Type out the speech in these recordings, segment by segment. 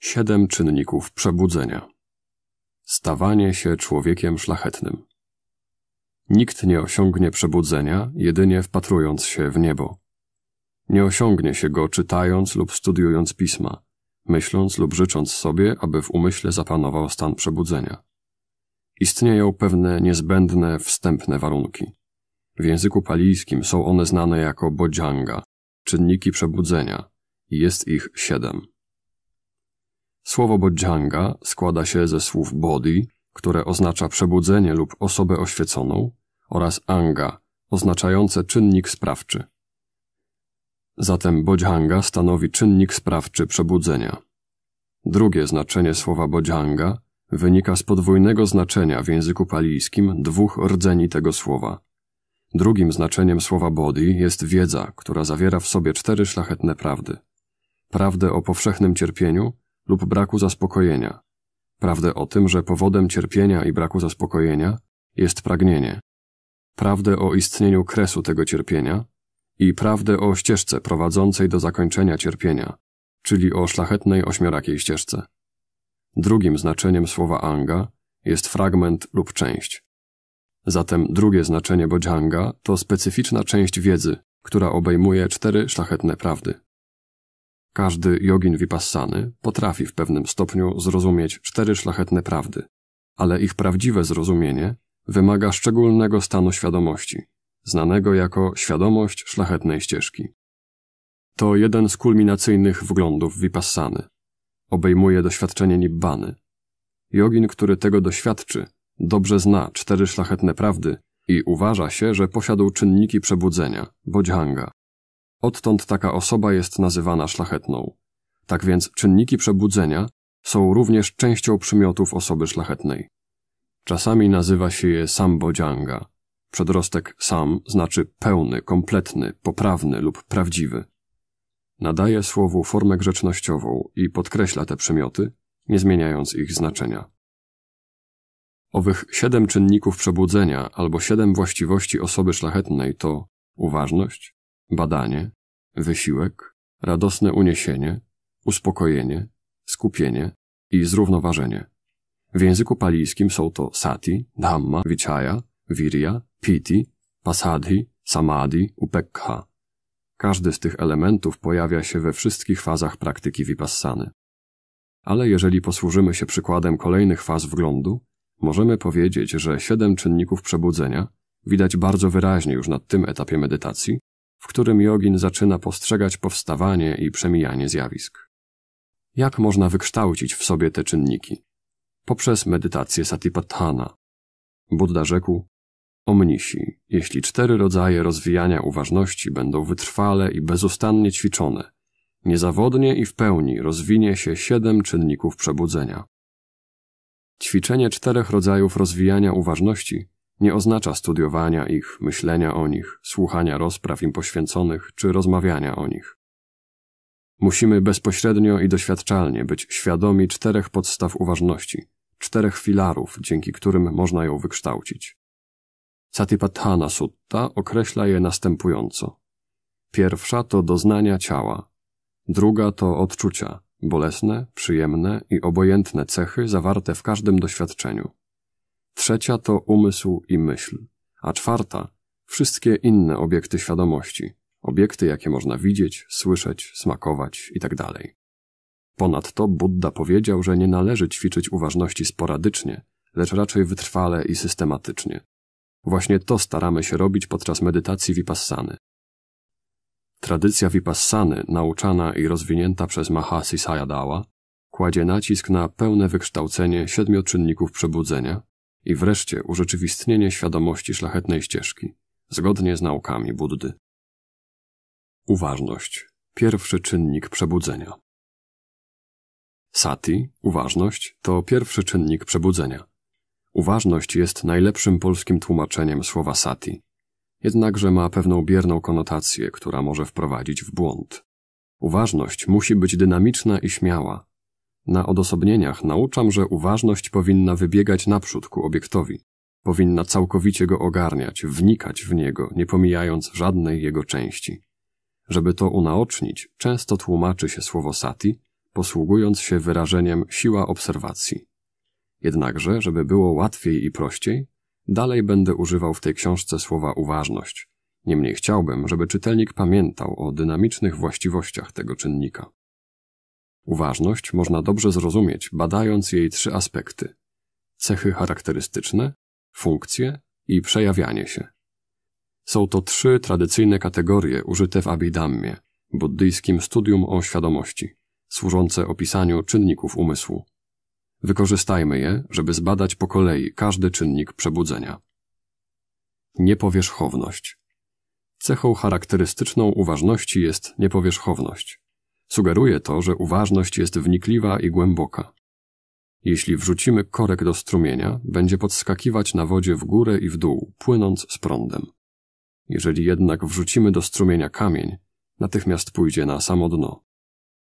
Siedem czynników przebudzenia. Stawanie się człowiekiem szlachetnym. Nikt nie osiągnie przebudzenia jedynie wpatrując się w niebo. Nie osiągnie się go czytając lub studiując pisma, myśląc lub życząc sobie, aby w umyśle zapanował stan przebudzenia. Istnieją pewne niezbędne wstępne warunki. W języku palijskim są one znane jako bodzianga, czynniki przebudzenia, i jest ich siedem. Słowo bodźanga składa się ze słów body, które oznacza przebudzenie lub osobę oświeconą, oraz anga, oznaczające czynnik sprawczy. Zatem bodźanga stanowi czynnik sprawczy przebudzenia. Drugie znaczenie słowa bodźanga wynika z podwójnego znaczenia w języku palijskim dwóch rdzeni tego słowa. Drugim znaczeniem słowa body jest wiedza, która zawiera w sobie cztery szlachetne prawdy. Prawdę o powszechnym cierpieniu – lub braku zaspokojenia. Prawdę o tym, że powodem cierpienia i braku zaspokojenia jest pragnienie. Prawdę o istnieniu kresu tego cierpienia i prawdę o ścieżce prowadzącej do zakończenia cierpienia, czyli o szlachetnej ośmiorakiej ścieżce. Drugim znaczeniem słowa anga jest fragment lub część. Zatem drugie znaczenie bodźanga to specyficzna część wiedzy, która obejmuje cztery szlachetne prawdy. Każdy jogin vipassany potrafi w pewnym stopniu zrozumieć cztery szlachetne prawdy, ale ich prawdziwe zrozumienie wymaga szczególnego stanu świadomości, znanego jako świadomość szlachetnej ścieżki. To jeden z kulminacyjnych wglądów vipassany. Obejmuje doświadczenie nibbany. Jogin, który tego doświadczy, dobrze zna cztery szlachetne prawdy i uważa się, że posiadł czynniki przebudzenia, bodźhanga. Odtąd taka osoba jest nazywana szlachetną. Tak więc czynniki przebudzenia są również częścią przymiotów osoby szlachetnej. Czasami nazywa się je sambodzianga. Przedrostek sam znaczy pełny, kompletny, poprawny lub prawdziwy. Nadaje słowu formę grzecznościową i podkreśla te przymioty, nie zmieniając ich znaczenia. Owych siedem czynników przebudzenia albo siedem właściwości osoby szlachetnej to uważność, badanie, wysiłek, radosne uniesienie, uspokojenie, skupienie i zrównoważenie. W języku palijskim są to sati, dhamma, vichaya, virya, piti, pasadhi, samadhi, upekha. Każdy z tych elementów pojawia się we wszystkich fazach praktyki vipassany. Ale jeżeli posłużymy się przykładem kolejnych faz wglądu, możemy powiedzieć, że siedem czynników przebudzenia widać bardzo wyraźnie już na tym etapie medytacji w którym jogin zaczyna postrzegać powstawanie i przemijanie zjawisk. Jak można wykształcić w sobie te czynniki? Poprzez medytację satipatthana. Buddha rzekł, omnisi, jeśli cztery rodzaje rozwijania uważności będą wytrwale i bezustannie ćwiczone, niezawodnie i w pełni rozwinie się siedem czynników przebudzenia. Ćwiczenie czterech rodzajów rozwijania uważności nie oznacza studiowania ich, myślenia o nich, słuchania rozpraw im poświęconych czy rozmawiania o nich. Musimy bezpośrednio i doświadczalnie być świadomi czterech podstaw uważności, czterech filarów, dzięki którym można ją wykształcić. Satipatthana Sutta określa je następująco. Pierwsza to doznania ciała, druga to odczucia, bolesne, przyjemne i obojętne cechy zawarte w każdym doświadczeniu trzecia to umysł i myśl, a czwarta wszystkie inne obiekty świadomości, obiekty, jakie można widzieć, słyszeć, smakować itd. Tak Ponadto Buddha powiedział, że nie należy ćwiczyć uważności sporadycznie, lecz raczej wytrwale i systematycznie. Właśnie to staramy się robić podczas medytacji vipassany. Tradycja vipassany, nauczana i rozwinięta przez Mahasi Sayadawa, kładzie nacisk na pełne wykształcenie siedmiu czynników przebudzenia, i wreszcie urzeczywistnienie świadomości szlachetnej ścieżki, zgodnie z naukami Buddy. Uważność pierwszy czynnik przebudzenia. Sati, uważność, to pierwszy czynnik przebudzenia. Uważność jest najlepszym polskim tłumaczeniem słowa sati, jednakże ma pewną bierną konotację, która może wprowadzić w błąd. Uważność musi być dynamiczna i śmiała, na odosobnieniach nauczam, że uważność powinna wybiegać naprzód ku obiektowi. Powinna całkowicie go ogarniać, wnikać w niego, nie pomijając żadnej jego części. Żeby to unaocznić, często tłumaczy się słowo sati, posługując się wyrażeniem siła obserwacji. Jednakże, żeby było łatwiej i prościej, dalej będę używał w tej książce słowa uważność. Niemniej chciałbym, żeby czytelnik pamiętał o dynamicznych właściwościach tego czynnika. Uważność można dobrze zrozumieć, badając jej trzy aspekty: cechy charakterystyczne, funkcje i przejawianie się. Są to trzy tradycyjne kategorie użyte w Abhidhammie, buddyjskim studium o świadomości, służące opisaniu czynników umysłu. Wykorzystajmy je, żeby zbadać po kolei każdy czynnik przebudzenia. Niepowierzchowność. Cechą charakterystyczną uważności jest niepowierzchowność. Sugeruje to, że uważność jest wnikliwa i głęboka. Jeśli wrzucimy korek do strumienia, będzie podskakiwać na wodzie w górę i w dół, płynąc z prądem. Jeżeli jednak wrzucimy do strumienia kamień, natychmiast pójdzie na samo dno.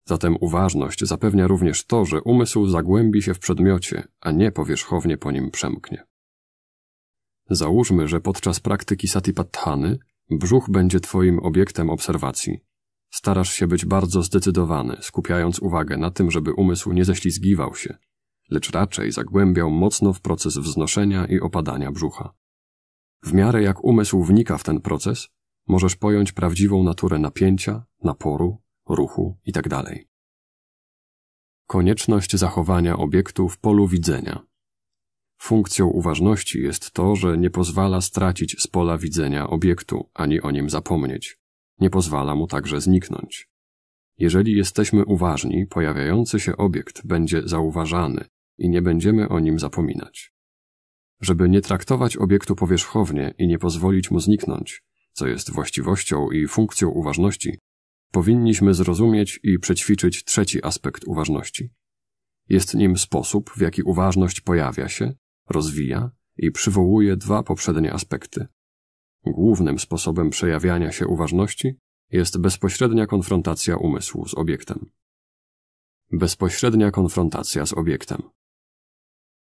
Zatem uważność zapewnia również to, że umysł zagłębi się w przedmiocie, a nie powierzchownie po nim przemknie. Załóżmy, że podczas praktyki satipatthany brzuch będzie Twoim obiektem obserwacji, Starasz się być bardzo zdecydowany, skupiając uwagę na tym, żeby umysł nie ześlizgiwał się, lecz raczej zagłębiał mocno w proces wznoszenia i opadania brzucha. W miarę jak umysł wnika w ten proces, możesz pojąć prawdziwą naturę napięcia, naporu, ruchu itd. Tak Konieczność zachowania obiektu w polu widzenia. Funkcją uważności jest to, że nie pozwala stracić z pola widzenia obiektu ani o nim zapomnieć nie pozwala mu także zniknąć. Jeżeli jesteśmy uważni, pojawiający się obiekt będzie zauważany i nie będziemy o nim zapominać. Żeby nie traktować obiektu powierzchownie i nie pozwolić mu zniknąć, co jest właściwością i funkcją uważności, powinniśmy zrozumieć i przećwiczyć trzeci aspekt uważności. Jest nim sposób, w jaki uważność pojawia się, rozwija i przywołuje dwa poprzednie aspekty Głównym sposobem przejawiania się uważności jest bezpośrednia konfrontacja umysłu z obiektem. Bezpośrednia konfrontacja z obiektem.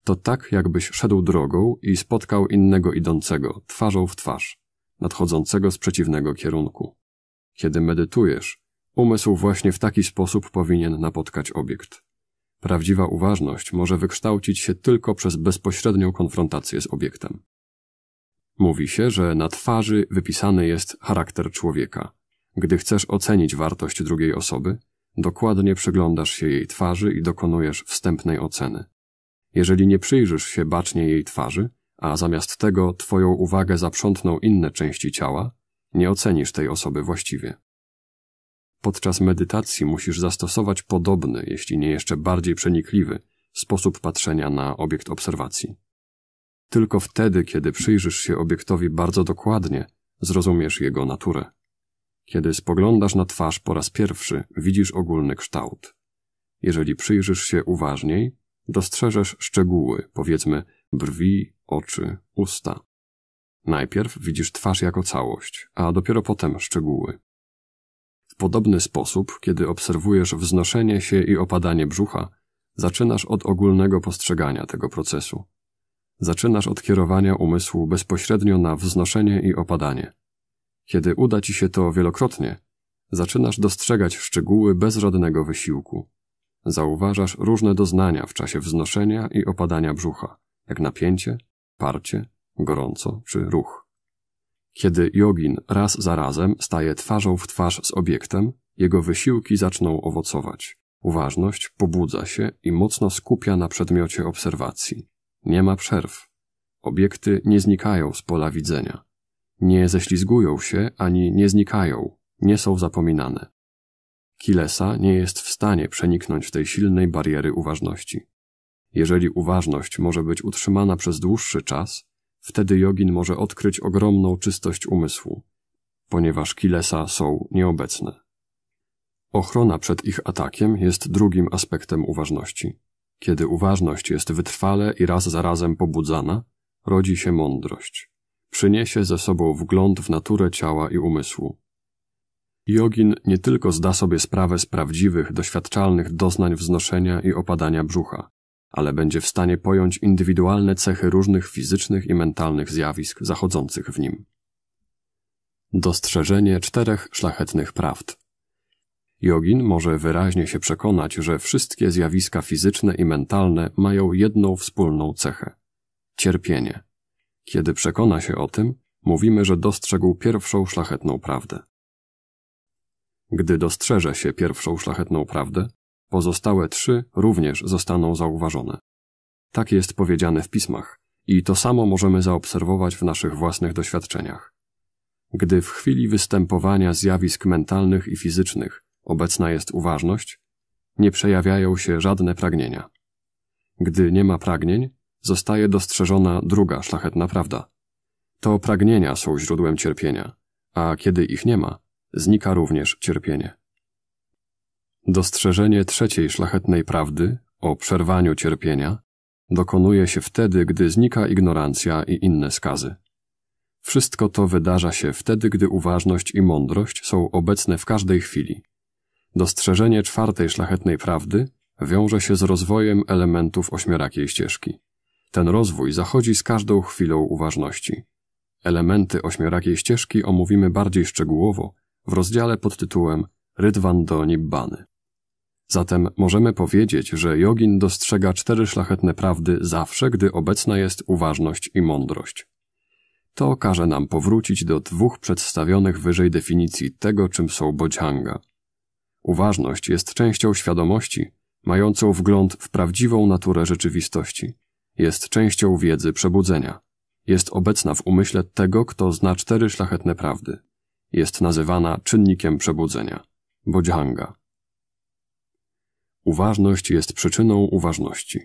To tak, jakbyś szedł drogą i spotkał innego idącego, twarzą w twarz, nadchodzącego z przeciwnego kierunku. Kiedy medytujesz, umysł właśnie w taki sposób powinien napotkać obiekt. Prawdziwa uważność może wykształcić się tylko przez bezpośrednią konfrontację z obiektem. Mówi się, że na twarzy wypisany jest charakter człowieka. Gdy chcesz ocenić wartość drugiej osoby, dokładnie przyglądasz się jej twarzy i dokonujesz wstępnej oceny. Jeżeli nie przyjrzysz się bacznie jej twarzy, a zamiast tego twoją uwagę zaprzątną inne części ciała, nie ocenisz tej osoby właściwie. Podczas medytacji musisz zastosować podobny, jeśli nie jeszcze bardziej przenikliwy, sposób patrzenia na obiekt obserwacji. Tylko wtedy, kiedy przyjrzysz się obiektowi bardzo dokładnie, zrozumiesz jego naturę. Kiedy spoglądasz na twarz po raz pierwszy, widzisz ogólny kształt. Jeżeli przyjrzysz się uważniej, dostrzeżesz szczegóły, powiedzmy brwi, oczy, usta. Najpierw widzisz twarz jako całość, a dopiero potem szczegóły. W podobny sposób, kiedy obserwujesz wznoszenie się i opadanie brzucha, zaczynasz od ogólnego postrzegania tego procesu zaczynasz od kierowania umysłu bezpośrednio na wznoszenie i opadanie. Kiedy uda ci się to wielokrotnie, zaczynasz dostrzegać szczegóły bez żadnego wysiłku. Zauważasz różne doznania w czasie wznoszenia i opadania brzucha, jak napięcie, parcie, gorąco czy ruch. Kiedy jogin raz za razem staje twarzą w twarz z obiektem, jego wysiłki zaczną owocować. Uważność pobudza się i mocno skupia na przedmiocie obserwacji. Nie ma przerw. Obiekty nie znikają z pola widzenia. Nie ześlizgują się ani nie znikają, nie są zapominane. Kilesa nie jest w stanie przeniknąć tej silnej bariery uważności. Jeżeli uważność może być utrzymana przez dłuższy czas, wtedy jogin może odkryć ogromną czystość umysłu, ponieważ kilesa są nieobecne. Ochrona przed ich atakiem jest drugim aspektem uważności. Kiedy uważność jest wytrwale i raz za razem pobudzana, rodzi się mądrość. Przyniesie ze sobą wgląd w naturę ciała i umysłu. Jogin nie tylko zda sobie sprawę z prawdziwych, doświadczalnych doznań wznoszenia i opadania brzucha, ale będzie w stanie pojąć indywidualne cechy różnych fizycznych i mentalnych zjawisk zachodzących w nim. Dostrzeżenie czterech szlachetnych prawd. Jogin może wyraźnie się przekonać, że wszystkie zjawiska fizyczne i mentalne mają jedną wspólną cechę cierpienie. Kiedy przekona się o tym, mówimy, że dostrzegł pierwszą szlachetną prawdę. Gdy dostrzeże się pierwszą szlachetną prawdę, pozostałe trzy również zostaną zauważone. Tak jest powiedziane w pismach i to samo możemy zaobserwować w naszych własnych doświadczeniach. Gdy w chwili występowania zjawisk mentalnych i fizycznych obecna jest uważność, nie przejawiają się żadne pragnienia. Gdy nie ma pragnień, zostaje dostrzeżona druga szlachetna prawda. To pragnienia są źródłem cierpienia, a kiedy ich nie ma, znika również cierpienie. Dostrzeżenie trzeciej szlachetnej prawdy o przerwaniu cierpienia dokonuje się wtedy, gdy znika ignorancja i inne skazy. Wszystko to wydarza się wtedy, gdy uważność i mądrość są obecne w każdej chwili. Dostrzeżenie czwartej szlachetnej prawdy wiąże się z rozwojem elementów ośmiorakiej ścieżki. Ten rozwój zachodzi z każdą chwilą uważności. Elementy ośmiorakiej ścieżki omówimy bardziej szczegółowo w rozdziale pod tytułem Rydwan do Nibbany. Zatem możemy powiedzieć, że jogin dostrzega cztery szlachetne prawdy zawsze, gdy obecna jest uważność i mądrość. To każe nam powrócić do dwóch przedstawionych wyżej definicji tego, czym są bodźanga – Uważność jest częścią świadomości, mającą wgląd w prawdziwą naturę rzeczywistości. Jest częścią wiedzy przebudzenia. Jest obecna w umyśle tego, kto zna cztery szlachetne prawdy. Jest nazywana czynnikiem przebudzenia, bodźhanga. Uważność jest przyczyną uważności.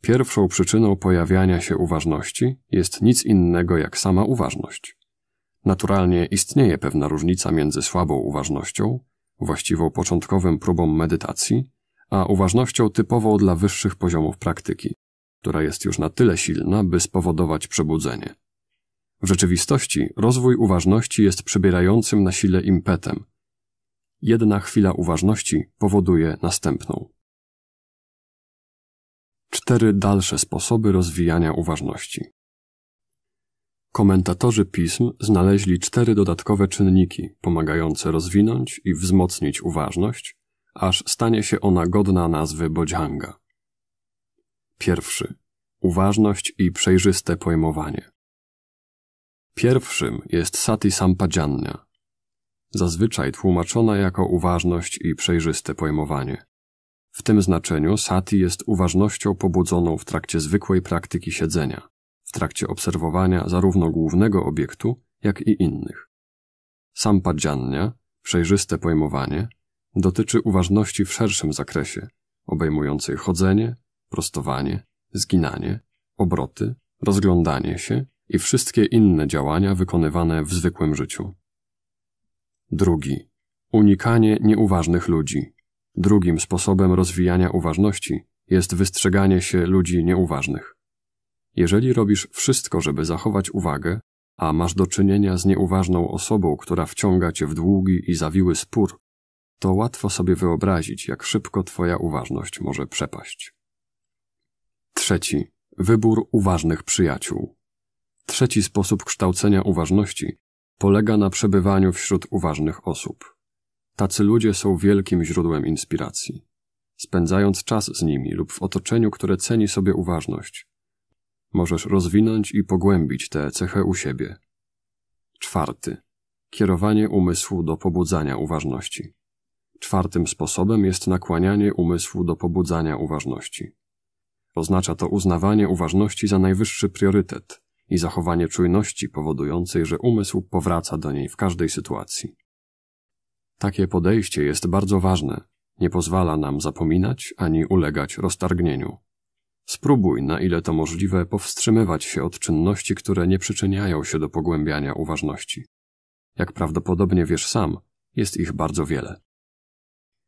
Pierwszą przyczyną pojawiania się uważności jest nic innego jak sama uważność. Naturalnie istnieje pewna różnica między słabą uważnością właściwą początkowym próbom medytacji, a uważnością typową dla wyższych poziomów praktyki, która jest już na tyle silna, by spowodować przebudzenie. W rzeczywistości rozwój uważności jest przybierającym na sile impetem. Jedna chwila uważności powoduje następną. Cztery dalsze sposoby rozwijania uważności. Komentatorzy pism znaleźli cztery dodatkowe czynniki pomagające rozwinąć i wzmocnić uważność, aż stanie się ona godna nazwy Bodzianga. Pierwszy. Uważność i przejrzyste pojmowanie. Pierwszym jest sati sampadziannia, zazwyczaj tłumaczona jako uważność i przejrzyste pojmowanie. W tym znaczeniu sati jest uważnością pobudzoną w trakcie zwykłej praktyki siedzenia, trakcie obserwowania zarówno głównego obiektu, jak i innych. Sampadjannia, przejrzyste pojmowanie, dotyczy uważności w szerszym zakresie, obejmującej chodzenie, prostowanie, zginanie, obroty, rozglądanie się i wszystkie inne działania wykonywane w zwykłym życiu. Drugi. Unikanie nieuważnych ludzi. Drugim sposobem rozwijania uważności jest wystrzeganie się ludzi nieuważnych. Jeżeli robisz wszystko, żeby zachować uwagę, a masz do czynienia z nieuważną osobą, która wciąga cię w długi i zawiły spór, to łatwo sobie wyobrazić, jak szybko twoja uważność może przepaść. Trzeci. Wybór uważnych przyjaciół. Trzeci sposób kształcenia uważności polega na przebywaniu wśród uważnych osób. Tacy ludzie są wielkim źródłem inspiracji. Spędzając czas z nimi lub w otoczeniu, które ceni sobie uważność, Możesz rozwinąć i pogłębić tę cechę u siebie. Czwarty. Kierowanie umysłu do pobudzania uważności. Czwartym sposobem jest nakłanianie umysłu do pobudzania uważności. Oznacza to uznawanie uważności za najwyższy priorytet i zachowanie czujności powodującej, że umysł powraca do niej w każdej sytuacji. Takie podejście jest bardzo ważne, nie pozwala nam zapominać ani ulegać roztargnieniu. Spróbuj, na ile to możliwe, powstrzymywać się od czynności, które nie przyczyniają się do pogłębiania uważności. Jak prawdopodobnie wiesz sam, jest ich bardzo wiele.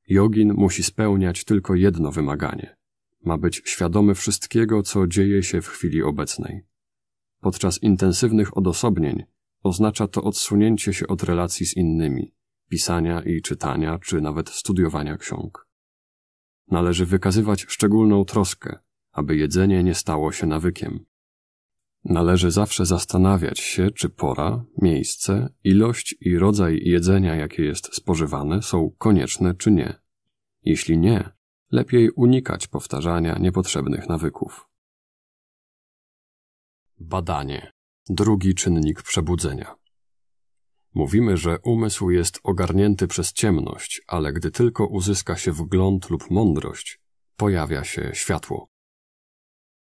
Jogin musi spełniać tylko jedno wymaganie. Ma być świadomy wszystkiego, co dzieje się w chwili obecnej. Podczas intensywnych odosobnień oznacza to odsunięcie się od relacji z innymi, pisania i czytania, czy nawet studiowania ksiąg. Należy wykazywać szczególną troskę, aby jedzenie nie stało się nawykiem. Należy zawsze zastanawiać się, czy pora, miejsce, ilość i rodzaj jedzenia, jakie jest spożywane, są konieczne czy nie. Jeśli nie, lepiej unikać powtarzania niepotrzebnych nawyków. Badanie drugi czynnik przebudzenia. Mówimy, że umysł jest ogarnięty przez ciemność, ale gdy tylko uzyska się wgląd lub mądrość, pojawia się światło.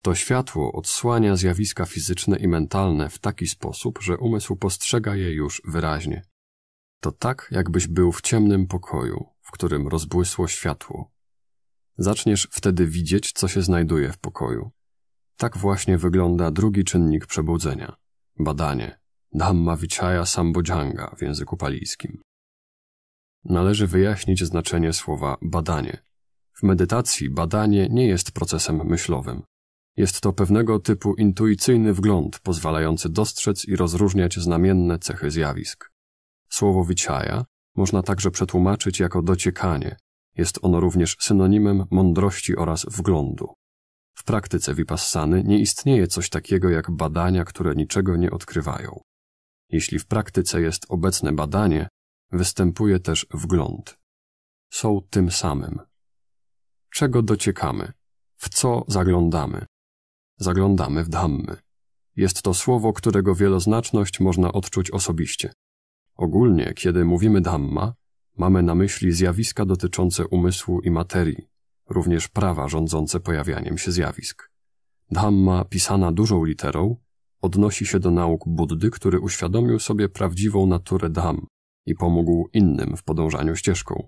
To światło odsłania zjawiska fizyczne i mentalne w taki sposób, że umysł postrzega je już wyraźnie. To tak, jakbyś był w ciemnym pokoju, w którym rozbłysło światło. Zaczniesz wtedy widzieć, co się znajduje w pokoju. Tak właśnie wygląda drugi czynnik przebudzenia badanie Dhamma Vichaya Sambojanga w języku palijskim. Należy wyjaśnić znaczenie słowa badanie. W medytacji badanie nie jest procesem myślowym. Jest to pewnego typu intuicyjny wgląd pozwalający dostrzec i rozróżniać znamienne cechy zjawisk. Słowo wiciaja można także przetłumaczyć jako dociekanie. Jest ono również synonimem mądrości oraz wglądu. W praktyce Vipassany nie istnieje coś takiego jak badania, które niczego nie odkrywają. Jeśli w praktyce jest obecne badanie, występuje też wgląd. Są tym samym. Czego dociekamy? W co zaglądamy? zaglądamy w Dhammy. Jest to słowo, którego wieloznaczność można odczuć osobiście. Ogólnie, kiedy mówimy Dhamma, mamy na myśli zjawiska dotyczące umysłu i materii, również prawa rządzące pojawianiem się zjawisk. Dhamma, pisana dużą literą, odnosi się do nauk Buddy, który uświadomił sobie prawdziwą naturę Dham i pomógł innym w podążaniu ścieżką.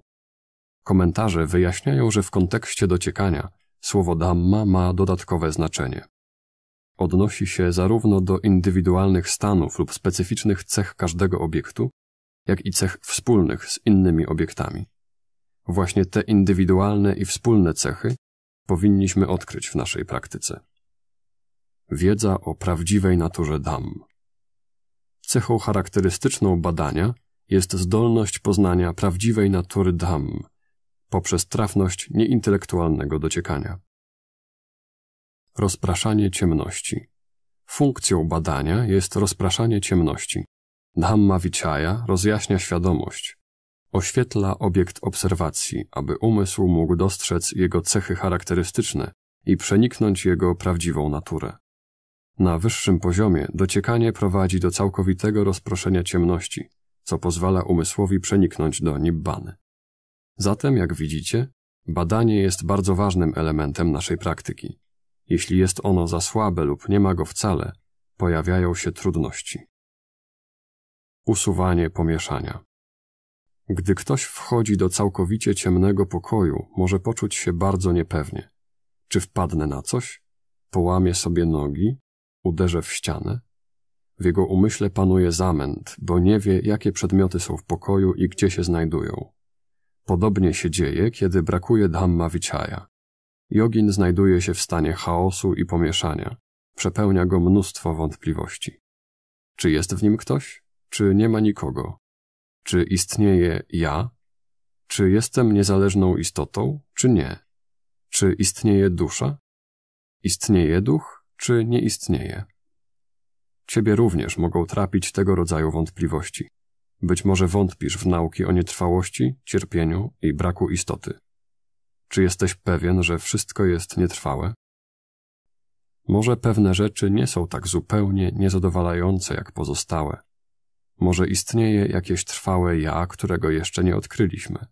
Komentarze wyjaśniają, że w kontekście dociekania słowo Dhamma ma dodatkowe znaczenie odnosi się zarówno do indywidualnych stanów lub specyficznych cech każdego obiektu, jak i cech wspólnych z innymi obiektami. Właśnie te indywidualne i wspólne cechy powinniśmy odkryć w naszej praktyce. Wiedza o prawdziwej naturze dam. Cechą charakterystyczną badania jest zdolność poznania prawdziwej natury dam poprzez trafność nieintelektualnego dociekania. Rozpraszanie ciemności. Funkcją badania jest rozpraszanie ciemności. Dhamma Vichaya rozjaśnia świadomość. Oświetla obiekt obserwacji, aby umysł mógł dostrzec jego cechy charakterystyczne i przeniknąć jego prawdziwą naturę. Na wyższym poziomie dociekanie prowadzi do całkowitego rozproszenia ciemności, co pozwala umysłowi przeniknąć do nibbany. Zatem, jak widzicie, badanie jest bardzo ważnym elementem naszej praktyki. Jeśli jest ono za słabe lub nie ma go wcale, pojawiają się trudności. Usuwanie pomieszania. Gdy ktoś wchodzi do całkowicie ciemnego pokoju, może poczuć się bardzo niepewnie. Czy wpadnę na coś? Połamie sobie nogi? Uderzę w ścianę? W jego umyśle panuje zamęt, bo nie wie, jakie przedmioty są w pokoju i gdzie się znajdują. Podobnie się dzieje, kiedy brakuje Dhamma Vichaya. Jogin znajduje się w stanie chaosu i pomieszania. Przepełnia go mnóstwo wątpliwości. Czy jest w nim ktoś? Czy nie ma nikogo? Czy istnieje ja? Czy jestem niezależną istotą, czy nie? Czy istnieje dusza? Istnieje duch, czy nie istnieje? Ciebie również mogą trapić tego rodzaju wątpliwości. Być może wątpisz w nauki o nietrwałości, cierpieniu i braku istoty. Czy jesteś pewien, że wszystko jest nietrwałe? Może pewne rzeczy nie są tak zupełnie niezadowalające jak pozostałe. Może istnieje jakieś trwałe ja, którego jeszcze nie odkryliśmy.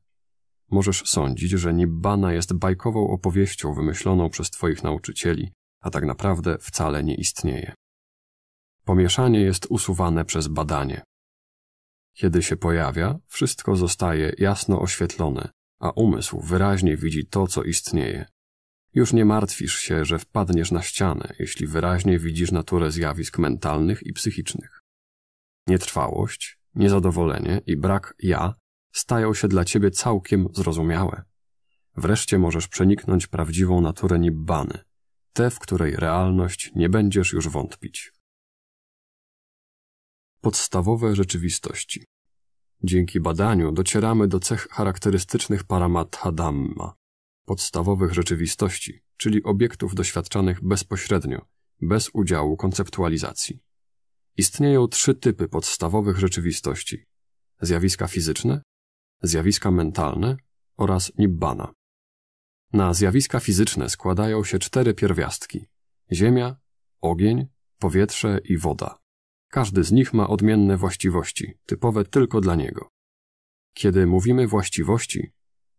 Możesz sądzić, że Nibbana jest bajkową opowieścią wymyśloną przez Twoich nauczycieli, a tak naprawdę wcale nie istnieje. Pomieszanie jest usuwane przez badanie. Kiedy się pojawia, wszystko zostaje jasno oświetlone, a umysł wyraźnie widzi to, co istnieje. Już nie martwisz się, że wpadniesz na ścianę, jeśli wyraźnie widzisz naturę zjawisk mentalnych i psychicznych. Nietrwałość, niezadowolenie i brak ja stają się dla ciebie całkiem zrozumiałe. Wreszcie możesz przeniknąć prawdziwą naturę nibbany, tę, w której realność nie będziesz już wątpić. Podstawowe rzeczywistości Dzięki badaniu docieramy do cech charakterystycznych paramatha dhamma, podstawowych rzeczywistości, czyli obiektów doświadczanych bezpośrednio, bez udziału konceptualizacji. Istnieją trzy typy podstawowych rzeczywistości: zjawiska fizyczne, zjawiska mentalne oraz nibbana. Na zjawiska fizyczne składają się cztery pierwiastki: ziemia, ogień, powietrze i woda. Każdy z nich ma odmienne właściwości, typowe tylko dla niego. Kiedy mówimy właściwości,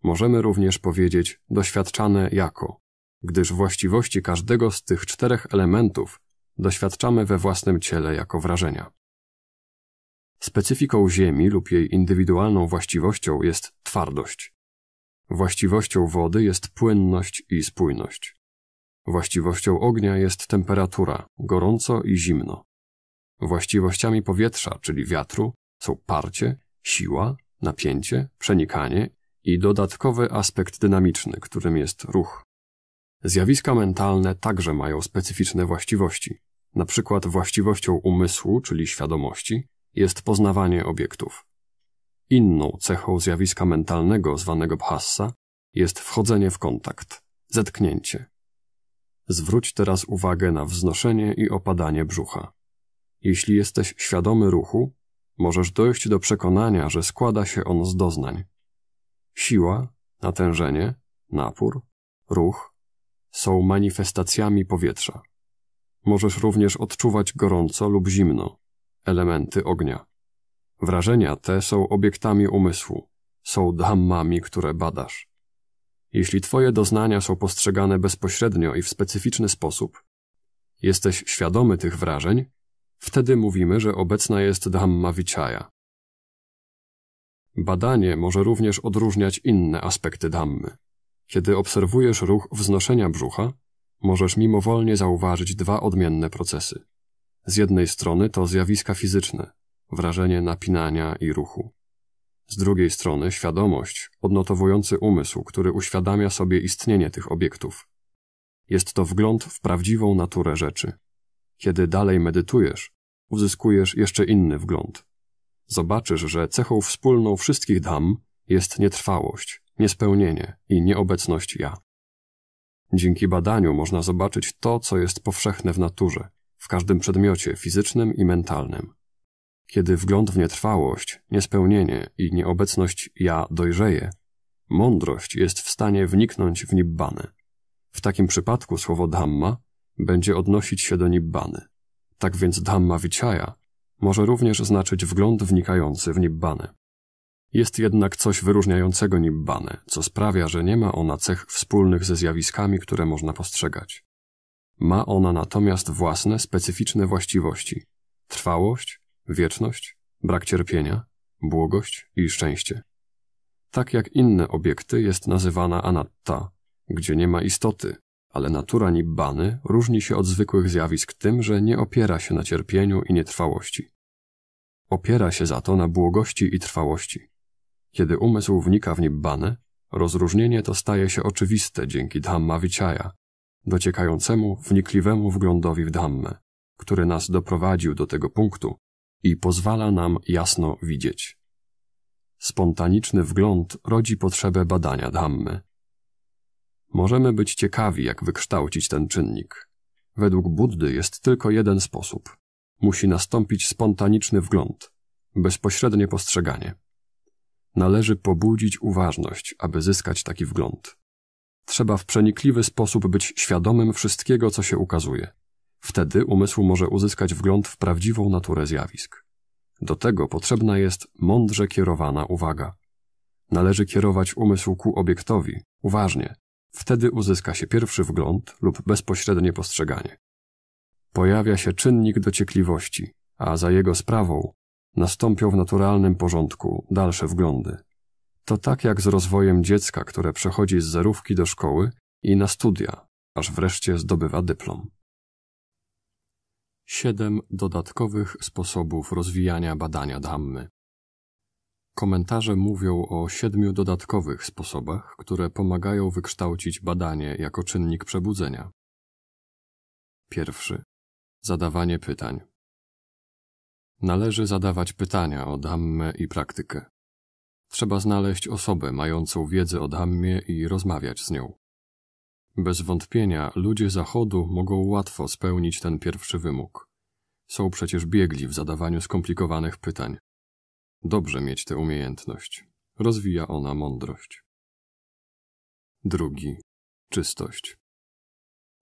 możemy również powiedzieć doświadczane jako, gdyż właściwości każdego z tych czterech elementów doświadczamy we własnym ciele jako wrażenia. Specyfiką Ziemi lub jej indywidualną właściwością jest twardość. Właściwością wody jest płynność i spójność. Właściwością ognia jest temperatura, gorąco i zimno. Właściwościami powietrza, czyli wiatru, są parcie, siła, napięcie, przenikanie i dodatkowy aspekt dynamiczny, którym jest ruch. Zjawiska mentalne także mają specyficzne właściwości. Na przykład właściwością umysłu, czyli świadomości, jest poznawanie obiektów. Inną cechą zjawiska mentalnego zwanego bhassa jest wchodzenie w kontakt, zetknięcie. Zwróć teraz uwagę na wznoszenie i opadanie brzucha. Jeśli jesteś świadomy ruchu, możesz dojść do przekonania, że składa się on z doznań. Siła, natężenie, napór, ruch są manifestacjami powietrza. Możesz również odczuwać gorąco lub zimno, elementy ognia. Wrażenia te są obiektami umysłu, są dhammami, które badasz. Jeśli Twoje doznania są postrzegane bezpośrednio i w specyficzny sposób, jesteś świadomy tych wrażeń Wtedy mówimy, że obecna jest Dhamma Vichaya. Badanie może również odróżniać inne aspekty Dhammy. Kiedy obserwujesz ruch wznoszenia brzucha, możesz mimowolnie zauważyć dwa odmienne procesy. Z jednej strony to zjawiska fizyczne, wrażenie napinania i ruchu. Z drugiej strony świadomość, odnotowujący umysł, który uświadamia sobie istnienie tych obiektów. Jest to wgląd w prawdziwą naturę rzeczy. Kiedy dalej medytujesz, uzyskujesz jeszcze inny wgląd. Zobaczysz, że cechą wspólną wszystkich dam jest nietrwałość, niespełnienie i nieobecność ja. Dzięki badaniu można zobaczyć to, co jest powszechne w naturze, w każdym przedmiocie fizycznym i mentalnym. Kiedy wgląd w nietrwałość, niespełnienie i nieobecność ja dojrzeje, mądrość jest w stanie wniknąć w nibbany. W takim przypadku słowo Dhamma będzie odnosić się do Nibbany. Tak więc Dhamma Vichaya może również znaczyć wgląd wnikający w nibbany. Jest jednak coś wyróżniającego nibbany, co sprawia, że nie ma ona cech wspólnych ze zjawiskami, które można postrzegać. Ma ona natomiast własne, specyficzne właściwości: trwałość, wieczność, brak cierpienia, błogość i szczęście. Tak jak inne obiekty jest nazywana anatta, gdzie nie ma istoty, ale natura nibbany różni się od zwykłych zjawisk tym, że nie opiera się na cierpieniu i nietrwałości. Opiera się za to na błogości i trwałości. Kiedy umysł wnika w nibbanę, rozróżnienie to staje się oczywiste dzięki Dhamma Vichaya, dociekającemu, wnikliwemu wglądowi w Dhammę, który nas doprowadził do tego punktu i pozwala nam jasno widzieć. Spontaniczny wgląd rodzi potrzebę badania Dhammy. Możemy być ciekawi, jak wykształcić ten czynnik. Według Buddy jest tylko jeden sposób. Musi nastąpić spontaniczny wgląd, bezpośrednie postrzeganie. Należy pobudzić uważność, aby zyskać taki wgląd. Trzeba w przenikliwy sposób być świadomym wszystkiego, co się ukazuje. Wtedy umysł może uzyskać wgląd w prawdziwą naturę zjawisk. Do tego potrzebna jest mądrze kierowana uwaga. Należy kierować umysł ku obiektowi, uważnie, Wtedy uzyska się pierwszy wgląd lub bezpośrednie postrzeganie. Pojawia się czynnik dociekliwości, a za jego sprawą nastąpią w naturalnym porządku dalsze wglądy. To tak jak z rozwojem dziecka, które przechodzi z zerówki do szkoły i na studia, aż wreszcie zdobywa dyplom. Siedem dodatkowych sposobów rozwijania badania Dhammy. Komentarze mówią o siedmiu dodatkowych sposobach, które pomagają wykształcić badanie jako czynnik przebudzenia. Pierwszy. Zadawanie pytań. Należy zadawać pytania o dhammę i praktykę. Trzeba znaleźć osobę mającą wiedzę o dhammie i rozmawiać z nią. Bez wątpienia ludzie Zachodu mogą łatwo spełnić ten pierwszy wymóg. Są przecież biegli w zadawaniu skomplikowanych pytań. Dobrze mieć tę umiejętność. Rozwija ona mądrość. Drugi. Czystość.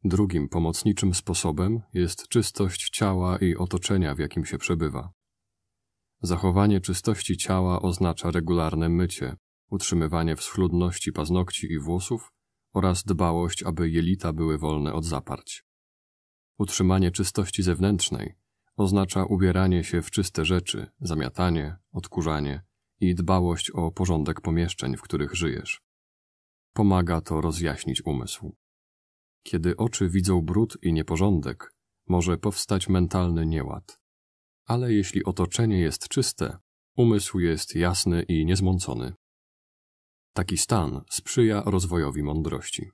Drugim pomocniczym sposobem jest czystość ciała i otoczenia, w jakim się przebywa. Zachowanie czystości ciała oznacza regularne mycie, utrzymywanie schludności paznokci i włosów oraz dbałość, aby jelita były wolne od zaparć. Utrzymanie czystości zewnętrznej oznacza ubieranie się w czyste rzeczy, zamiatanie, odkurzanie i dbałość o porządek pomieszczeń, w których żyjesz. Pomaga to rozjaśnić umysł. Kiedy oczy widzą brud i nieporządek, może powstać mentalny nieład. Ale jeśli otoczenie jest czyste, umysł jest jasny i niezmącony. Taki stan sprzyja rozwojowi mądrości.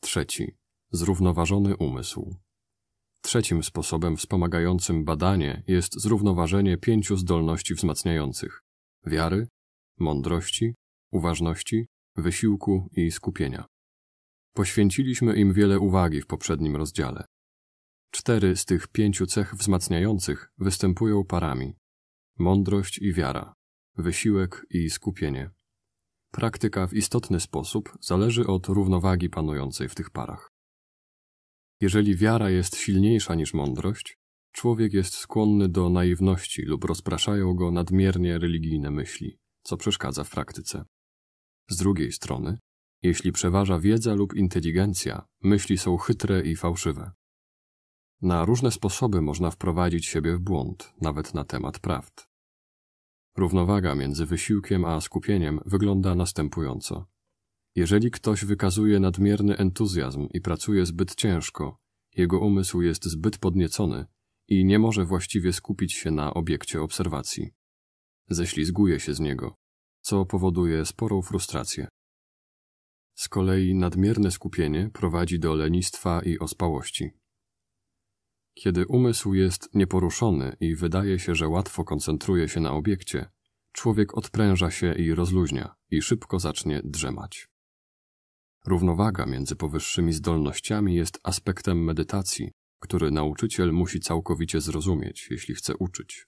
Trzeci. Zrównoważony umysł. Trzecim sposobem wspomagającym badanie jest zrównoważenie pięciu zdolności wzmacniających: wiary, mądrości, uważności, wysiłku i skupienia. Poświęciliśmy im wiele uwagi w poprzednim rozdziale. Cztery z tych pięciu cech wzmacniających występują parami: mądrość i wiara, wysiłek i skupienie. Praktyka w istotny sposób zależy od równowagi panującej w tych parach. Jeżeli wiara jest silniejsza niż mądrość, człowiek jest skłonny do naiwności lub rozpraszają go nadmiernie religijne myśli, co przeszkadza w praktyce. Z drugiej strony, jeśli przeważa wiedza lub inteligencja, myśli są chytre i fałszywe. Na różne sposoby można wprowadzić siebie w błąd, nawet na temat prawd. Równowaga między wysiłkiem a skupieniem wygląda następująco. Jeżeli ktoś wykazuje nadmierny entuzjazm i pracuje zbyt ciężko, jego umysł jest zbyt podniecony i nie może właściwie skupić się na obiekcie obserwacji. Ześlizguje się z niego, co powoduje sporą frustrację. Z kolei nadmierne skupienie prowadzi do lenistwa i ospałości. Kiedy umysł jest nieporuszony i wydaje się, że łatwo koncentruje się na obiekcie, człowiek odpręża się i rozluźnia i szybko zacznie drzemać. Równowaga między powyższymi zdolnościami jest aspektem medytacji, który nauczyciel musi całkowicie zrozumieć, jeśli chce uczyć.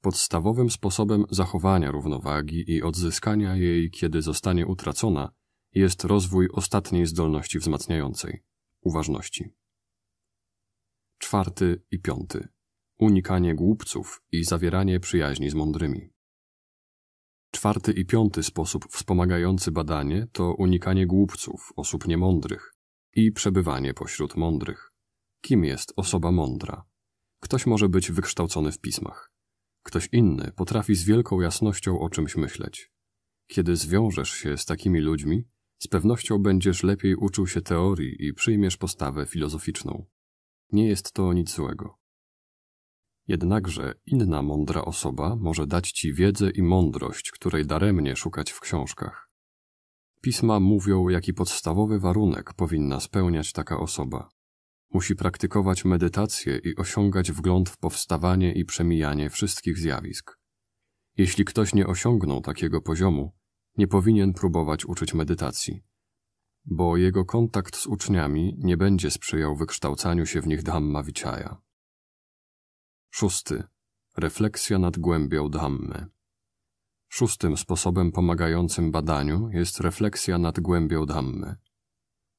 Podstawowym sposobem zachowania równowagi i odzyskania jej, kiedy zostanie utracona, jest rozwój ostatniej zdolności wzmacniającej uważności. Czwarty i piąty unikanie głupców i zawieranie przyjaźni z mądrymi. Czwarty i piąty sposób wspomagający badanie to unikanie głupców, osób niemądrych i przebywanie pośród mądrych. Kim jest osoba mądra? Ktoś może być wykształcony w pismach. Ktoś inny potrafi z wielką jasnością o czymś myśleć. Kiedy zwiążesz się z takimi ludźmi, z pewnością będziesz lepiej uczył się teorii i przyjmiesz postawę filozoficzną. Nie jest to nic złego. Jednakże inna mądra osoba może dać ci wiedzę i mądrość, której daremnie szukać w książkach. Pisma mówią, jaki podstawowy warunek powinna spełniać taka osoba. Musi praktykować medytację i osiągać wgląd w powstawanie i przemijanie wszystkich zjawisk. Jeśli ktoś nie osiągnął takiego poziomu, nie powinien próbować uczyć medytacji, bo jego kontakt z uczniami nie będzie sprzyjał wykształcaniu się w nich Dhamma Vichaya. Szósty. Refleksja nad głębią Dhammy. Szóstym sposobem pomagającym badaniu jest refleksja nad głębią Dhammy.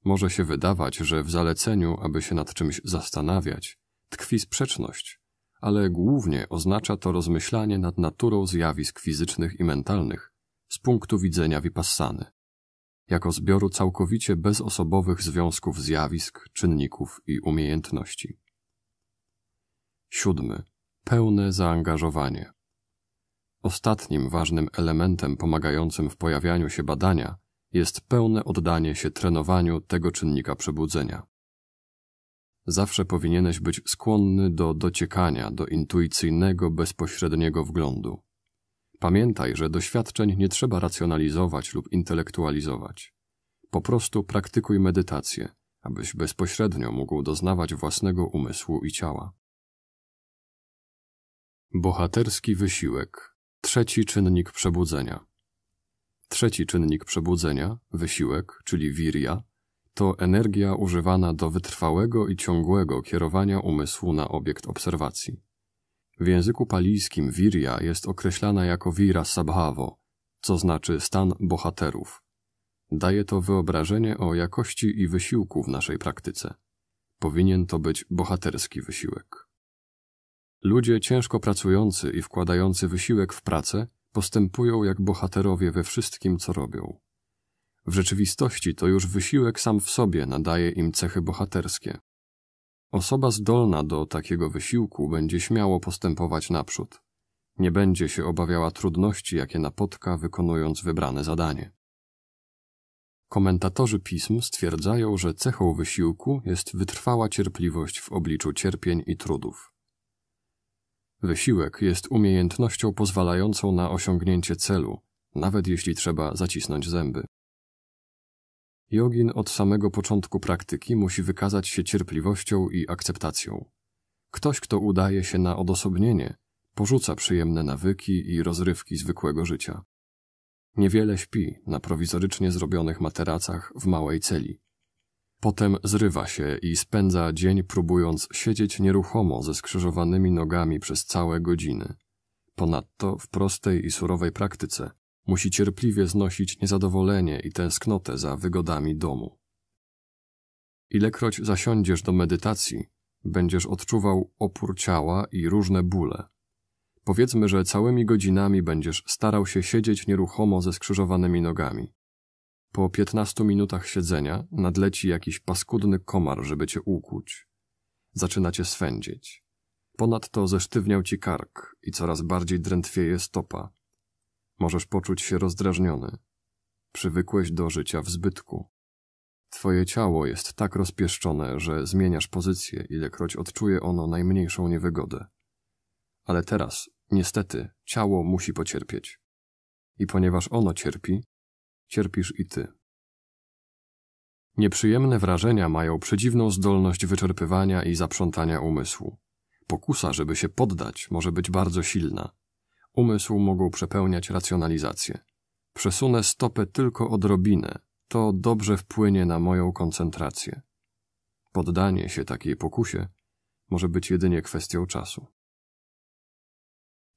Może się wydawać, że w zaleceniu, aby się nad czymś zastanawiać, tkwi sprzeczność, ale głównie oznacza to rozmyślanie nad naturą zjawisk fizycznych i mentalnych z punktu widzenia Vipassany, jako zbioru całkowicie bezosobowych związków zjawisk, czynników i umiejętności. Siódmy. Pełne zaangażowanie. Ostatnim ważnym elementem pomagającym w pojawianiu się badania jest pełne oddanie się trenowaniu tego czynnika przebudzenia. Zawsze powinieneś być skłonny do dociekania, do intuicyjnego, bezpośredniego wglądu. Pamiętaj, że doświadczeń nie trzeba racjonalizować lub intelektualizować. Po prostu praktykuj medytację, abyś bezpośrednio mógł doznawać własnego umysłu i ciała. Bohaterski wysiłek. Trzeci czynnik przebudzenia. Trzeci czynnik przebudzenia, wysiłek, czyli wiria, to energia używana do wytrwałego i ciągłego kierowania umysłu na obiekt obserwacji. W języku palijskim wiria jest określana jako vira sabhavo, co znaczy stan bohaterów. Daje to wyobrażenie o jakości i wysiłku w naszej praktyce. Powinien to być bohaterski wysiłek. Ludzie ciężko pracujący i wkładający wysiłek w pracę postępują jak bohaterowie we wszystkim, co robią. W rzeczywistości to już wysiłek sam w sobie nadaje im cechy bohaterskie. Osoba zdolna do takiego wysiłku będzie śmiało postępować naprzód. Nie będzie się obawiała trudności, jakie napotka, wykonując wybrane zadanie. Komentatorzy pism stwierdzają, że cechą wysiłku jest wytrwała cierpliwość w obliczu cierpień i trudów. Wysiłek jest umiejętnością pozwalającą na osiągnięcie celu, nawet jeśli trzeba zacisnąć zęby. Jogin od samego początku praktyki musi wykazać się cierpliwością i akceptacją. Ktoś, kto udaje się na odosobnienie, porzuca przyjemne nawyki i rozrywki zwykłego życia. Niewiele śpi na prowizorycznie zrobionych materacach w małej celi. Potem zrywa się i spędza dzień próbując siedzieć nieruchomo ze skrzyżowanymi nogami przez całe godziny. Ponadto w prostej i surowej praktyce musi cierpliwie znosić niezadowolenie i tęsknotę za wygodami domu. Ilekroć zasiądziesz do medytacji, będziesz odczuwał opór ciała i różne bóle. Powiedzmy, że całymi godzinami będziesz starał się siedzieć nieruchomo ze skrzyżowanymi nogami. Po piętnastu minutach siedzenia nadleci jakiś paskudny komar, żeby cię ukłuć. Zaczyna cię swędzić. Ponadto zesztywniał ci kark i coraz bardziej drętwieje stopa. Możesz poczuć się rozdrażniony. Przywykłeś do życia w zbytku. Twoje ciało jest tak rozpieszczone, że zmieniasz pozycję, ilekroć odczuje ono najmniejszą niewygodę. Ale teraz, niestety, ciało musi pocierpieć. I ponieważ ono cierpi, cierpisz i ty. Nieprzyjemne wrażenia mają przedziwną zdolność wyczerpywania i zaprzątania umysłu. Pokusa, żeby się poddać, może być bardzo silna. Umysł mogą przepełniać racjonalizacje. Przesunę stopę tylko odrobinę, to dobrze wpłynie na moją koncentrację. Poddanie się takiej pokusie może być jedynie kwestią czasu.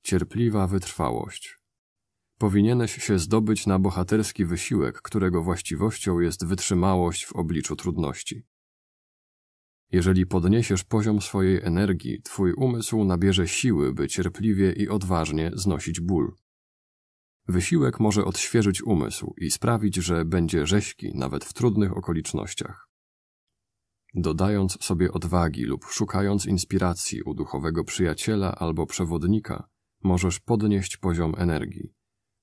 Cierpliwa wytrwałość powinieneś się zdobyć na bohaterski wysiłek, którego właściwością jest wytrzymałość w obliczu trudności. Jeżeli podniesiesz poziom swojej energii, twój umysł nabierze siły, by cierpliwie i odważnie znosić ból. Wysiłek może odświeżyć umysł i sprawić, że będzie rześki nawet w trudnych okolicznościach. Dodając sobie odwagi lub szukając inspiracji u duchowego przyjaciela albo przewodnika, możesz podnieść poziom energii.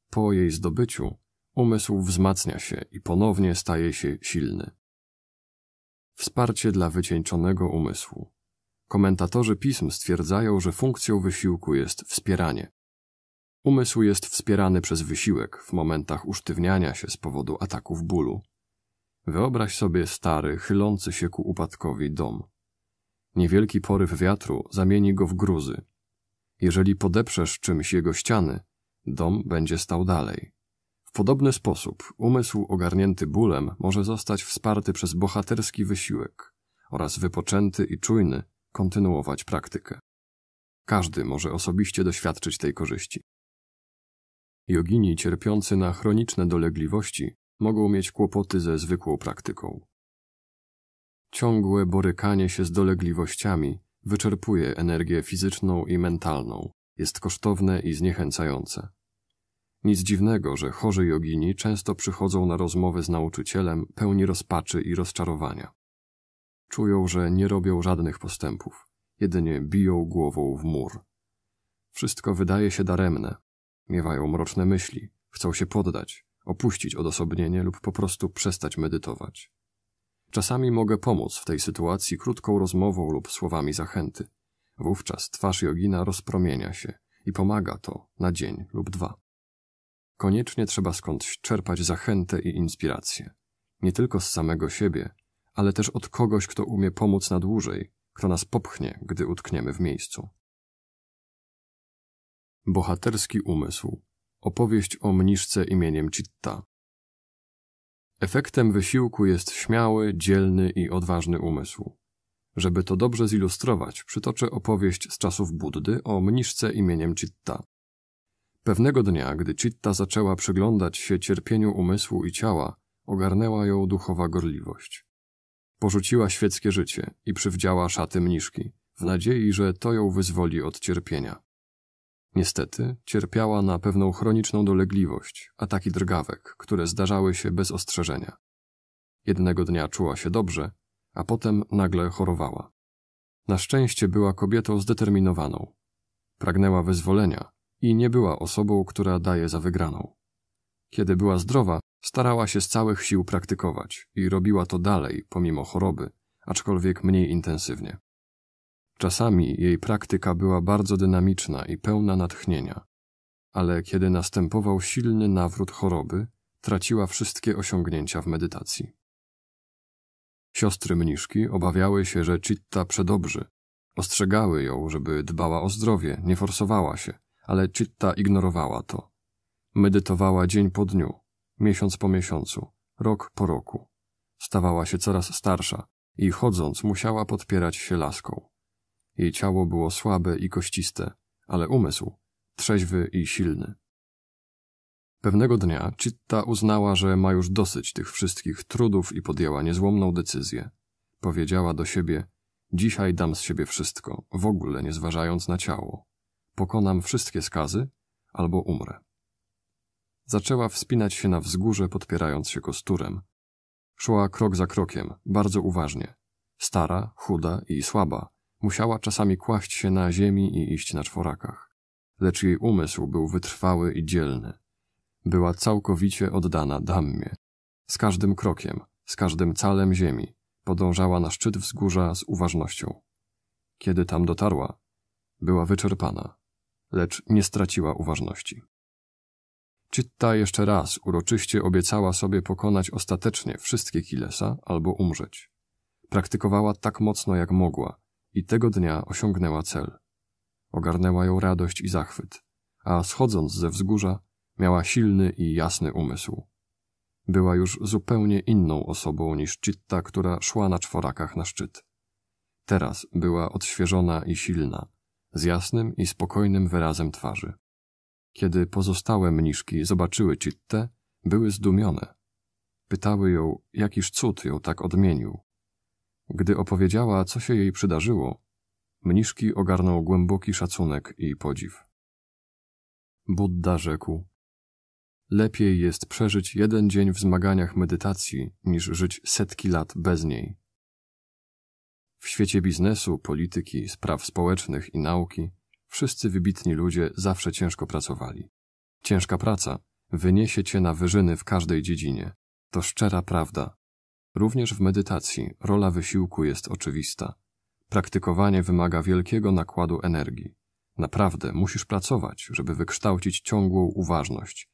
Po jej zdobyciu umysł wzmacnia się i ponownie staje się silny. Wsparcie dla wycieńczonego umysłu. Komentatorzy pism stwierdzają, że funkcją wysiłku jest wspieranie. Umysł jest wspierany przez wysiłek w momentach usztywniania się z powodu ataków bólu. Wyobraź sobie stary, chylący się ku upadkowi dom. Niewielki poryw wiatru zamieni go w gruzy. Jeżeli podeprzesz czymś jego ściany, dom będzie stał dalej. W podobny sposób umysł ogarnięty bólem może zostać wsparty przez bohaterski wysiłek oraz wypoczęty i czujny kontynuować praktykę. Każdy może osobiście doświadczyć tej korzyści. Jogini cierpiący na chroniczne dolegliwości mogą mieć kłopoty ze zwykłą praktyką. Ciągłe borykanie się z dolegliwościami wyczerpuje energię fizyczną i mentalną, jest kosztowne i zniechęcające. Nic dziwnego, że chorzy jogini często przychodzą na rozmowy z nauczycielem pełni rozpaczy i rozczarowania. Czują, że nie robią żadnych postępów, jedynie biją głową w mur. Wszystko wydaje się daremne, miewają mroczne myśli, chcą się poddać, opuścić odosobnienie lub po prostu przestać medytować. Czasami mogę pomóc w tej sytuacji krótką rozmową lub słowami zachęty, Wówczas twarz jogina rozpromienia się i pomaga to na dzień lub dwa. Koniecznie trzeba skądś czerpać zachętę i inspirację. Nie tylko z samego siebie, ale też od kogoś, kto umie pomóc na dłużej, kto nas popchnie, gdy utkniemy w miejscu. Bohaterski umysł. Opowieść o mniszce imieniem Citta. Efektem wysiłku jest śmiały, dzielny i odważny umysł. Żeby to dobrze zilustrować, przytoczę opowieść z czasów Buddy o mniszce imieniem Chitta. Pewnego dnia, gdy Chitta zaczęła przyglądać się cierpieniu umysłu i ciała, ogarnęła ją duchowa gorliwość. Porzuciła świeckie życie i przywdziała szaty mniszki, w nadziei, że to ją wyzwoli od cierpienia. Niestety, cierpiała na pewną chroniczną dolegliwość, ataki drgawek, które zdarzały się bez ostrzeżenia. Jednego dnia czuła się dobrze, a potem nagle chorowała. Na szczęście była kobietą zdeterminowaną. Pragnęła wyzwolenia i nie była osobą, która daje za wygraną. Kiedy była zdrowa, starała się z całych sił praktykować i robiła to dalej, pomimo choroby, aczkolwiek mniej intensywnie. Czasami jej praktyka była bardzo dynamiczna i pełna natchnienia, ale kiedy następował silny nawrót choroby, traciła wszystkie osiągnięcia w medytacji. Siostry mniszki obawiały się, że Citta przedobrzy. Ostrzegały ją, żeby dbała o zdrowie, nie forsowała się, ale Citta ignorowała to. Medytowała dzień po dniu, miesiąc po miesiącu, rok po roku. Stawała się coraz starsza i chodząc musiała podpierać się laską. Jej ciało było słabe i kościste, ale umysł trzeźwy i silny. Pewnego dnia Citta uznała, że ma już dosyć tych wszystkich trudów i podjęła niezłomną decyzję. Powiedziała do siebie: Dzisiaj dam z siebie wszystko, w ogóle nie zważając na ciało. Pokonam wszystkie skazy albo umrę. Zaczęła wspinać się na wzgórze, podpierając się kosturem. Szła krok za krokiem, bardzo uważnie. Stara, chuda i słaba, musiała czasami kłaść się na ziemi i iść na czworakach. Lecz jej umysł był wytrwały i dzielny była całkowicie oddana Dammie. Z każdym krokiem, z każdym calem ziemi, podążała na szczyt wzgórza z uważnością. Kiedy tam dotarła, była wyczerpana, lecz nie straciła uważności. Czytta jeszcze raz uroczyście obiecała sobie pokonać ostatecznie wszystkie Kilesa albo umrzeć. Praktykowała tak mocno jak mogła i tego dnia osiągnęła cel. Ogarnęła ją radość i zachwyt, a schodząc ze wzgórza Miała silny i jasny umysł. Była już zupełnie inną osobą niż Citta, która szła na czworakach na szczyt. Teraz była odświeżona i silna, z jasnym i spokojnym wyrazem twarzy. Kiedy pozostałe mniszki zobaczyły Cittę, były zdumione. Pytały ją, jakiż cud ją tak odmienił. Gdy opowiedziała, co się jej przydarzyło, mniszki ogarnął głęboki szacunek i podziw. Budda rzekł: Lepiej jest przeżyć jeden dzień w zmaganiach medytacji, niż żyć setki lat bez niej. W świecie biznesu, polityki, spraw społecznych i nauki wszyscy wybitni ludzie zawsze ciężko pracowali. Ciężka praca wyniesie cię na wyżyny w każdej dziedzinie. To szczera prawda. Również w medytacji rola wysiłku jest oczywista. Praktykowanie wymaga wielkiego nakładu energii. Naprawdę musisz pracować, żeby wykształcić ciągłą uważność,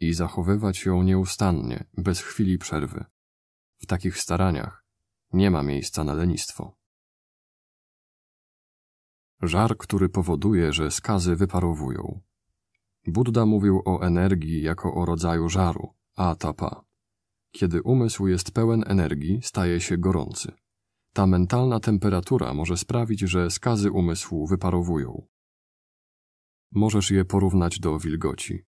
i zachowywać ją nieustannie, bez chwili przerwy. W takich staraniach nie ma miejsca na lenistwo. Żar, który powoduje, że skazy wyparowują. Buddha mówił o energii jako o rodzaju żaru, atapa. Kiedy umysł jest pełen energii, staje się gorący. Ta mentalna temperatura może sprawić, że skazy umysłu wyparowują. Możesz je porównać do wilgoci.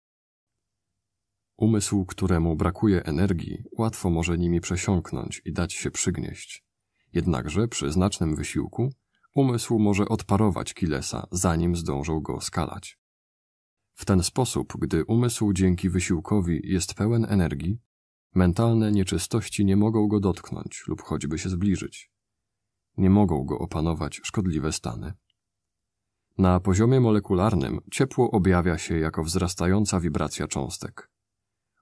Umysł, któremu brakuje energii, łatwo może nimi przesiąknąć i dać się przygnieść. Jednakże przy znacznym wysiłku umysł może odparować Kilesa, zanim zdążą go skalać. W ten sposób, gdy umysł dzięki wysiłkowi jest pełen energii, mentalne nieczystości nie mogą go dotknąć lub choćby się zbliżyć. Nie mogą go opanować szkodliwe stany. Na poziomie molekularnym ciepło objawia się jako wzrastająca wibracja cząstek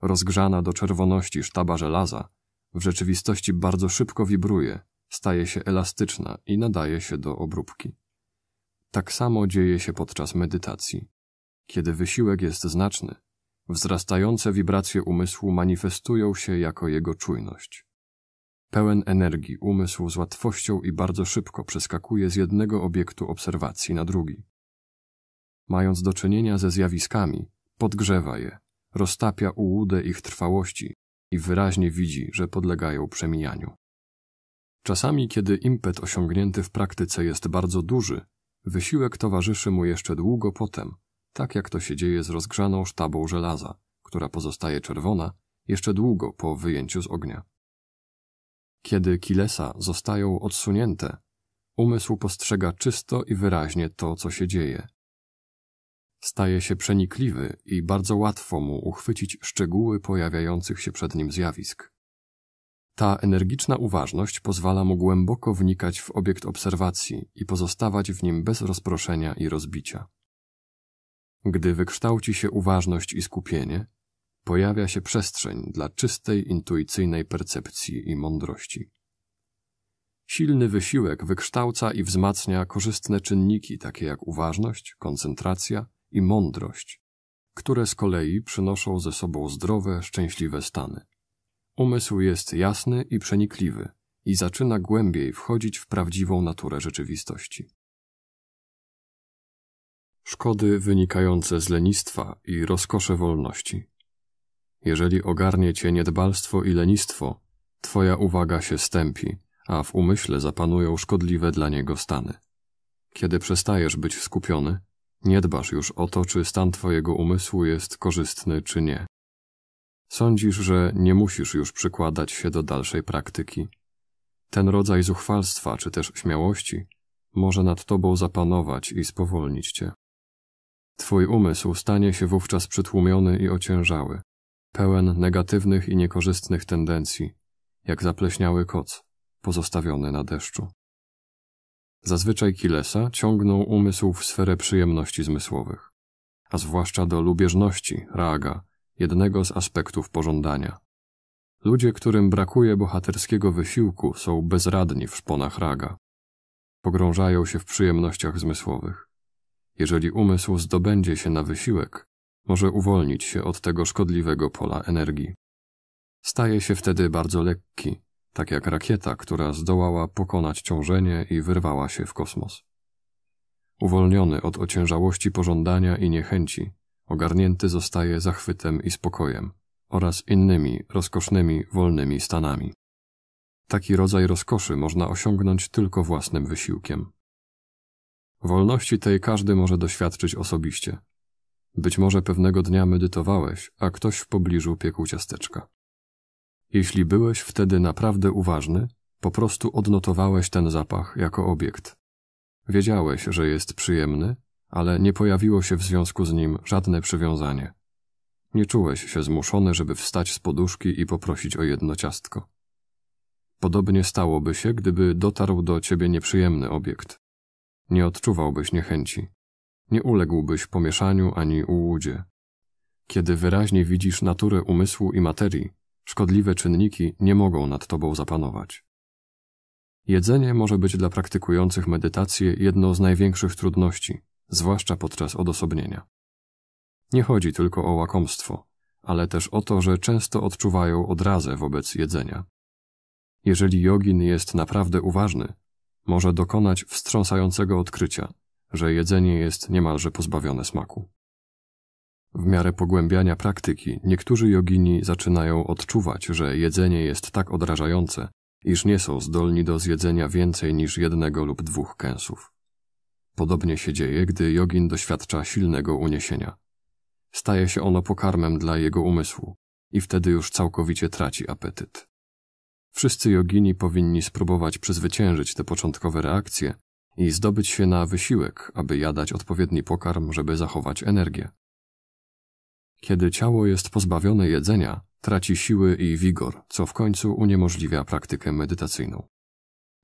rozgrzana do czerwoności sztaba żelaza, w rzeczywistości bardzo szybko wibruje, staje się elastyczna i nadaje się do obróbki. Tak samo dzieje się podczas medytacji. Kiedy wysiłek jest znaczny, wzrastające wibracje umysłu manifestują się jako jego czujność. Pełen energii umysł z łatwością i bardzo szybko przeskakuje z jednego obiektu obserwacji na drugi. Mając do czynienia ze zjawiskami, podgrzewa je, roztapia ułudę ich trwałości i wyraźnie widzi, że podlegają przemijaniu. Czasami, kiedy impet osiągnięty w praktyce jest bardzo duży, wysiłek towarzyszy mu jeszcze długo potem, tak jak to się dzieje z rozgrzaną sztabą żelaza, która pozostaje czerwona jeszcze długo po wyjęciu z ognia. Kiedy kilesa zostają odsunięte, umysł postrzega czysto i wyraźnie to, co się dzieje, Staje się przenikliwy i bardzo łatwo mu uchwycić szczegóły pojawiających się przed nim zjawisk. Ta energiczna uważność pozwala mu głęboko wnikać w obiekt obserwacji i pozostawać w nim bez rozproszenia i rozbicia. Gdy wykształci się uważność i skupienie, pojawia się przestrzeń dla czystej, intuicyjnej percepcji i mądrości. Silny wysiłek wykształca i wzmacnia korzystne czynniki takie jak uważność, koncentracja, i mądrość, które z kolei przynoszą ze sobą zdrowe, szczęśliwe stany. Umysł jest jasny i przenikliwy i zaczyna głębiej wchodzić w prawdziwą naturę rzeczywistości. Szkody wynikające z lenistwa i rozkosze wolności. Jeżeli ogarnie cię niedbalstwo i lenistwo, twoja uwaga się stępi, a w umyśle zapanują szkodliwe dla niego stany. Kiedy przestajesz być skupiony, nie dbasz już o to, czy stan twojego umysłu jest korzystny czy nie. Sądzisz, że nie musisz już przykładać się do dalszej praktyki. Ten rodzaj zuchwalstwa czy też śmiałości może nad tobą zapanować i spowolnić cię. Twój umysł stanie się wówczas przytłumiony i ociężały, pełen negatywnych i niekorzystnych tendencji, jak zapleśniały koc pozostawiony na deszczu. Zazwyczaj Killesa ciągną umysł w sferę przyjemności zmysłowych, a zwłaszcza do lubieżności, raga, jednego z aspektów pożądania. Ludzie, którym brakuje bohaterskiego wysiłku, są bezradni w szponach raga. Pogrążają się w przyjemnościach zmysłowych. Jeżeli umysł zdobędzie się na wysiłek, może uwolnić się od tego szkodliwego pola energii. Staje się wtedy bardzo lekki, tak jak rakieta, która zdołała pokonać ciążenie i wyrwała się w kosmos. Uwolniony od ociężałości pożądania i niechęci, ogarnięty zostaje zachwytem i spokojem oraz innymi rozkosznymi, wolnymi stanami. Taki rodzaj rozkoszy można osiągnąć tylko własnym wysiłkiem. Wolności tej każdy może doświadczyć osobiście. Być może pewnego dnia medytowałeś, a ktoś w pobliżu piekł ciasteczka. Jeśli byłeś wtedy naprawdę uważny, po prostu odnotowałeś ten zapach jako obiekt. Wiedziałeś, że jest przyjemny, ale nie pojawiło się w związku z nim żadne przywiązanie. Nie czułeś się zmuszony, żeby wstać z poduszki i poprosić o jedno ciastko. Podobnie stałoby się, gdyby dotarł do ciebie nieprzyjemny obiekt. Nie odczuwałbyś niechęci. Nie uległbyś pomieszaniu ani ułudzie. Kiedy wyraźnie widzisz naturę umysłu i materii, Szkodliwe czynniki nie mogą nad tobą zapanować. Jedzenie może być dla praktykujących medytację jedną z największych trudności, zwłaszcza podczas odosobnienia. Nie chodzi tylko o łakomstwo, ale też o to, że często odczuwają odrazę wobec jedzenia. Jeżeli jogin jest naprawdę uważny, może dokonać wstrząsającego odkrycia, że jedzenie jest niemalże pozbawione smaku. W miarę pogłębiania praktyki, niektórzy jogini zaczynają odczuwać, że jedzenie jest tak odrażające, iż nie są zdolni do zjedzenia więcej niż jednego lub dwóch kęsów. Podobnie się dzieje, gdy jogin doświadcza silnego uniesienia. Staje się ono pokarmem dla jego umysłu i wtedy już całkowicie traci apetyt. Wszyscy jogini powinni spróbować przezwyciężyć te początkowe reakcje i zdobyć się na wysiłek, aby jadać odpowiedni pokarm, żeby zachować energię. Kiedy ciało jest pozbawione jedzenia, traci siły i wigor, co w końcu uniemożliwia praktykę medytacyjną.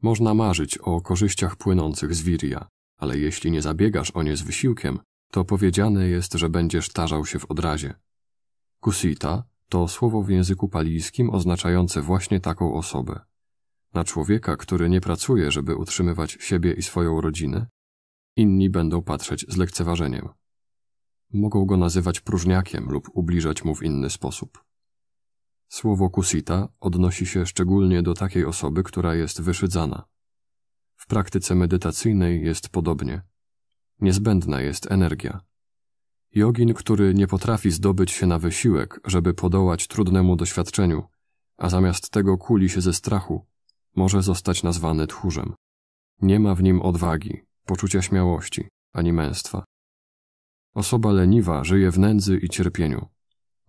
Można marzyć o korzyściach płynących z wirja, ale jeśli nie zabiegasz o nie z wysiłkiem, to powiedziane jest, że będziesz tarzał się w odrazie. Kusita to słowo w języku palijskim oznaczające właśnie taką osobę. Na człowieka, który nie pracuje, żeby utrzymywać siebie i swoją rodzinę, inni będą patrzeć z lekceważeniem mogą go nazywać próżniakiem lub ubliżać mu w inny sposób. Słowo kusita odnosi się szczególnie do takiej osoby, która jest wyszydzana. W praktyce medytacyjnej jest podobnie. Niezbędna jest energia. Jogin, który nie potrafi zdobyć się na wysiłek, żeby podołać trudnemu doświadczeniu, a zamiast tego kuli się ze strachu, może zostać nazwany tchórzem. Nie ma w nim odwagi, poczucia śmiałości ani męstwa. Osoba leniwa żyje w nędzy i cierpieniu.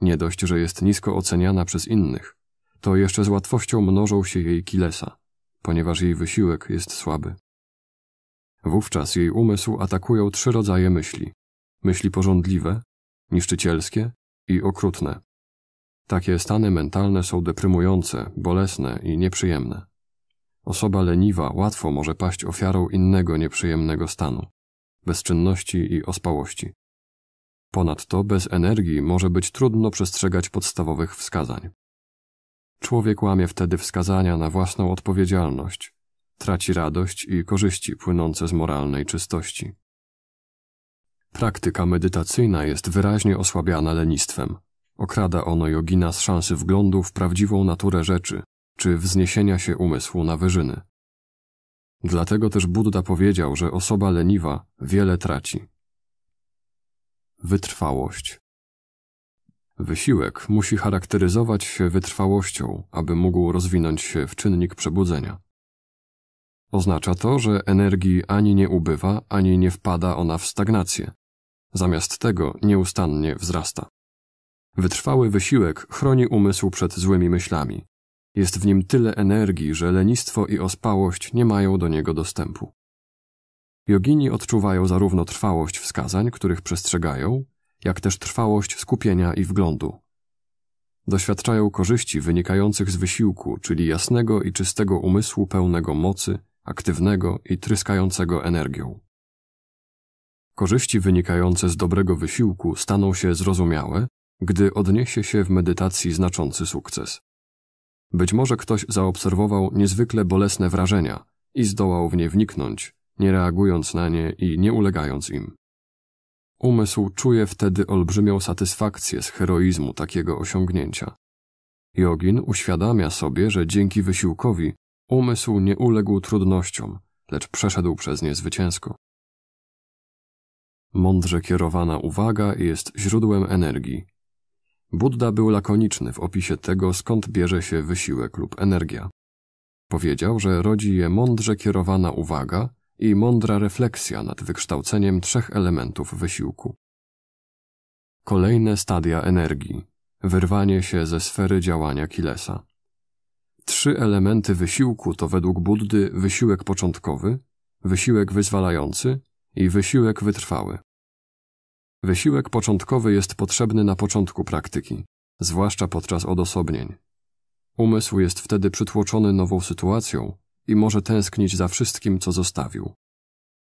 Nie dość, że jest nisko oceniana przez innych, to jeszcze z łatwością mnożą się jej kilesa, ponieważ jej wysiłek jest słaby. Wówczas jej umysł atakują trzy rodzaje myśli: myśli porządliwe, niszczycielskie i okrutne. Takie stany mentalne są deprymujące, bolesne i nieprzyjemne. Osoba leniwa łatwo może paść ofiarą innego nieprzyjemnego stanu bezczynności i ospałości. Ponadto bez energii może być trudno przestrzegać podstawowych wskazań. Człowiek łamie wtedy wskazania na własną odpowiedzialność, traci radość i korzyści płynące z moralnej czystości. Praktyka medytacyjna jest wyraźnie osłabiana lenistwem. Okrada ono jogina z szansy wglądu w prawdziwą naturę rzeczy, czy wzniesienia się umysłu na wyżyny. Dlatego też Buddha powiedział, że osoba leniwa wiele traci wytrwałość. Wysiłek musi charakteryzować się wytrwałością, aby mógł rozwinąć się w czynnik przebudzenia. Oznacza to, że energii ani nie ubywa, ani nie wpada ona w stagnację. Zamiast tego nieustannie wzrasta. Wytrwały wysiłek chroni umysł przed złymi myślami. Jest w nim tyle energii, że lenistwo i ospałość nie mają do niego dostępu. Jogini odczuwają zarówno trwałość wskazań, których przestrzegają, jak też trwałość skupienia i wglądu. Doświadczają korzyści wynikających z wysiłku, czyli jasnego i czystego umysłu pełnego mocy, aktywnego i tryskającego energią. Korzyści wynikające z dobrego wysiłku staną się zrozumiałe, gdy odniesie się w medytacji znaczący sukces. Być może ktoś zaobserwował niezwykle bolesne wrażenia i zdołał w nie wniknąć, nie reagując na nie i nie ulegając im. Umysł czuje wtedy olbrzymią satysfakcję z heroizmu takiego osiągnięcia. Jogin uświadamia sobie, że dzięki wysiłkowi umysł nie uległ trudnościom, lecz przeszedł przez nie zwycięsko. Mądrze kierowana uwaga jest źródłem energii. Buddha był lakoniczny w opisie tego, skąd bierze się wysiłek lub energia. Powiedział, że rodzi je mądrze kierowana uwaga i mądra refleksja nad wykształceniem trzech elementów wysiłku. Kolejne stadia energii wyrwanie się ze sfery działania Kilesa. Trzy elementy wysiłku to według Buddy wysiłek początkowy, wysiłek wyzwalający i wysiłek wytrwały. Wysiłek początkowy jest potrzebny na początku praktyki, zwłaszcza podczas odosobnień. Umysł jest wtedy przytłoczony nową sytuacją i może tęsknić za wszystkim, co zostawił.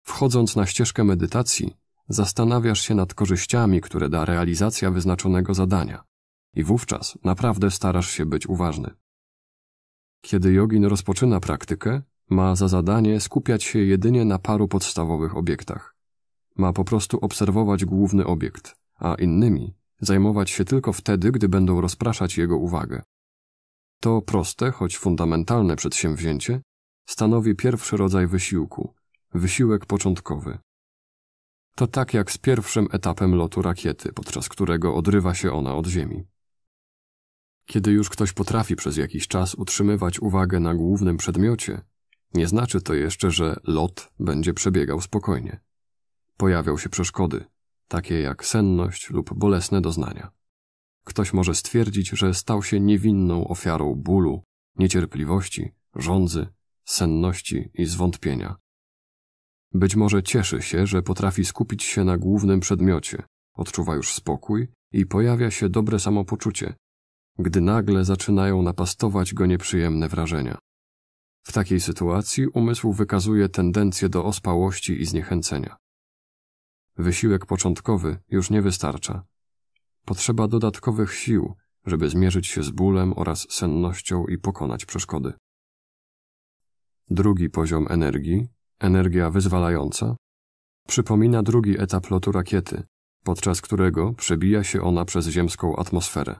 Wchodząc na ścieżkę medytacji, zastanawiasz się nad korzyściami, które da realizacja wyznaczonego zadania i wówczas naprawdę starasz się być uważny. Kiedy jogin rozpoczyna praktykę, ma za zadanie skupiać się jedynie na paru podstawowych obiektach. Ma po prostu obserwować główny obiekt, a innymi zajmować się tylko wtedy, gdy będą rozpraszać jego uwagę. To proste, choć fundamentalne przedsięwzięcie stanowi pierwszy rodzaj wysiłku wysiłek początkowy. To tak jak z pierwszym etapem lotu rakiety, podczas którego odrywa się ona od Ziemi. Kiedy już ktoś potrafi przez jakiś czas utrzymywać uwagę na głównym przedmiocie, nie znaczy to jeszcze, że lot będzie przebiegał spokojnie. Pojawią się przeszkody, takie jak senność lub bolesne doznania. Ktoś może stwierdzić, że stał się niewinną ofiarą bólu, niecierpliwości, żądzy senności i zwątpienia. Być może cieszy się, że potrafi skupić się na głównym przedmiocie, odczuwa już spokój i pojawia się dobre samopoczucie, gdy nagle zaczynają napastować go nieprzyjemne wrażenia. W takiej sytuacji umysł wykazuje tendencję do ospałości i zniechęcenia. Wysiłek początkowy już nie wystarcza. Potrzeba dodatkowych sił, żeby zmierzyć się z bólem oraz sennością i pokonać przeszkody. Drugi poziom energii, energia wyzwalająca, przypomina drugi etap lotu rakiety, podczas którego przebija się ona przez ziemską atmosferę.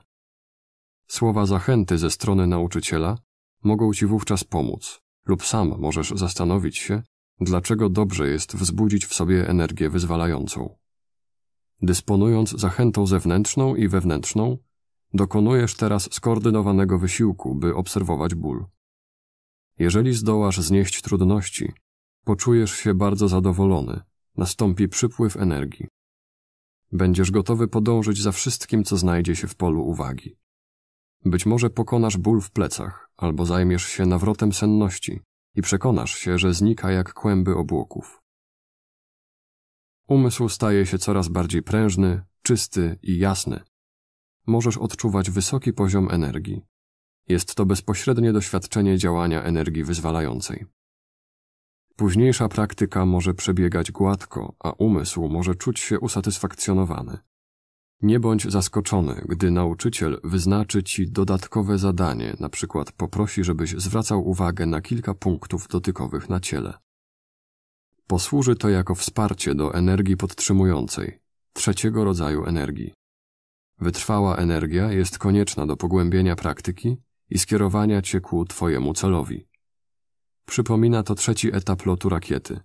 Słowa zachęty ze strony nauczyciela mogą Ci wówczas pomóc, lub sam możesz zastanowić się, dlaczego dobrze jest wzbudzić w sobie energię wyzwalającą. Dysponując zachętą zewnętrzną i wewnętrzną, dokonujesz teraz skoordynowanego wysiłku, by obserwować ból. Jeżeli zdołasz znieść trudności, poczujesz się bardzo zadowolony, nastąpi przypływ energii. Będziesz gotowy podążyć za wszystkim, co znajdzie się w polu uwagi. Być może pokonasz ból w plecach, albo zajmiesz się nawrotem senności i przekonasz się, że znika jak kłęby obłoków. Umysł staje się coraz bardziej prężny, czysty i jasny. Możesz odczuwać wysoki poziom energii. Jest to bezpośrednie doświadczenie działania energii wyzwalającej. Późniejsza praktyka może przebiegać gładko, a umysł może czuć się usatysfakcjonowany. Nie bądź zaskoczony, gdy nauczyciel wyznaczy ci dodatkowe zadanie, na przykład poprosi, żebyś zwracał uwagę na kilka punktów dotykowych na ciele. Posłuży to jako wsparcie do energii podtrzymującej, trzeciego rodzaju energii. Wytrwała energia jest konieczna do pogłębienia praktyki i skierowania cię ku twojemu celowi. Przypomina to trzeci etap lotu rakiety,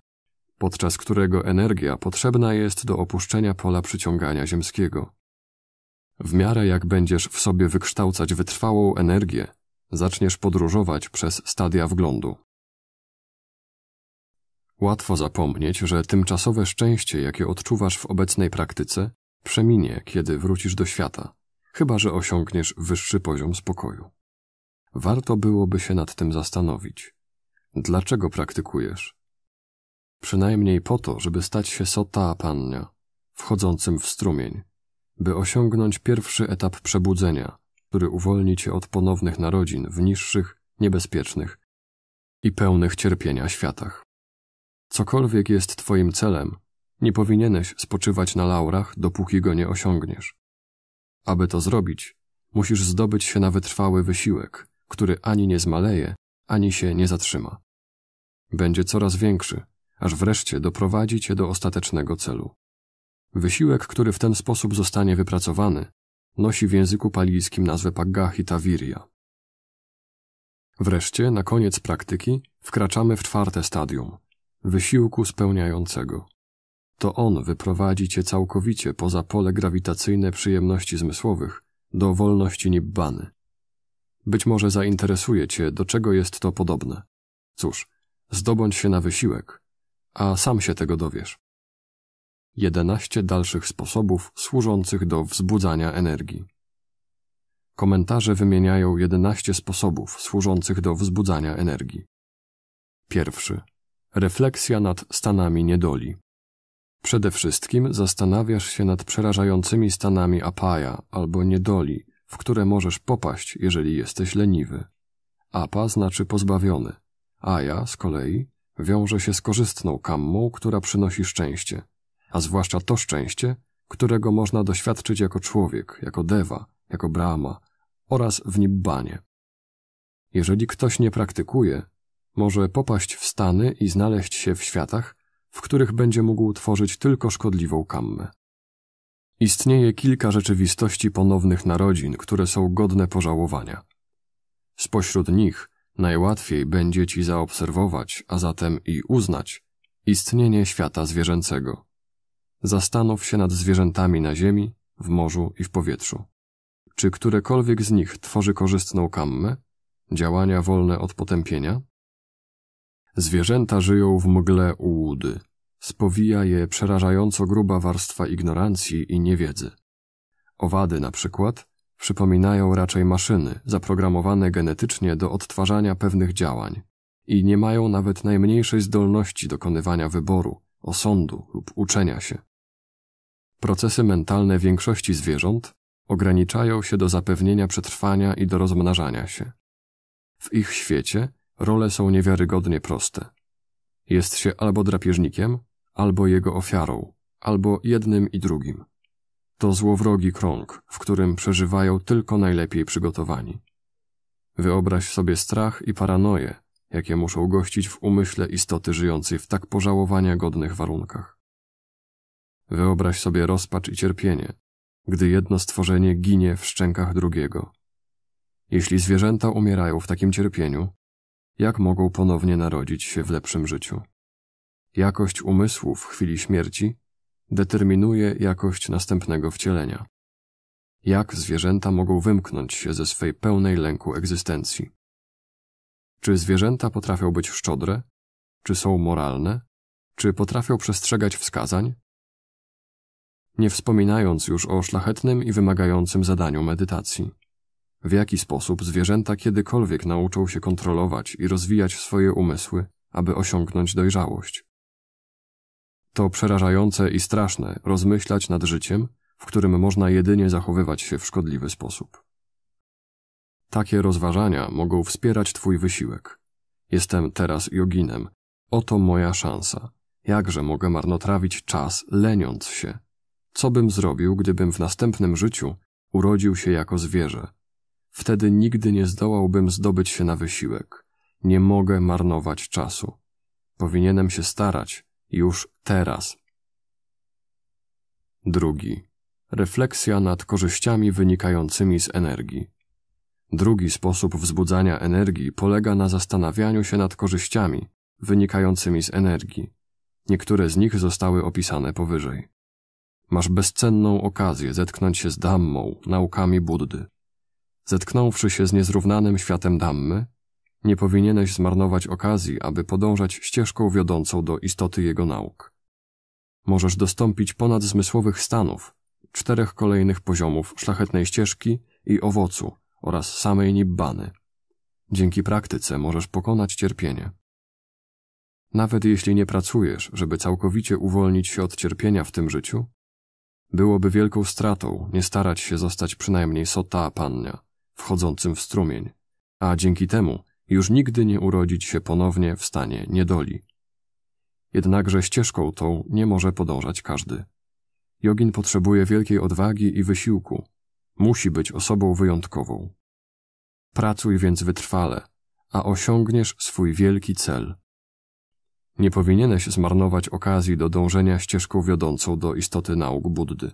podczas którego energia potrzebna jest do opuszczenia pola przyciągania ziemskiego. W miarę jak będziesz w sobie wykształcać wytrwałą energię, zaczniesz podróżować przez stadia wglądu. Łatwo zapomnieć, że tymczasowe szczęście, jakie odczuwasz w obecnej praktyce, przeminie, kiedy wrócisz do świata, chyba że osiągniesz wyższy poziom spokoju. Warto byłoby się nad tym zastanowić. Dlaczego praktykujesz? Przynajmniej po to, żeby stać się sota pannia, wchodzącym w strumień, by osiągnąć pierwszy etap przebudzenia, który uwolni cię od ponownych narodzin w niższych, niebezpiecznych i pełnych cierpienia światach. Cokolwiek jest twoim celem, nie powinieneś spoczywać na laurach, dopóki go nie osiągniesz. Aby to zrobić, musisz zdobyć się na wytrwały wysiłek, który ani nie zmaleje, ani się nie zatrzyma. Będzie coraz większy, aż wreszcie doprowadzi cię do ostatecznego celu. Wysiłek, który w ten sposób zostanie wypracowany, nosi w języku palijskim nazwę Paggahi Virya. Wreszcie, na koniec praktyki, wkraczamy w czwarte stadium wysiłku spełniającego. To on wyprowadzi cię całkowicie poza pole grawitacyjne przyjemności zmysłowych do wolności nibbany. Być może zainteresuje cię, do czego jest to podobne. Cóż, zdobądź się na wysiłek, a sam się tego dowiesz. 11 dalszych sposobów służących do wzbudzania energii. Komentarze wymieniają 11 sposobów służących do wzbudzania energii. Pierwszy. Refleksja nad stanami niedoli. Przede wszystkim zastanawiasz się nad przerażającymi stanami apaja albo niedoli, w które możesz popaść, jeżeli jesteś leniwy. Apa znaczy pozbawiony, a ja z kolei wiąże się z korzystną kammą, która przynosi szczęście, a zwłaszcza to szczęście, którego można doświadczyć jako człowiek, jako dewa, jako brahma oraz w nibbanie. Jeżeli ktoś nie praktykuje, może popaść w stany i znaleźć się w światach, w których będzie mógł tworzyć tylko szkodliwą kammę. Istnieje kilka rzeczywistości ponownych narodzin, które są godne pożałowania. Spośród nich najłatwiej będzie ci zaobserwować, a zatem i uznać, istnienie świata zwierzęcego. Zastanów się nad zwierzętami na ziemi, w morzu i w powietrzu. Czy którekolwiek z nich tworzy korzystną kammę? Działania wolne od potępienia? Zwierzęta żyją w mgle ułudy. Spowija je przerażająco gruba warstwa ignorancji i niewiedzy. Owady na przykład przypominają raczej maszyny zaprogramowane genetycznie do odtwarzania pewnych działań i nie mają nawet najmniejszej zdolności dokonywania wyboru, osądu lub uczenia się. Procesy mentalne większości zwierząt ograniczają się do zapewnienia przetrwania i do rozmnażania się. W ich świecie role są niewiarygodnie proste. Jest się albo drapieżnikiem, albo jego ofiarą, albo jednym i drugim. To złowrogi krąg, w którym przeżywają tylko najlepiej przygotowani. Wyobraź sobie strach i paranoję, jakie muszą gościć w umyśle istoty żyjącej w tak pożałowania godnych warunkach. Wyobraź sobie rozpacz i cierpienie, gdy jedno stworzenie ginie w szczękach drugiego. Jeśli zwierzęta umierają w takim cierpieniu, jak mogą ponownie narodzić się w lepszym życiu? Jakość umysłu w chwili śmierci determinuje jakość następnego wcielenia. Jak zwierzęta mogą wymknąć się ze swej pełnej lęku egzystencji? Czy zwierzęta potrafią być szczodre? Czy są moralne? Czy potrafią przestrzegać wskazań? Nie wspominając już o szlachetnym i wymagającym zadaniu medytacji. W jaki sposób zwierzęta kiedykolwiek nauczą się kontrolować i rozwijać swoje umysły, aby osiągnąć dojrzałość? To przerażające i straszne rozmyślać nad życiem, w którym można jedynie zachowywać się w szkodliwy sposób. Takie rozważania mogą wspierać Twój wysiłek. Jestem teraz joginem. Oto moja szansa. Jakże mogę marnotrawić czas, leniąc się? Co bym zrobił, gdybym w następnym życiu urodził się jako zwierzę? Wtedy nigdy nie zdołałbym zdobyć się na wysiłek. Nie mogę marnować czasu. Powinienem się starać, już teraz. Drugi. Refleksja nad korzyściami wynikającymi z energii. Drugi sposób wzbudzania energii polega na zastanawianiu się nad korzyściami wynikającymi z energii. Niektóre z nich zostały opisane powyżej. Masz bezcenną okazję zetknąć się z Dammą, naukami Buddy. Zetknąwszy się z niezrównanym światem Dammy. Nie powinieneś zmarnować okazji, aby podążać ścieżką wiodącą do istoty jego nauk. Możesz dostąpić ponad zmysłowych stanów, czterech kolejnych poziomów szlachetnej ścieżki i owocu oraz samej nibbany. Dzięki praktyce możesz pokonać cierpienie. Nawet jeśli nie pracujesz, żeby całkowicie uwolnić się od cierpienia w tym życiu, byłoby wielką stratą nie starać się zostać przynajmniej sota pannia, wchodzącym w strumień, a dzięki temu już nigdy nie urodzić się ponownie w stanie niedoli. Jednakże ścieżką tą nie może podążać każdy. Jogin potrzebuje wielkiej odwagi i wysiłku. Musi być osobą wyjątkową. Pracuj więc wytrwale, a osiągniesz swój wielki cel. Nie powinieneś zmarnować okazji do dążenia ścieżką wiodącą do istoty nauk Buddy.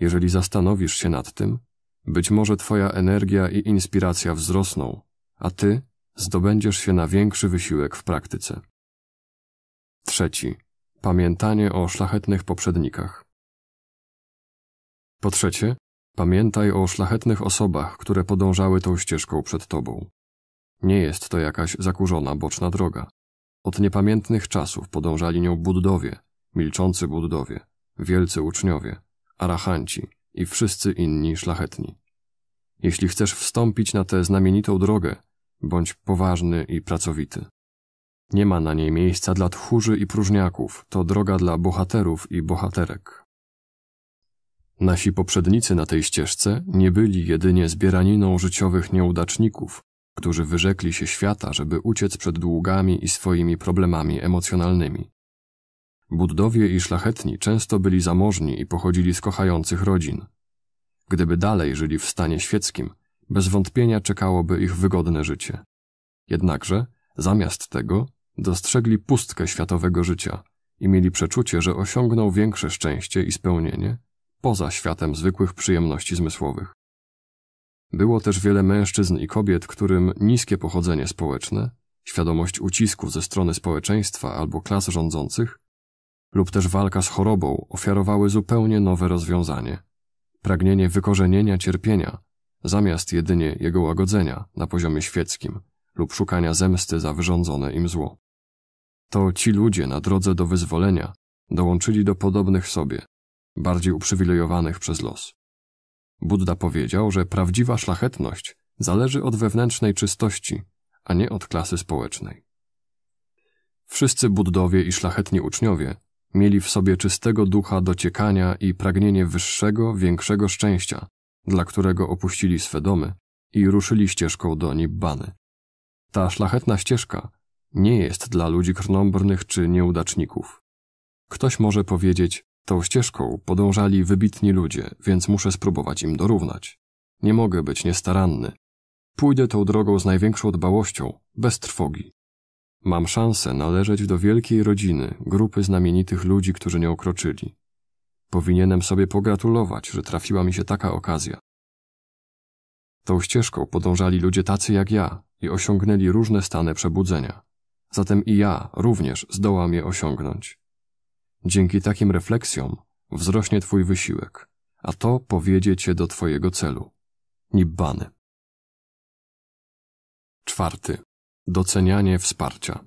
Jeżeli zastanowisz się nad tym, być może twoja energia i inspiracja wzrosną, a ty zdobędziesz się na większy wysiłek w praktyce. Trzeci. Pamiętanie o szlachetnych poprzednikach. Po trzecie, pamiętaj o szlachetnych osobach, które podążały tą ścieżką przed tobą. Nie jest to jakaś zakurzona boczna droga. Od niepamiętnych czasów podążali nią buddowie, milczący buddowie, wielcy uczniowie, arahanci i wszyscy inni szlachetni. Jeśli chcesz wstąpić na tę znamienitą drogę, bądź poważny i pracowity. Nie ma na niej miejsca dla tchórzy i próżniaków, to droga dla bohaterów i bohaterek. Nasi poprzednicy na tej ścieżce nie byli jedynie zbieraniną życiowych nieudaczników, którzy wyrzekli się świata, żeby uciec przed długami i swoimi problemami emocjonalnymi. Buddowie i szlachetni często byli zamożni i pochodzili z kochających rodzin. Gdyby dalej żyli w stanie świeckim, bez wątpienia czekałoby ich wygodne życie. Jednakże, zamiast tego, dostrzegli pustkę światowego życia i mieli przeczucie, że osiągną większe szczęście i spełnienie poza światem zwykłych przyjemności zmysłowych. Było też wiele mężczyzn i kobiet, którym niskie pochodzenie społeczne, świadomość ucisku ze strony społeczeństwa albo klas rządzących, lub też walka z chorobą ofiarowały zupełnie nowe rozwiązanie pragnienie wykorzenienia cierpienia zamiast jedynie jego łagodzenia na poziomie świeckim lub szukania zemsty za wyrządzone im zło. To ci ludzie na drodze do wyzwolenia dołączyli do podobnych sobie, bardziej uprzywilejowanych przez los. Buddha powiedział, że prawdziwa szlachetność zależy od wewnętrznej czystości, a nie od klasy społecznej. Wszyscy buddowie i szlachetni uczniowie mieli w sobie czystego ducha dociekania i pragnienie wyższego, większego szczęścia, dla którego opuścili swe domy i ruszyli ścieżką do Nibbany. Ta szlachetna ścieżka nie jest dla ludzi krnąbrnych czy nieudaczników. Ktoś może powiedzieć, tą ścieżką podążali wybitni ludzie, więc muszę spróbować im dorównać. Nie mogę być niestaranny. Pójdę tą drogą z największą dbałością, bez trwogi. Mam szansę należeć do wielkiej rodziny, grupy znamienitych ludzi, którzy nie okroczyli. Powinienem sobie pogratulować, że trafiła mi się taka okazja. Tą ścieżką podążali ludzie tacy jak ja i osiągnęli różne stany przebudzenia. Zatem i ja również zdołam je osiągnąć. Dzięki takim refleksjom wzrośnie Twój wysiłek, a to powiedzie Cię do Twojego celu. Nibbany. Czwarty. Docenianie wsparcia.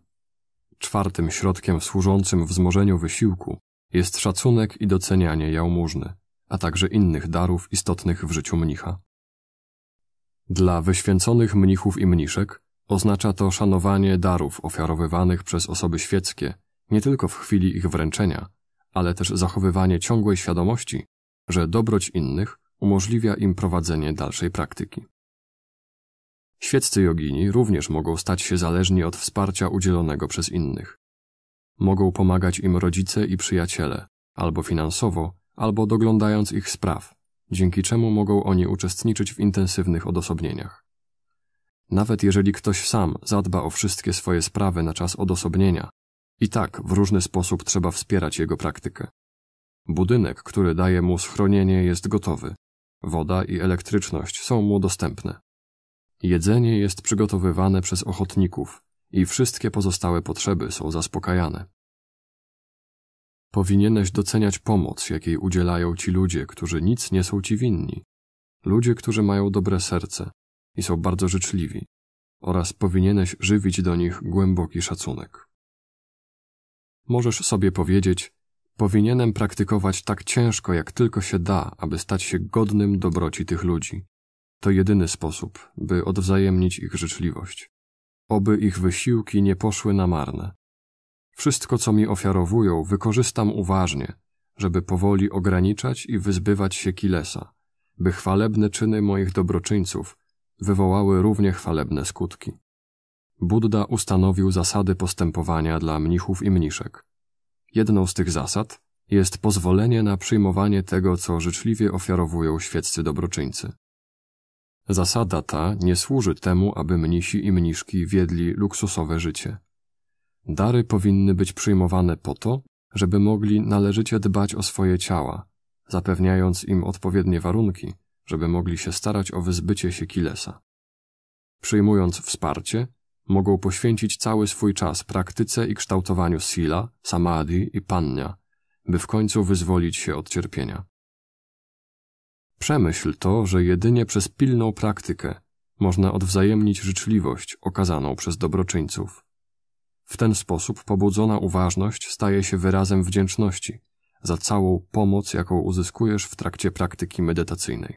Czwartym środkiem służącym wzmożeniu wysiłku jest szacunek i docenianie jałmużny, a także innych darów istotnych w życiu mnicha. Dla wyświęconych mnichów i mniszek oznacza to szanowanie darów ofiarowywanych przez osoby świeckie, nie tylko w chwili ich wręczenia, ale też zachowywanie ciągłej świadomości, że dobroć innych umożliwia im prowadzenie dalszej praktyki. Świeccy jogini również mogą stać się zależni od wsparcia udzielonego przez innych. Mogą pomagać im rodzice i przyjaciele, albo finansowo, albo doglądając ich spraw, dzięki czemu mogą oni uczestniczyć w intensywnych odosobnieniach. Nawet jeżeli ktoś sam zadba o wszystkie swoje sprawy na czas odosobnienia, i tak w różny sposób trzeba wspierać jego praktykę. Budynek, który daje mu schronienie, jest gotowy. Woda i elektryczność są mu dostępne. Jedzenie jest przygotowywane przez ochotników, i wszystkie pozostałe potrzeby są zaspokajane. Powinieneś doceniać pomoc, jakiej udzielają ci ludzie, którzy nic nie są ci winni, ludzie, którzy mają dobre serce i są bardzo życzliwi, oraz powinieneś żywić do nich głęboki szacunek. Możesz sobie powiedzieć, powinienem praktykować tak ciężko, jak tylko się da, aby stać się godnym dobroci tych ludzi. To jedyny sposób, by odwzajemnić ich życzliwość oby ich wysiłki nie poszły na marne. Wszystko, co mi ofiarowują, wykorzystam uważnie, żeby powoli ograniczać i wyzbywać się Kilesa, by chwalebne czyny moich dobroczyńców wywołały równie chwalebne skutki. Buddha ustanowił zasady postępowania dla mnichów i mniszek. Jedną z tych zasad jest pozwolenie na przyjmowanie tego, co życzliwie ofiarowują świeccy dobroczyńcy. Zasada ta nie służy temu, aby mnisi i mniszki wiedli luksusowe życie. Dary powinny być przyjmowane po to, żeby mogli należycie dbać o swoje ciała, zapewniając im odpowiednie warunki, żeby mogli się starać o wyzbycie się kilesa. Przyjmując wsparcie, mogą poświęcić cały swój czas praktyce i kształtowaniu sila, samadhi i pannia, by w końcu wyzwolić się od cierpienia. Przemyśl to, że jedynie przez pilną praktykę można odwzajemnić życzliwość okazaną przez dobroczyńców. W ten sposób pobudzona uważność staje się wyrazem wdzięczności za całą pomoc, jaką uzyskujesz w trakcie praktyki medytacyjnej.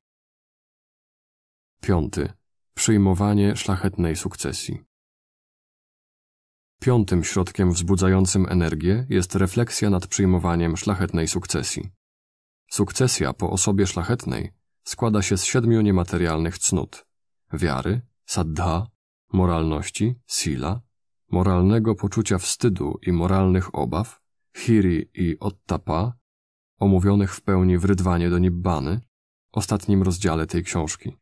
Piąty. Przyjmowanie szlachetnej sukcesji. Piątym środkiem wzbudzającym energię jest refleksja nad przyjmowaniem szlachetnej sukcesji Sukcesja po osobie szlachetnej składa się z siedmiu niematerialnych cnót: wiary, saddha, moralności, sila, moralnego poczucia wstydu i moralnych obaw, hiri i ottapa, omówionych w pełni w Rydwanie do Nibbany, ostatnim rozdziale tej książki.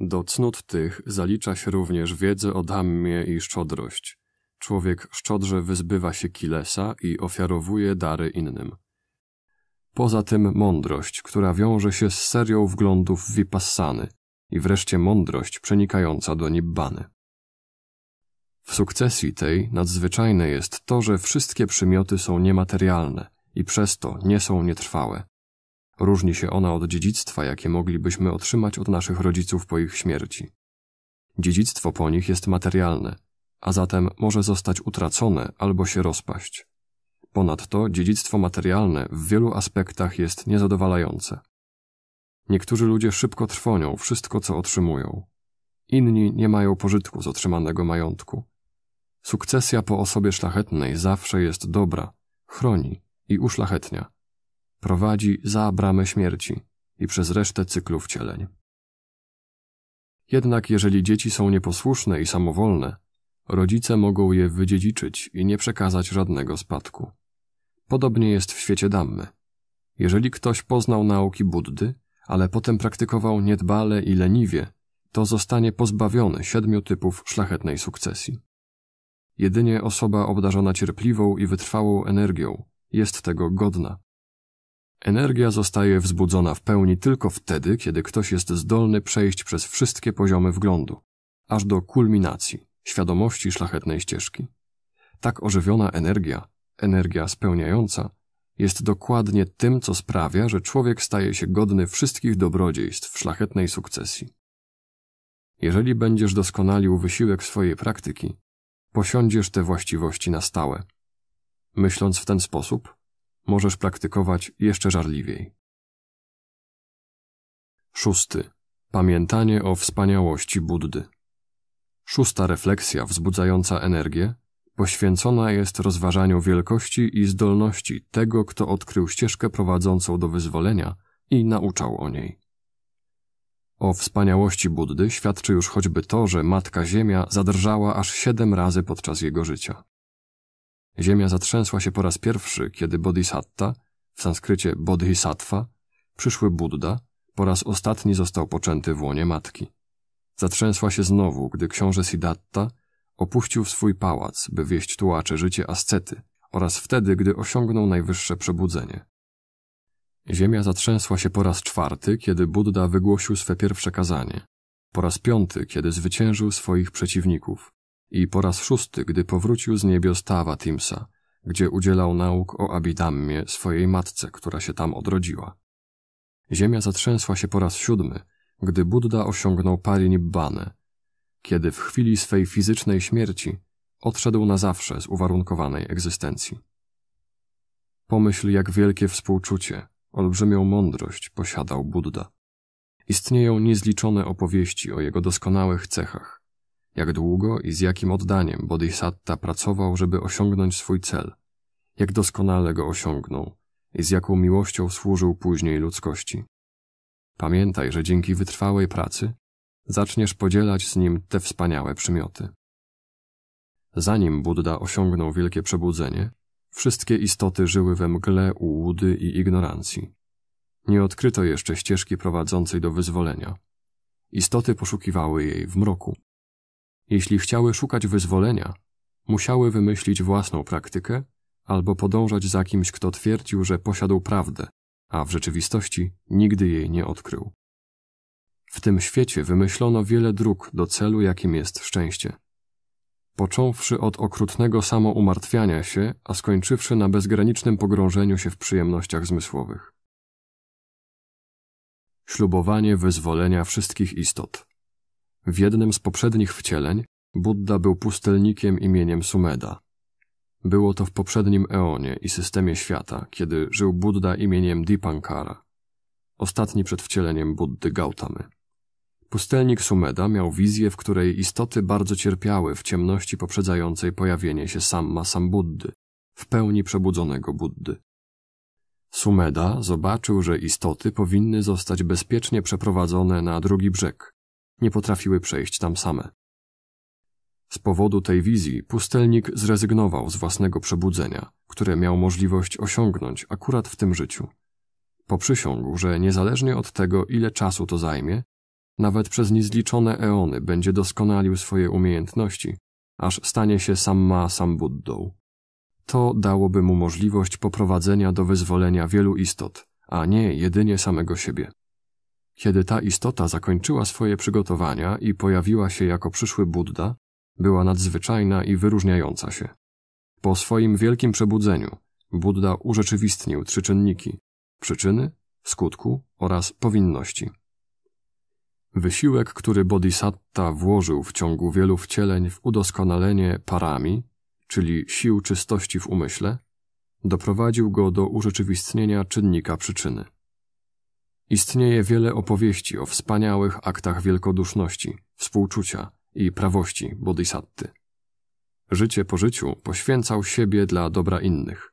Do cnót tych zalicza się również wiedzę o dhammie i szczodrość. Człowiek szczodrze wyzbywa się kilesa i ofiarowuje dary innym. Poza tym mądrość, która wiąże się z serią wglądów Vipassany i wreszcie mądrość przenikająca do Nibbany. W sukcesji tej nadzwyczajne jest to, że wszystkie przymioty są niematerialne i przez to nie są nietrwałe. Różni się ona od dziedzictwa, jakie moglibyśmy otrzymać od naszych rodziców po ich śmierci. Dziedzictwo po nich jest materialne, a zatem może zostać utracone albo się rozpaść. Ponadto dziedzictwo materialne w wielu aspektach jest niezadowalające. Niektórzy ludzie szybko trwonią wszystko, co otrzymują. Inni nie mają pożytku z otrzymanego majątku. Sukcesja po osobie szlachetnej zawsze jest dobra, chroni i uszlachetnia. Prowadzi za bramę śmierci i przez resztę cyklu wcieleń. Jednak jeżeli dzieci są nieposłuszne i samowolne, rodzice mogą je wydziedziczyć i nie przekazać żadnego spadku. Podobnie jest w świecie Dhammy. Jeżeli ktoś poznał nauki Buddy, ale potem praktykował niedbale i leniwie, to zostanie pozbawiony siedmiu typów szlachetnej sukcesji. Jedynie osoba obdarzona cierpliwą i wytrwałą energią jest tego godna. Energia zostaje wzbudzona w pełni tylko wtedy, kiedy ktoś jest zdolny przejść przez wszystkie poziomy wglądu, aż do kulminacji, świadomości szlachetnej ścieżki. Tak ożywiona energia energia spełniająca, jest dokładnie tym, co sprawia, że człowiek staje się godny wszystkich dobrodziejstw szlachetnej sukcesji. Jeżeli będziesz doskonalił wysiłek swojej praktyki, posiądziesz te właściwości na stałe. Myśląc w ten sposób, możesz praktykować jeszcze żarliwiej. Szósty. Pamiętanie o wspaniałości Buddy. Szósta refleksja wzbudzająca energię poświęcona jest rozważaniu wielkości i zdolności tego, kto odkrył ścieżkę prowadzącą do wyzwolenia i nauczał o niej. O wspaniałości Buddy świadczy już choćby to, że Matka Ziemia zadrżała aż siedem razy podczas jego życia. Ziemia zatrzęsła się po raz pierwszy, kiedy Bodhisatta, w sanskrycie Bodhisattva, przyszły Buddha, po raz ostatni został poczęty w łonie matki. Zatrzęsła się znowu, gdy książę Siddhartha Opuścił swój pałac, by wieść tułacze życie ascety oraz wtedy, gdy osiągnął najwyższe przebudzenie. Ziemia zatrzęsła się po raz czwarty, kiedy Buddha wygłosił swe pierwsze kazanie, po raz piąty, kiedy zwyciężył swoich przeciwników i po raz szósty, gdy powrócił z niebios Tawa Timsa, gdzie udzielał nauk o Abidammie swojej matce, która się tam odrodziła. Ziemia zatrzęsła się po raz siódmy, gdy Buddha osiągnął Parinibbane, kiedy w chwili swej fizycznej śmierci odszedł na zawsze z uwarunkowanej egzystencji. Pomyśl, jak wielkie współczucie, olbrzymią mądrość posiadał Buddha. Istnieją niezliczone opowieści o jego doskonałych cechach, jak długo i z jakim oddaniem Bodhisatta pracował, żeby osiągnąć swój cel, jak doskonale go osiągnął i z jaką miłością służył później ludzkości. Pamiętaj, że dzięki wytrwałej pracy zaczniesz podzielać z nim te wspaniałe przymioty. Zanim Buddha osiągnął wielkie przebudzenie, wszystkie istoty żyły we mgle ułudy i ignorancji. Nie odkryto jeszcze ścieżki prowadzącej do wyzwolenia. Istoty poszukiwały jej w mroku. Jeśli chciały szukać wyzwolenia, musiały wymyślić własną praktykę albo podążać za kimś, kto twierdził, że posiadał prawdę, a w rzeczywistości nigdy jej nie odkrył. W tym świecie wymyślono wiele dróg do celu, jakim jest szczęście. Począwszy od okrutnego samoumartwiania się, a skończywszy na bezgranicznym pogrążeniu się w przyjemnościach zmysłowych. Ślubowanie wyzwolenia wszystkich istot. W jednym z poprzednich wcieleń Buddha był pustelnikiem imieniem Sumeda. Było to w poprzednim eonie i systemie świata, kiedy żył Buddha imieniem Dipankara, ostatni przed wcieleniem Buddy Gautamy. Pustelnik Sumeda miał wizję, w której istoty bardzo cierpiały w ciemności poprzedzającej pojawienie się Samma Sambuddy, w pełni przebudzonego Buddy. Sumeda zobaczył, że istoty powinny zostać bezpiecznie przeprowadzone na drugi brzeg. Nie potrafiły przejść tam same. Z powodu tej wizji pustelnik zrezygnował z własnego przebudzenia, które miał możliwość osiągnąć akurat w tym życiu. Poprzysiągł, że niezależnie od tego, ile czasu to zajmie, nawet przez niezliczone eony będzie doskonalił swoje umiejętności, aż stanie się samma sam Buddą. To dałoby mu możliwość poprowadzenia do wyzwolenia wielu istot, a nie jedynie samego siebie. Kiedy ta istota zakończyła swoje przygotowania i pojawiła się jako przyszły Budda, była nadzwyczajna i wyróżniająca się. Po swoim wielkim przebudzeniu Budda urzeczywistnił trzy czynniki: przyczyny, skutku oraz powinności. Wysiłek, który bodhisatta włożył w ciągu wielu wcieleń w udoskonalenie parami, czyli sił czystości w umyśle, doprowadził go do urzeczywistnienia czynnika przyczyny. Istnieje wiele opowieści o wspaniałych aktach wielkoduszności, współczucia i prawości bodhisatty. Życie po życiu poświęcał siebie dla dobra innych.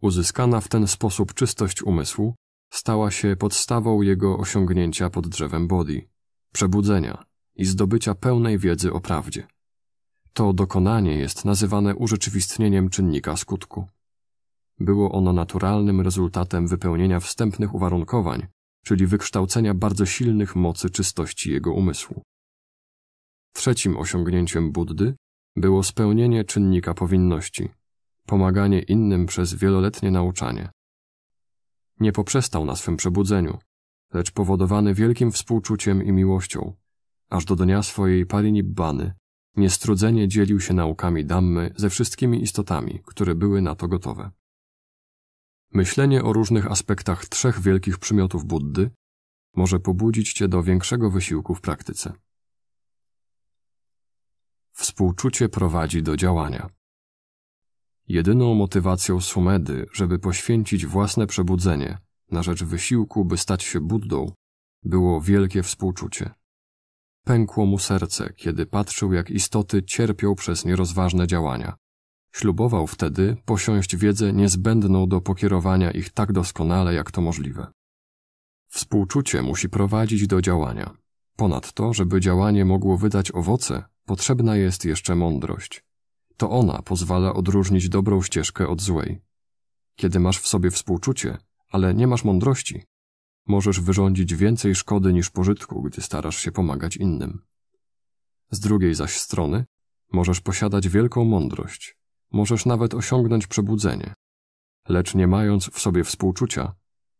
Uzyskana w ten sposób czystość umysłu stała się podstawą jego osiągnięcia pod drzewem Bodhi, przebudzenia i zdobycia pełnej wiedzy o prawdzie. To dokonanie jest nazywane urzeczywistnieniem czynnika skutku. Było ono naturalnym rezultatem wypełnienia wstępnych uwarunkowań, czyli wykształcenia bardzo silnych mocy czystości jego umysłu. Trzecim osiągnięciem Buddy było spełnienie czynnika powinności, pomaganie innym przez wieloletnie nauczanie, nie poprzestał na swym przebudzeniu, lecz powodowany wielkim współczuciem i miłością. Aż do dnia swojej Parinibbany niestrudzenie dzielił się naukami Dammy ze wszystkimi istotami, które były na to gotowe. Myślenie o różnych aspektach trzech wielkich przymiotów Buddy może pobudzić cię do większego wysiłku w praktyce. Współczucie prowadzi do działania. Jedyną motywacją Sumedy, żeby poświęcić własne przebudzenie na rzecz wysiłku, by stać się Buddą, było wielkie współczucie. Pękło mu serce, kiedy patrzył, jak istoty cierpią przez nierozważne działania. Ślubował wtedy posiąść wiedzę niezbędną do pokierowania ich tak doskonale, jak to możliwe. Współczucie musi prowadzić do działania. Ponadto, żeby działanie mogło wydać owoce, potrzebna jest jeszcze mądrość. To ona pozwala odróżnić dobrą ścieżkę od złej. Kiedy masz w sobie współczucie, ale nie masz mądrości, możesz wyrządzić więcej szkody niż pożytku, gdy starasz się pomagać innym. Z drugiej zaś strony, możesz posiadać wielką mądrość, możesz nawet osiągnąć przebudzenie, lecz nie mając w sobie współczucia,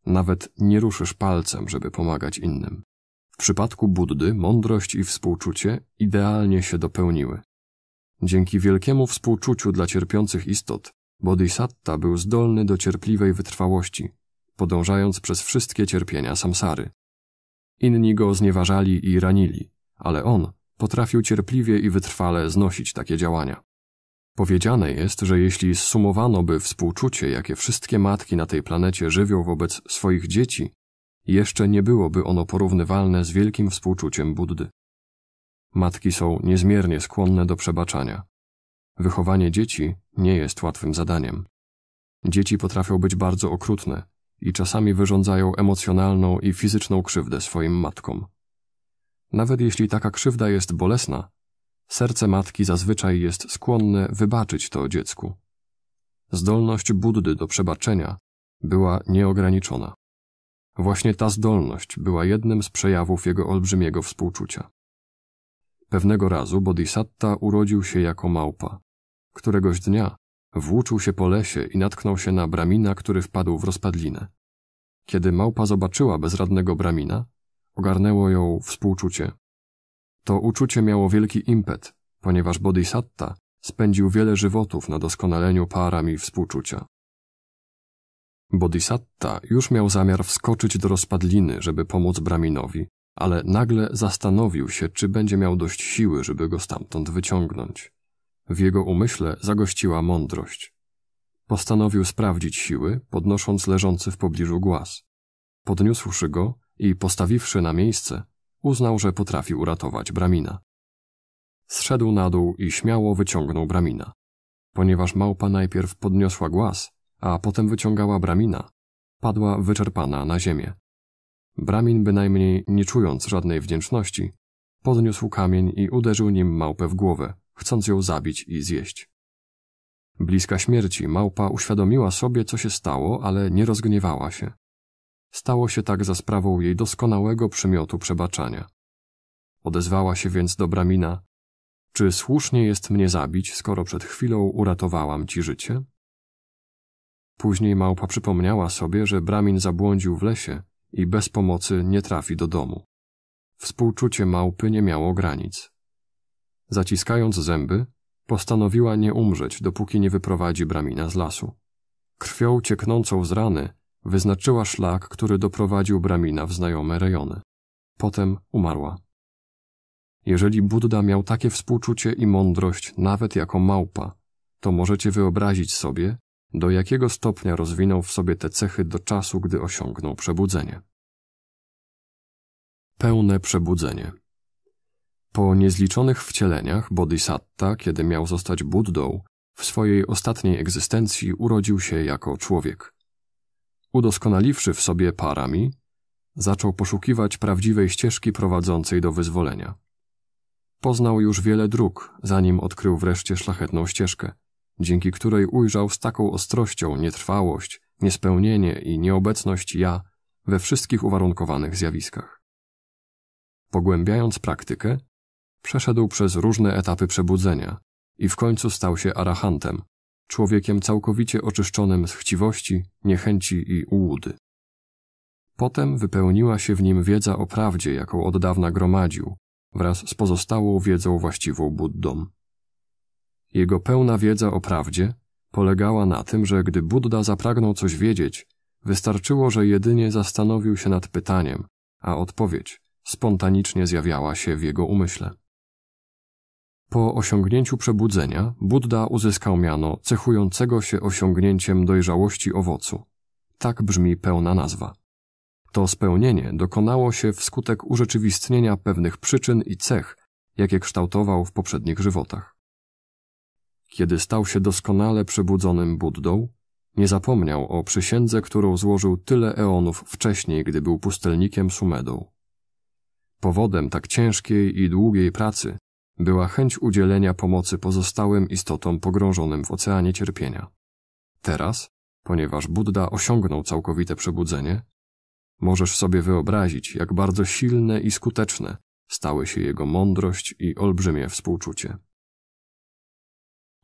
nawet nie ruszysz palcem, żeby pomagać innym. W przypadku Buddy mądrość i współczucie idealnie się dopełniły. Dzięki wielkiemu współczuciu dla cierpiących istot, Bodhisatta był zdolny do cierpliwej wytrwałości, podążając przez wszystkie cierpienia samsary. Inni go znieważali i ranili, ale on potrafił cierpliwie i wytrwale znosić takie działania. Powiedziane jest, że jeśli zsumowano by współczucie, jakie wszystkie matki na tej planecie żywią wobec swoich dzieci, jeszcze nie byłoby ono porównywalne z wielkim współczuciem Buddy. Matki są niezmiernie skłonne do przebaczania. Wychowanie dzieci nie jest łatwym zadaniem. Dzieci potrafią być bardzo okrutne i czasami wyrządzają emocjonalną i fizyczną krzywdę swoim matkom. Nawet jeśli taka krzywda jest bolesna, serce matki zazwyczaj jest skłonne wybaczyć to dziecku. Zdolność Buddy do przebaczenia była nieograniczona. Właśnie ta zdolność była jednym z przejawów jego olbrzymiego współczucia. Pewnego razu Bodhisatta urodził się jako małpa. Któregoś dnia włóczył się po lesie i natknął się na bramina, który wpadł w rozpadlinę. Kiedy małpa zobaczyła bezradnego bramina, ogarnęło ją współczucie. To uczucie miało wielki impet, ponieważ Bodhisatta spędził wiele żywotów na doskonaleniu parami współczucia. Bodhisatta już miał zamiar wskoczyć do rozpadliny, żeby pomóc Braminowi, ale nagle zastanowił się, czy będzie miał dość siły, żeby go stamtąd wyciągnąć. W jego umyśle zagościła mądrość. Postanowił sprawdzić siły, podnosząc leżący w pobliżu głaz. Podniósłszy go i postawiwszy na miejsce, uznał, że potrafi uratować Bramina. Zszedł na dół i śmiało wyciągnął Bramina. Ponieważ małpa najpierw podniosła głaz, a potem wyciągała Bramina, padła wyczerpana na ziemię. Bramin bynajmniej nie czując żadnej wdzięczności, podniósł kamień i uderzył nim małpę w głowę, chcąc ją zabić i zjeść. Bliska śmierci małpa uświadomiła sobie, co się stało, ale nie rozgniewała się. Stało się tak za sprawą jej doskonałego przymiotu przebaczania. Odezwała się więc do Bramina: Czy słusznie jest mnie zabić, skoro przed chwilą uratowałam ci życie? Później małpa przypomniała sobie, że Bramin zabłądził w lesie i bez pomocy nie trafi do domu. Współczucie małpy nie miało granic. Zaciskając zęby, postanowiła nie umrzeć, dopóki nie wyprowadzi Bramina z lasu. Krwią cieknącą z rany wyznaczyła szlak, który doprowadził Bramina w znajome rejony. Potem umarła. Jeżeli Budda miał takie współczucie i mądrość nawet jako małpa, to możecie wyobrazić sobie, do jakiego stopnia rozwinął w sobie te cechy do czasu, gdy osiągnął przebudzenie. Pełne przebudzenie. Po niezliczonych wcieleniach Bodhisatta, kiedy miał zostać Buddą, w swojej ostatniej egzystencji urodził się jako człowiek. Udoskonaliwszy w sobie parami, zaczął poszukiwać prawdziwej ścieżki prowadzącej do wyzwolenia. Poznał już wiele dróg, zanim odkrył wreszcie szlachetną ścieżkę – dzięki której ujrzał z taką ostrością nietrwałość, niespełnienie i nieobecność ja we wszystkich uwarunkowanych zjawiskach. Pogłębiając praktykę, przeszedł przez różne etapy przebudzenia i w końcu stał się arahantem, człowiekiem całkowicie oczyszczonym z chciwości, niechęci i ułudy. Potem wypełniła się w nim wiedza o prawdzie, jaką od dawna gromadził, wraz z pozostałą wiedzą właściwą Buddom. Jego pełna wiedza o prawdzie polegała na tym, że gdy Buddha zapragnął coś wiedzieć, wystarczyło, że jedynie zastanowił się nad pytaniem, a odpowiedź spontanicznie zjawiała się w jego umyśle. Po osiągnięciu przebudzenia Buddha uzyskał miano cechującego się osiągnięciem dojrzałości owocu. Tak brzmi pełna nazwa. To spełnienie dokonało się wskutek urzeczywistnienia pewnych przyczyn i cech, jakie kształtował w poprzednich żywotach. Kiedy stał się doskonale przebudzonym Buddą, nie zapomniał o przysiędze, którą złożył tyle eonów wcześniej, gdy był pustelnikiem Sumedą. Powodem tak ciężkiej i długiej pracy była chęć udzielenia pomocy pozostałym istotom pogrążonym w oceanie cierpienia. Teraz, ponieważ Buddha osiągnął całkowite przebudzenie, możesz sobie wyobrazić, jak bardzo silne i skuteczne stały się jego mądrość i olbrzymie współczucie.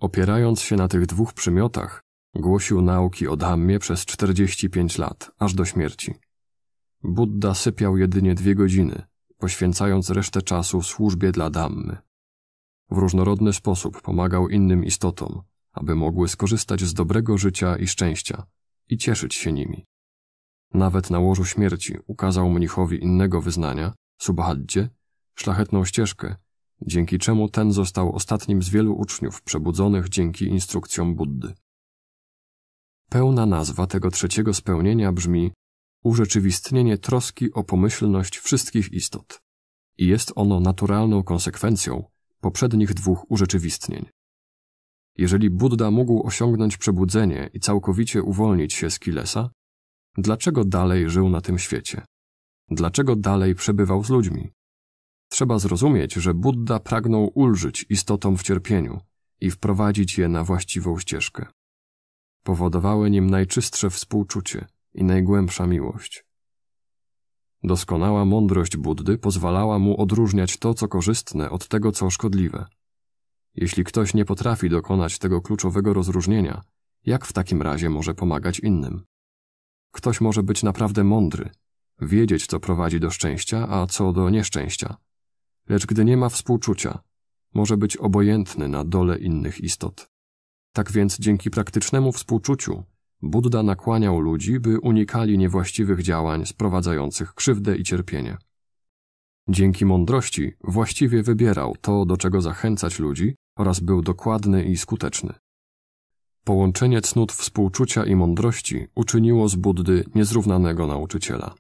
Opierając się na tych dwóch przymiotach, głosił nauki o Dhammie przez 45 lat, aż do śmierci. Buddha sypiał jedynie dwie godziny, poświęcając resztę czasu służbie dla Dhammy. W różnorodny sposób pomagał innym istotom, aby mogły skorzystać z dobrego życia i szczęścia i cieszyć się nimi. Nawet na łożu śmierci ukazał mnichowi innego wyznania, Subhadzie, szlachetną ścieżkę, dzięki czemu ten został ostatnim z wielu uczniów przebudzonych dzięki instrukcjom Buddy. Pełna nazwa tego trzeciego spełnienia brzmi urzeczywistnienie troski o pomyślność wszystkich istot i jest ono naturalną konsekwencją poprzednich dwóch urzeczywistnień. Jeżeli Buddha mógł osiągnąć przebudzenie i całkowicie uwolnić się z Kilesa, dlaczego dalej żył na tym świecie? Dlaczego dalej przebywał z ludźmi? Trzeba zrozumieć, że Buddha pragnął ulżyć istotom w cierpieniu i wprowadzić je na właściwą ścieżkę. Powodowały nim najczystsze współczucie i najgłębsza miłość. Doskonała mądrość Buddy pozwalała mu odróżniać to, co korzystne, od tego, co szkodliwe. Jeśli ktoś nie potrafi dokonać tego kluczowego rozróżnienia, jak w takim razie może pomagać innym? Ktoś może być naprawdę mądry, wiedzieć, co prowadzi do szczęścia, a co do nieszczęścia Lecz gdy nie ma współczucia, może być obojętny na dole innych istot. Tak więc dzięki praktycznemu współczuciu Buddha nakłaniał ludzi, by unikali niewłaściwych działań sprowadzających krzywdę i cierpienie. Dzięki mądrości właściwie wybierał to, do czego zachęcać ludzi oraz był dokładny i skuteczny. Połączenie cnót współczucia i mądrości uczyniło z Buddy niezrównanego nauczyciela.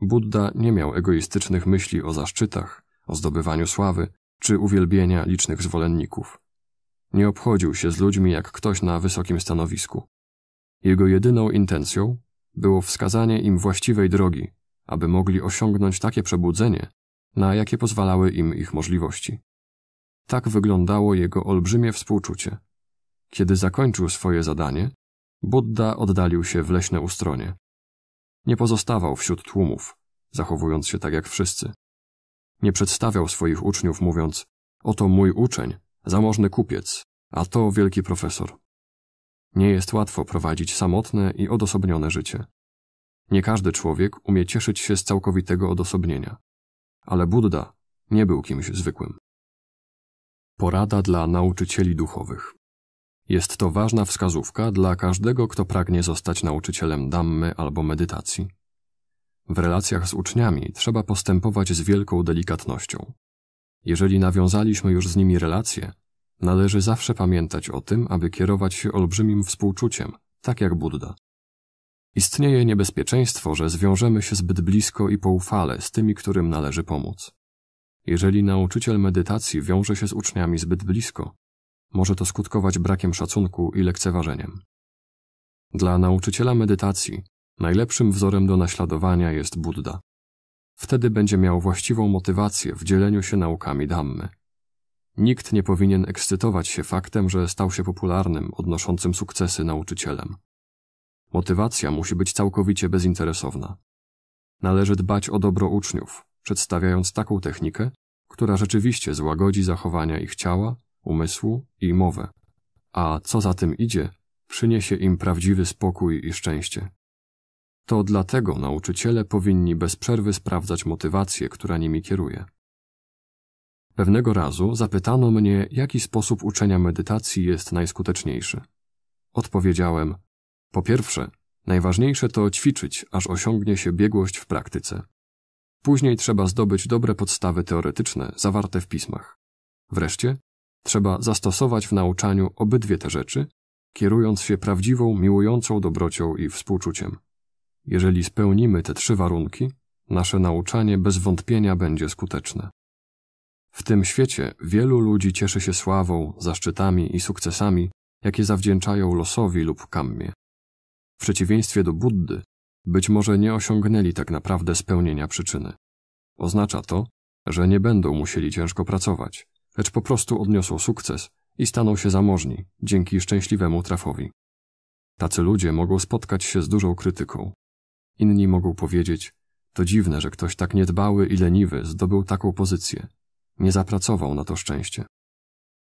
Buddha nie miał egoistycznych myśli o zaszczytach, o zdobywaniu sławy czy uwielbienia licznych zwolenników. Nie obchodził się z ludźmi jak ktoś na wysokim stanowisku. Jego jedyną intencją było wskazanie im właściwej drogi, aby mogli osiągnąć takie przebudzenie, na jakie pozwalały im ich możliwości. Tak wyglądało jego olbrzymie współczucie. Kiedy zakończył swoje zadanie, Buddha oddalił się w leśne ustronie. Nie pozostawał wśród tłumów, zachowując się tak jak wszyscy. Nie przedstawiał swoich uczniów mówiąc, oto mój uczeń, zamożny kupiec, a to wielki profesor. Nie jest łatwo prowadzić samotne i odosobnione życie. Nie każdy człowiek umie cieszyć się z całkowitego odosobnienia, ale Buddha nie był kimś zwykłym. Porada dla nauczycieli duchowych. Jest to ważna wskazówka dla każdego, kto pragnie zostać nauczycielem dammy albo medytacji. W relacjach z uczniami trzeba postępować z wielką delikatnością. Jeżeli nawiązaliśmy już z nimi relacje, należy zawsze pamiętać o tym, aby kierować się olbrzymim współczuciem, tak jak Buddha. Istnieje niebezpieczeństwo, że zwiążemy się zbyt blisko i poufale z tymi, którym należy pomóc. Jeżeli nauczyciel medytacji wiąże się z uczniami zbyt blisko, może to skutkować brakiem szacunku i lekceważeniem. Dla nauczyciela medytacji Najlepszym wzorem do naśladowania jest Buddha. Wtedy będzie miał właściwą motywację w dzieleniu się naukami Dhammy. Nikt nie powinien ekscytować się faktem, że stał się popularnym, odnoszącym sukcesy nauczycielem. Motywacja musi być całkowicie bezinteresowna. Należy dbać o dobro uczniów, przedstawiając taką technikę, która rzeczywiście złagodzi zachowania ich ciała, umysłu i mowę, a co za tym idzie, przyniesie im prawdziwy spokój i szczęście. To dlatego nauczyciele powinni bez przerwy sprawdzać motywację, która nimi kieruje. Pewnego razu zapytano mnie, jaki sposób uczenia medytacji jest najskuteczniejszy. Odpowiedziałem: Po pierwsze, najważniejsze to ćwiczyć, aż osiągnie się biegłość w praktyce. Później trzeba zdobyć dobre podstawy teoretyczne zawarte w pismach. Wreszcie, trzeba zastosować w nauczaniu obydwie te rzeczy, kierując się prawdziwą, miłującą dobrocią i współczuciem. Jeżeli spełnimy te trzy warunki, nasze nauczanie bez wątpienia będzie skuteczne. W tym świecie wielu ludzi cieszy się sławą, zaszczytami i sukcesami, jakie zawdzięczają losowi lub kammie. W przeciwieństwie do Buddy, być może nie osiągnęli tak naprawdę spełnienia przyczyny. Oznacza to, że nie będą musieli ciężko pracować, lecz po prostu odniosą sukces i staną się zamożni dzięki szczęśliwemu trafowi. Tacy ludzie mogą spotkać się z dużą krytyką, Inni mogą powiedzieć, to dziwne, że ktoś tak niedbały i leniwy zdobył taką pozycję. Nie zapracował na to szczęście.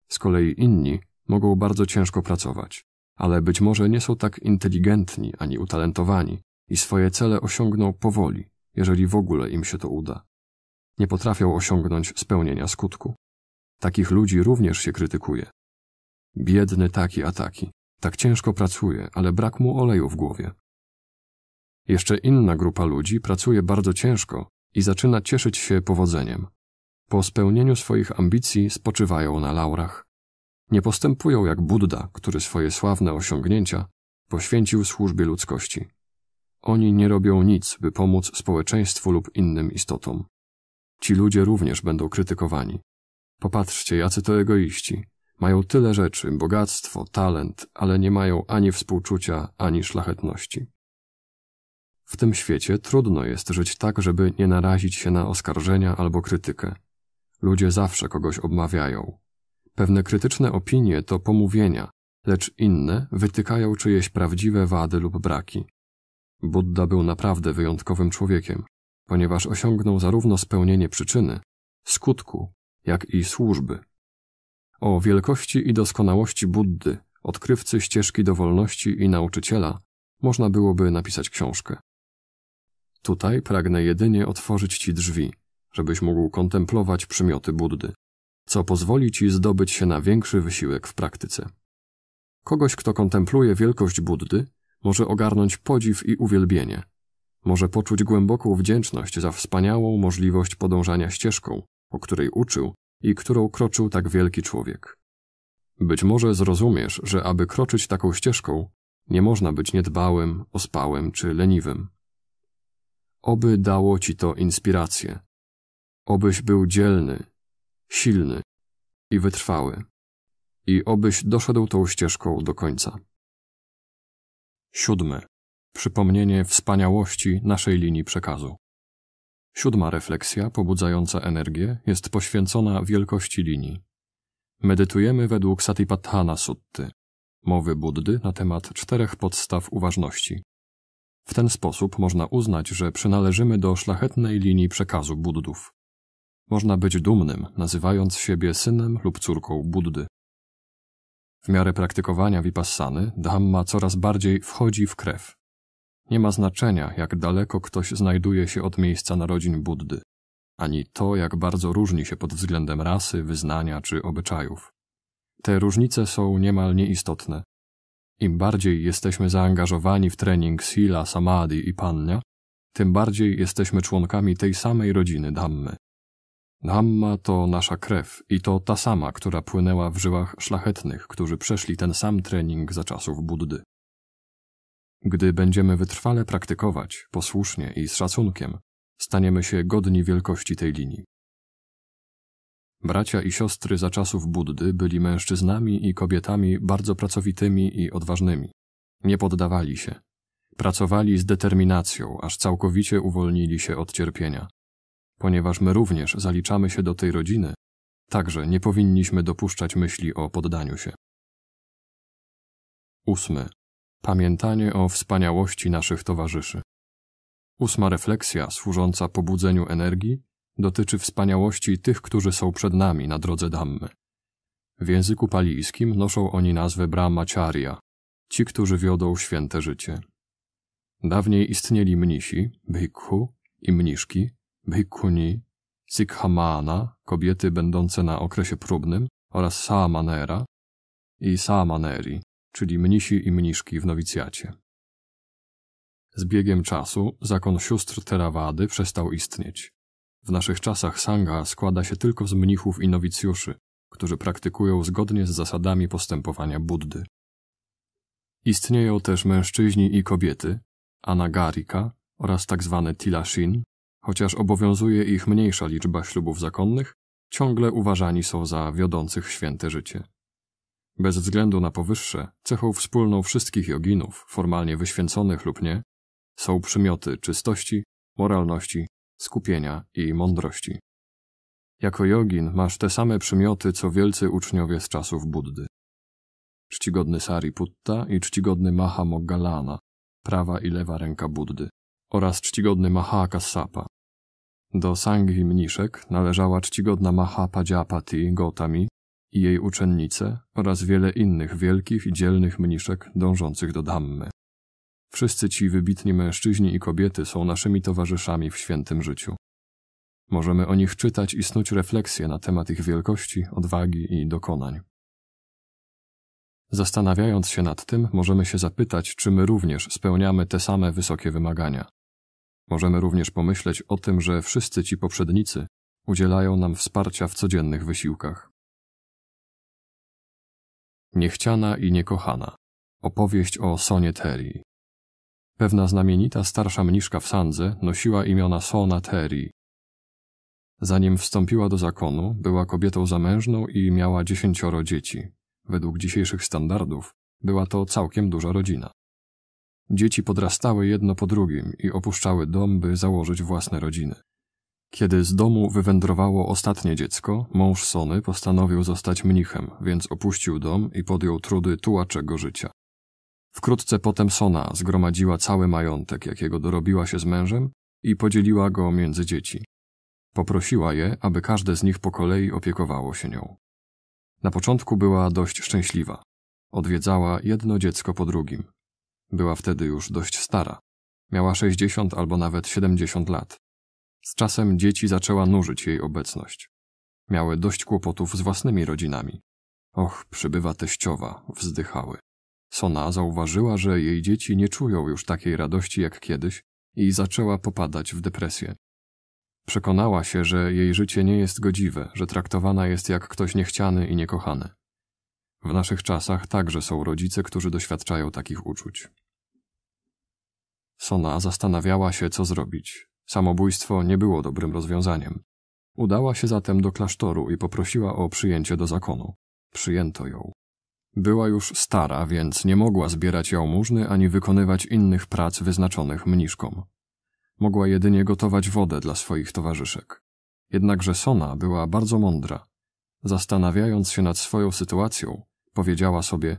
Z kolei inni mogą bardzo ciężko pracować, ale być może nie są tak inteligentni ani utalentowani i swoje cele osiągną powoli, jeżeli w ogóle im się to uda. Nie potrafią osiągnąć spełnienia skutku. Takich ludzi również się krytykuje. Biedny taki a taki. Tak ciężko pracuje, ale brak mu oleju w głowie. Jeszcze inna grupa ludzi pracuje bardzo ciężko i zaczyna cieszyć się powodzeniem. Po spełnieniu swoich ambicji spoczywają na laurach. Nie postępują jak Buddha, który swoje sławne osiągnięcia poświęcił służbie ludzkości. Oni nie robią nic, by pomóc społeczeństwu lub innym istotom. Ci ludzie również będą krytykowani. Popatrzcie, jacy to egoiści. Mają tyle rzeczy, bogactwo, talent, ale nie mają ani współczucia, ani szlachetności. W tym świecie trudno jest żyć tak, żeby nie narazić się na oskarżenia albo krytykę. Ludzie zawsze kogoś obmawiają. Pewne krytyczne opinie to pomówienia, lecz inne wytykają czyjeś prawdziwe wady lub braki. Buddha był naprawdę wyjątkowym człowiekiem, ponieważ osiągnął zarówno spełnienie przyczyny, skutku, jak i służby. O wielkości i doskonałości Buddy, odkrywcy ścieżki do wolności i nauczyciela, można byłoby napisać książkę. Tutaj pragnę jedynie otworzyć ci drzwi, żebyś mógł kontemplować przymioty Buddy, co pozwoli ci zdobyć się na większy wysiłek w praktyce. Kogoś, kto kontempluje wielkość Buddy, może ogarnąć podziw i uwielbienie. Może poczuć głęboką wdzięczność za wspaniałą możliwość podążania ścieżką, o której uczył i którą kroczył tak wielki człowiek. Być może zrozumiesz, że aby kroczyć taką ścieżką, nie można być niedbałym, ospałym czy leniwym. Oby dało ci to inspirację. Obyś był dzielny, silny i wytrwały. I obyś doszedł tą ścieżką do końca. Siódme. Przypomnienie wspaniałości naszej linii przekazu. Siódma refleksja pobudzająca energię jest poświęcona wielkości linii. Medytujemy według Satipatthana Sutty, mowy Buddy na temat czterech podstaw uważności, w ten sposób można uznać, że przynależymy do szlachetnej linii przekazu Buddów. Można być dumnym, nazywając siebie synem lub córką Buddy. W miarę praktykowania vipassany Dhamma coraz bardziej wchodzi w krew. Nie ma znaczenia, jak daleko ktoś znajduje się od miejsca narodzin Buddy, ani to, jak bardzo różni się pod względem rasy, wyznania czy obyczajów. Te różnice są niemal nieistotne, im bardziej jesteśmy zaangażowani w trening Sila, Samadhi i Pannya, tym bardziej jesteśmy członkami tej samej rodziny Dhammy. Dhamma to nasza krew i to ta sama, która płynęła w żyłach szlachetnych, którzy przeszli ten sam trening za czasów Buddy. Gdy będziemy wytrwale praktykować, posłusznie i z szacunkiem, staniemy się godni wielkości tej linii. Bracia i siostry za czasów Buddy byli mężczyznami i kobietami bardzo pracowitymi i odważnymi. Nie poddawali się. Pracowali z determinacją, aż całkowicie uwolnili się od cierpienia. Ponieważ my również zaliczamy się do tej rodziny, także nie powinniśmy dopuszczać myśli o poddaniu się. 8. Pamiętanie o wspaniałości naszych towarzyszy. Ósma refleksja służąca pobudzeniu energii dotyczy wspaniałości tych, którzy są przed nami na drodze Dhammy. W języku palijskim noszą oni nazwę Brahmacharya, ci, którzy wiodą święte życie. Dawniej istnieli mnisi, bhikkhu i mniszki, bhikkhuni, sikhamana, kobiety będące na okresie próbnym, oraz samanera i samaneri, czyli mnisi i mniszki w nowicjacie. Z biegiem czasu zakon sióstr Terawady przestał istnieć. W naszych czasach sangha składa się tylko z mnichów i nowicjuszy, którzy praktykują zgodnie z zasadami postępowania Buddy. Istnieją też mężczyźni i kobiety, anagarika oraz tzw. Tak tilashin, chociaż obowiązuje ich mniejsza liczba ślubów zakonnych, ciągle uważani są za wiodących święte życie. Bez względu na powyższe, cechą wspólną wszystkich joginów, formalnie wyświęconych lub nie, są przymioty czystości, moralności skupienia i mądrości. Jako jogin masz te same przymioty, co wielcy uczniowie z czasów Buddy. Czcigodny Sariputta i czcigodny Maha Moggalana, prawa i lewa ręka Buddy, oraz czcigodny Maha Kassapa. Do Sanghi Mniszek należała czcigodna Maha Padziapati Gotami i jej uczennice oraz wiele innych wielkich i dzielnych mniszek dążących do Dhammy. Wszyscy ci wybitni mężczyźni i kobiety są naszymi towarzyszami w świętym życiu. Możemy o nich czytać i snuć refleksje na temat ich wielkości, odwagi i dokonań. Zastanawiając się nad tym, możemy się zapytać, czy my również spełniamy te same wysokie wymagania. Możemy również pomyśleć o tym, że wszyscy ci poprzednicy udzielają nam wsparcia w codziennych wysiłkach. Niechciana i niekochana. Opowieść o Sonie Terry. Pewna znamienita starsza mniszka w Sandze nosiła imiona Sona Terry. Zanim wstąpiła do zakonu, była kobietą zamężną i miała dziesięcioro dzieci. Według dzisiejszych standardów była to całkiem duża rodzina. Dzieci podrastały jedno po drugim i opuszczały dom, by założyć własne rodziny. Kiedy z domu wywędrowało ostatnie dziecko, mąż Sony postanowił zostać mnichem, więc opuścił dom i podjął trudy tułaczego życia. Wkrótce potem Sona zgromadziła cały majątek, jakiego dorobiła się z mężem i podzieliła go między dzieci. Poprosiła je, aby każde z nich po kolei opiekowało się nią. Na początku była dość szczęśliwa. Odwiedzała jedno dziecko po drugim. Była wtedy już dość stara. Miała 60 albo nawet 70 lat. Z czasem dzieci zaczęła nużyć jej obecność. Miały dość kłopotów z własnymi rodzinami. Och, przybywa teściowa, wzdychały. Sona zauważyła, że jej dzieci nie czują już takiej radości jak kiedyś i zaczęła popadać w depresję. Przekonała się, że jej życie nie jest godziwe, że traktowana jest jak ktoś niechciany i niekochany. W naszych czasach także są rodzice, którzy doświadczają takich uczuć. Sona zastanawiała się, co zrobić. Samobójstwo nie było dobrym rozwiązaniem. Udała się zatem do klasztoru i poprosiła o przyjęcie do zakonu. Przyjęto ją. Była już stara, więc nie mogła zbierać jałmużny ani wykonywać innych prac wyznaczonych mniszkom. Mogła jedynie gotować wodę dla swoich towarzyszek. Jednakże Sona była bardzo mądra. Zastanawiając się nad swoją sytuacją, powiedziała sobie: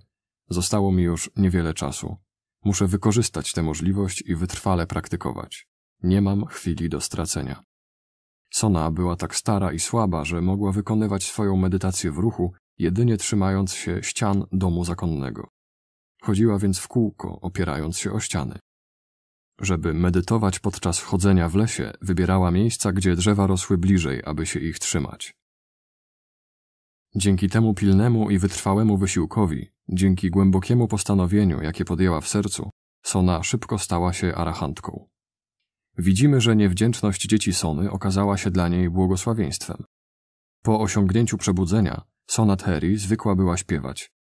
Zostało mi już niewiele czasu. Muszę wykorzystać tę możliwość i wytrwale praktykować. Nie mam chwili do stracenia. Sona była tak stara i słaba, że mogła wykonywać swoją medytację w ruchu jedynie trzymając się ścian domu zakonnego. Chodziła więc w kółko, opierając się o ściany. Żeby medytować podczas chodzenia w lesie, wybierała miejsca, gdzie drzewa rosły bliżej, aby się ich trzymać. Dzięki temu pilnemu i wytrwałemu wysiłkowi, dzięki głębokiemu postanowieniu, jakie podjęła w sercu, Sona szybko stała się arahantką. Widzimy, że niewdzięczność dzieci Sony okazała się dla niej błogosławieństwem. Po osiągnięciu przebudzenia Sonat Harry zwykła była śpiewać.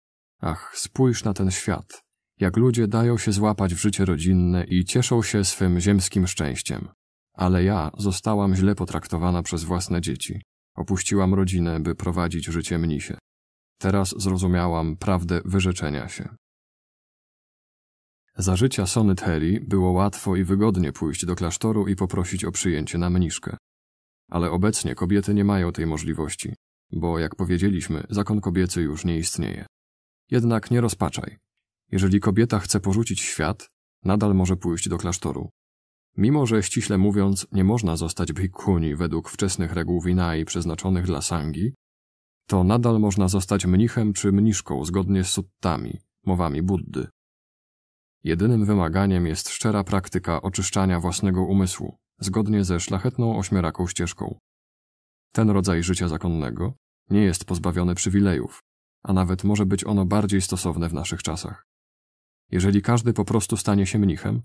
Ach, spójrz na ten świat, jak ludzie dają się złapać w życie rodzinne i cieszą się swym ziemskim szczęściem. Ale ja zostałam źle potraktowana przez własne dzieci. Opuściłam rodzinę, by prowadzić życie mnisie. Teraz zrozumiałam prawdę wyrzeczenia się. Za życia Sony Terry było łatwo i wygodnie pójść do klasztoru i poprosić o przyjęcie na mniszkę. Ale obecnie kobiety nie mają tej możliwości, bo jak powiedzieliśmy, zakon kobiecy już nie istnieje. Jednak nie rozpaczaj. Jeżeli kobieta chce porzucić świat, nadal może pójść do klasztoru. Mimo, że ściśle mówiąc nie można zostać bhikkhuni według wczesnych reguł winai przeznaczonych dla sangi, to nadal można zostać mnichem czy mniszką zgodnie z suttami, mowami Buddy. Jedynym wymaganiem jest szczera praktyka oczyszczania własnego umysłu, zgodnie ze szlachetną ośmiaraką ścieżką. Ten rodzaj życia zakonnego nie jest pozbawiony przywilejów, a nawet może być ono bardziej stosowne w naszych czasach. Jeżeli każdy po prostu stanie się mnichem,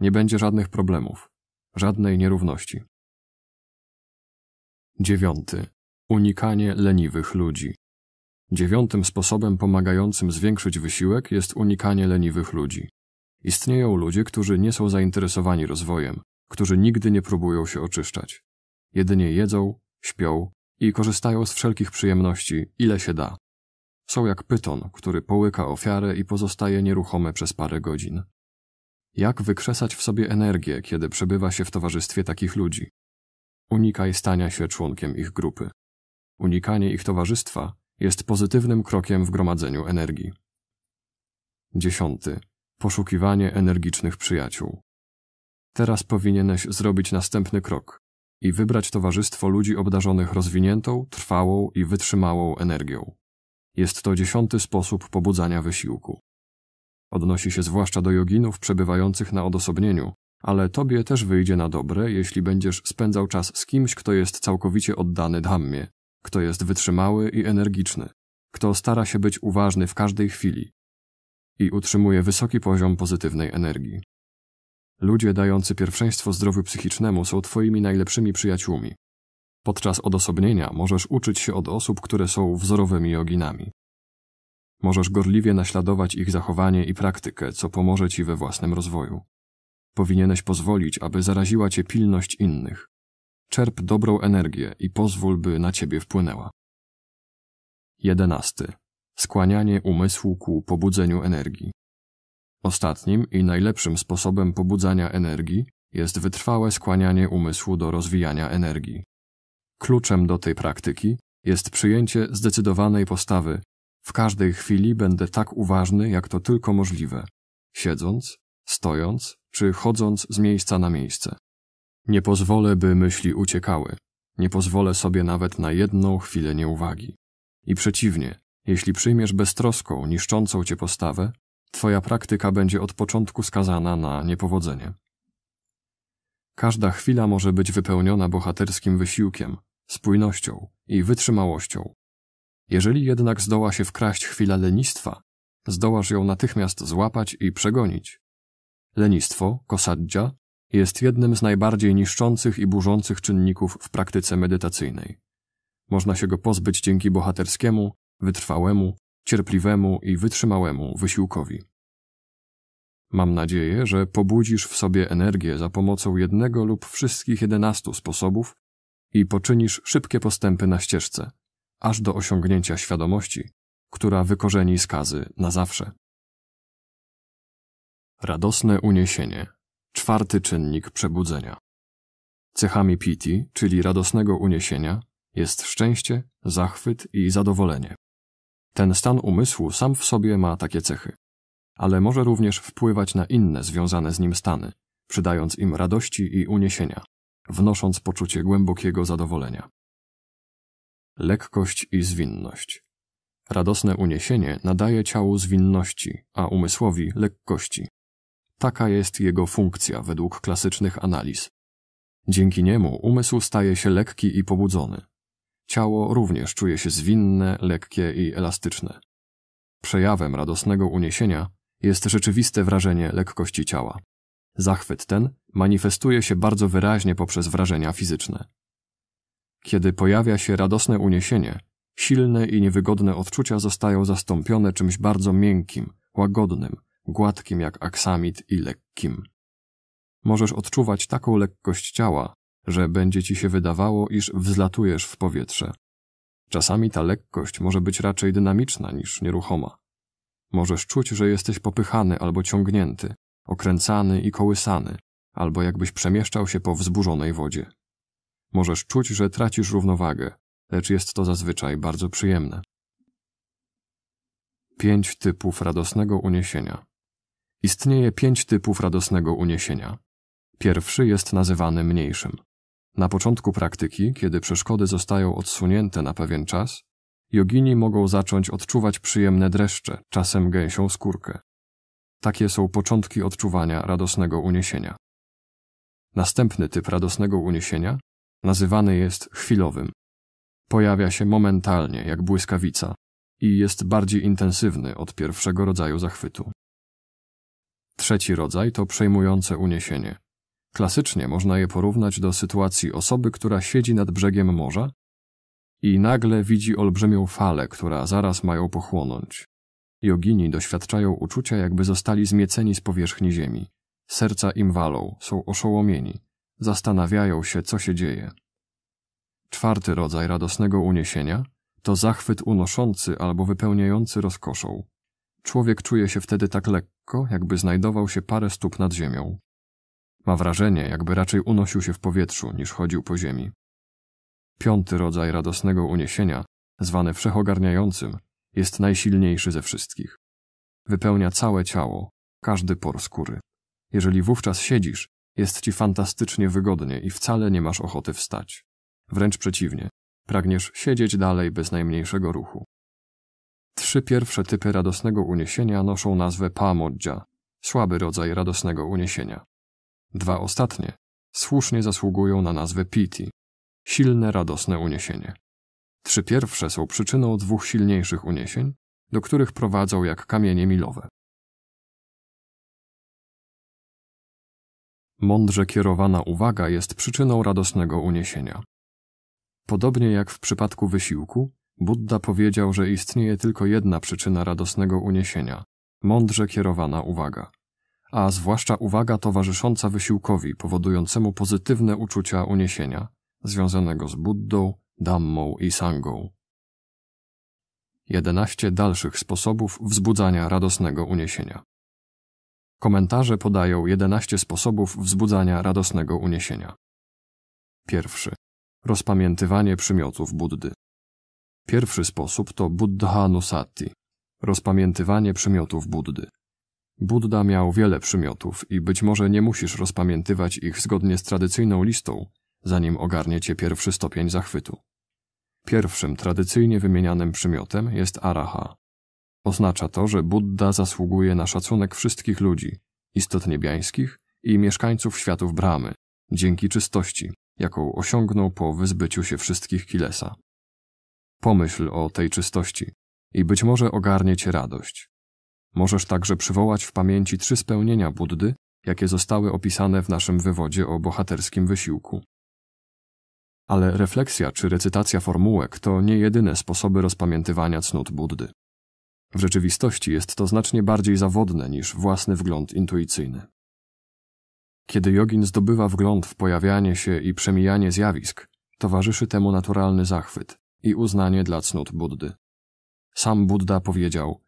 nie będzie żadnych problemów, żadnej nierówności. Dziewiąty. Unikanie leniwych ludzi. Dziewiątym sposobem pomagającym zwiększyć wysiłek jest unikanie leniwych ludzi. Istnieją ludzie, którzy nie są zainteresowani rozwojem, którzy nigdy nie próbują się oczyszczać. Jedynie jedzą, śpią i korzystają z wszelkich przyjemności, ile się da. Są jak pyton, który połyka ofiarę i pozostaje nieruchome przez parę godzin. Jak wykrzesać w sobie energię, kiedy przebywa się w towarzystwie takich ludzi? Unikaj stania się członkiem ich grupy. Unikanie ich towarzystwa jest pozytywnym krokiem w gromadzeniu energii. Dziesiąty. Poszukiwanie energicznych przyjaciół. Teraz powinieneś zrobić następny krok i wybrać towarzystwo ludzi obdarzonych rozwiniętą, trwałą i wytrzymałą energią. Jest to dziesiąty sposób pobudzania wysiłku. Odnosi się zwłaszcza do joginów przebywających na odosobnieniu, ale tobie też wyjdzie na dobre, jeśli będziesz spędzał czas z kimś, kto jest całkowicie oddany dhammie, kto jest wytrzymały i energiczny, kto stara się być uważny w każdej chwili i utrzymuje wysoki poziom pozytywnej energii. Ludzie dający pierwszeństwo zdrowiu psychicznemu są twoimi najlepszymi przyjaciółmi. Podczas odosobnienia możesz uczyć się od osób, które są wzorowymi joginami. Możesz gorliwie naśladować ich zachowanie i praktykę, co pomoże ci we własnym rozwoju. Powinieneś pozwolić, aby zaraziła cię pilność innych. Czerp dobrą energię i pozwól, by na ciebie wpłynęła. 11. Skłanianie umysłu ku pobudzeniu energii. Ostatnim i najlepszym sposobem pobudzania energii jest wytrwałe skłanianie umysłu do rozwijania energii. Kluczem do tej praktyki jest przyjęcie zdecydowanej postawy: w każdej chwili będę tak uważny, jak to tylko możliwe, siedząc, stojąc czy chodząc z miejsca na miejsce. Nie pozwolę, by myśli uciekały, nie pozwolę sobie nawet na jedną chwilę nieuwagi. I przeciwnie, jeśli przyjmiesz beztroską, niszczącą cię postawę, Twoja praktyka będzie od początku skazana na niepowodzenie. Każda chwila może być wypełniona bohaterskim wysiłkiem, spójnością i wytrzymałością. Jeżeli jednak zdoła się wkraść chwila lenistwa, zdołasz ją natychmiast złapać i przegonić. Lenistwo, kosaddzia, jest jednym z najbardziej niszczących i burzących czynników w praktyce medytacyjnej. Można się go pozbyć dzięki bohaterskiemu, wytrwałemu cierpliwemu i wytrzymałemu wysiłkowi. Mam nadzieję, że pobudzisz w sobie energię za pomocą jednego lub wszystkich jedenastu sposobów i poczynisz szybkie postępy na ścieżce, aż do osiągnięcia świadomości, która wykorzeni skazy na zawsze. Radosne uniesienie czwarty czynnik przebudzenia. Cechami piti, czyli radosnego uniesienia, jest szczęście, zachwyt i zadowolenie. Ten stan umysłu sam w sobie ma takie cechy, ale może również wpływać na inne związane z nim stany, przydając im radości i uniesienia, wnosząc poczucie głębokiego zadowolenia. Lekkość i zwinność. Radosne uniesienie nadaje ciału zwinności, a umysłowi lekkości. Taka jest jego funkcja według klasycznych analiz. Dzięki niemu umysł staje się lekki i pobudzony, Ciało również czuje się zwinne, lekkie i elastyczne. Przejawem radosnego uniesienia jest rzeczywiste wrażenie lekkości ciała. Zachwyt ten manifestuje się bardzo wyraźnie poprzez wrażenia fizyczne. Kiedy pojawia się radosne uniesienie, silne i niewygodne odczucia zostają zastąpione czymś bardzo miękkim, łagodnym, gładkim jak aksamit i lekkim. Możesz odczuwać taką lekkość ciała, że będzie ci się wydawało, iż wzlatujesz w powietrze. Czasami ta lekkość może być raczej dynamiczna niż nieruchoma. Możesz czuć, że jesteś popychany albo ciągnięty, okręcany i kołysany, albo jakbyś przemieszczał się po wzburzonej wodzie. Możesz czuć, że tracisz równowagę, lecz jest to zazwyczaj bardzo przyjemne. Pięć typów radosnego uniesienia. Istnieje pięć typów radosnego uniesienia. Pierwszy jest nazywany mniejszym. Na początku praktyki, kiedy przeszkody zostają odsunięte na pewien czas, jogini mogą zacząć odczuwać przyjemne dreszcze, czasem gęsią skórkę. Takie są początki odczuwania radosnego uniesienia. Następny typ radosnego uniesienia nazywany jest chwilowym. Pojawia się momentalnie, jak błyskawica, i jest bardziej intensywny od pierwszego rodzaju zachwytu. Trzeci rodzaj to przejmujące uniesienie, Klasycznie można je porównać do sytuacji osoby, która siedzi nad brzegiem morza i nagle widzi olbrzymią falę, która zaraz mają pochłonąć. Jogini doświadczają uczucia, jakby zostali zmieceni z powierzchni ziemi. Serca im walą, są oszołomieni, zastanawiają się, co się dzieje. Czwarty rodzaj radosnego uniesienia to zachwyt unoszący albo wypełniający rozkoszą. Człowiek czuje się wtedy tak lekko, jakby znajdował się parę stóp nad ziemią. Ma wrażenie, jakby raczej unosił się w powietrzu niż chodził po ziemi. Piąty rodzaj radosnego uniesienia, zwany wszechogarniającym, jest najsilniejszy ze wszystkich. Wypełnia całe ciało, każdy por skóry. Jeżeli wówczas siedzisz, jest ci fantastycznie wygodnie i wcale nie masz ochoty wstać. Wręcz przeciwnie, pragniesz siedzieć dalej bez najmniejszego ruchu. Trzy pierwsze typy radosnego uniesienia noszą nazwę pamodzia, słaby rodzaj radosnego uniesienia. Dwa ostatnie słusznie zasługują na nazwę piti, silne radosne uniesienie. Trzy pierwsze są przyczyną dwóch silniejszych uniesień, do których prowadzą jak kamienie milowe. Mądrze kierowana uwaga jest przyczyną radosnego uniesienia. Podobnie jak w przypadku wysiłku, Buddha powiedział, że istnieje tylko jedna przyczyna radosnego uniesienia mądrze kierowana uwaga a zwłaszcza uwaga towarzysząca wysiłkowi, powodującemu pozytywne uczucia uniesienia, związanego z Buddą, Dhammą i Sangą. 11 dalszych sposobów wzbudzania radosnego uniesienia. Komentarze podają 11 sposobów wzbudzania radosnego uniesienia. Pierwszy. Rozpamiętywanie przymiotów Buddy. Pierwszy sposób to Buddhanusati, rozpamiętywanie przymiotów Buddy. Budda miał wiele przymiotów i być może nie musisz rozpamiętywać ich zgodnie z tradycyjną listą, zanim ogarniecie pierwszy stopień zachwytu. Pierwszym tradycyjnie wymienianym przymiotem jest araha. Oznacza to, że Buddha zasługuje na szacunek wszystkich ludzi, istot niebiańskich i mieszkańców światów bramy, dzięki czystości, jaką osiągnął po wyzbyciu się wszystkich kilesa. Pomyśl o tej czystości i być może ogarnie cię radość. Możesz także przywołać w pamięci trzy spełnienia Buddy, jakie zostały opisane w naszym wywodzie o bohaterskim wysiłku. Ale refleksja czy recytacja formułek to nie jedyne sposoby rozpamiętywania cnót Buddy. W rzeczywistości jest to znacznie bardziej zawodne niż własny wgląd intuicyjny. Kiedy jogin zdobywa wgląd w pojawianie się i przemijanie zjawisk, towarzyszy temu naturalny zachwyt i uznanie dla cnót Buddy. Sam Buddha powiedział: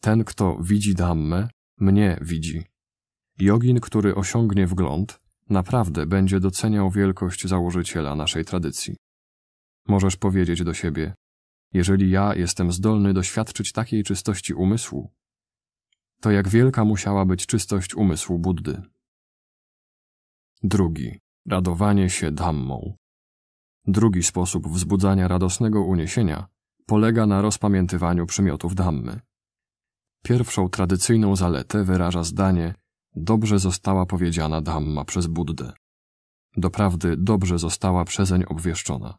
ten, kto widzi Dhammę, mnie widzi. Jogin, który osiągnie wgląd, naprawdę będzie doceniał wielkość założyciela naszej tradycji. Możesz powiedzieć do siebie: Jeżeli ja jestem zdolny doświadczyć takiej czystości umysłu, to jak wielka musiała być czystość umysłu Buddy. Drugi. Radowanie się Dhammą. Drugi sposób wzbudzania radosnego uniesienia polega na rozpamiętywaniu przymiotów Dhammy. Pierwszą tradycyjną zaletę wyraża zdanie dobrze została powiedziana Dhamma przez Buddę. Doprawdy dobrze została przezeń obwieszczona.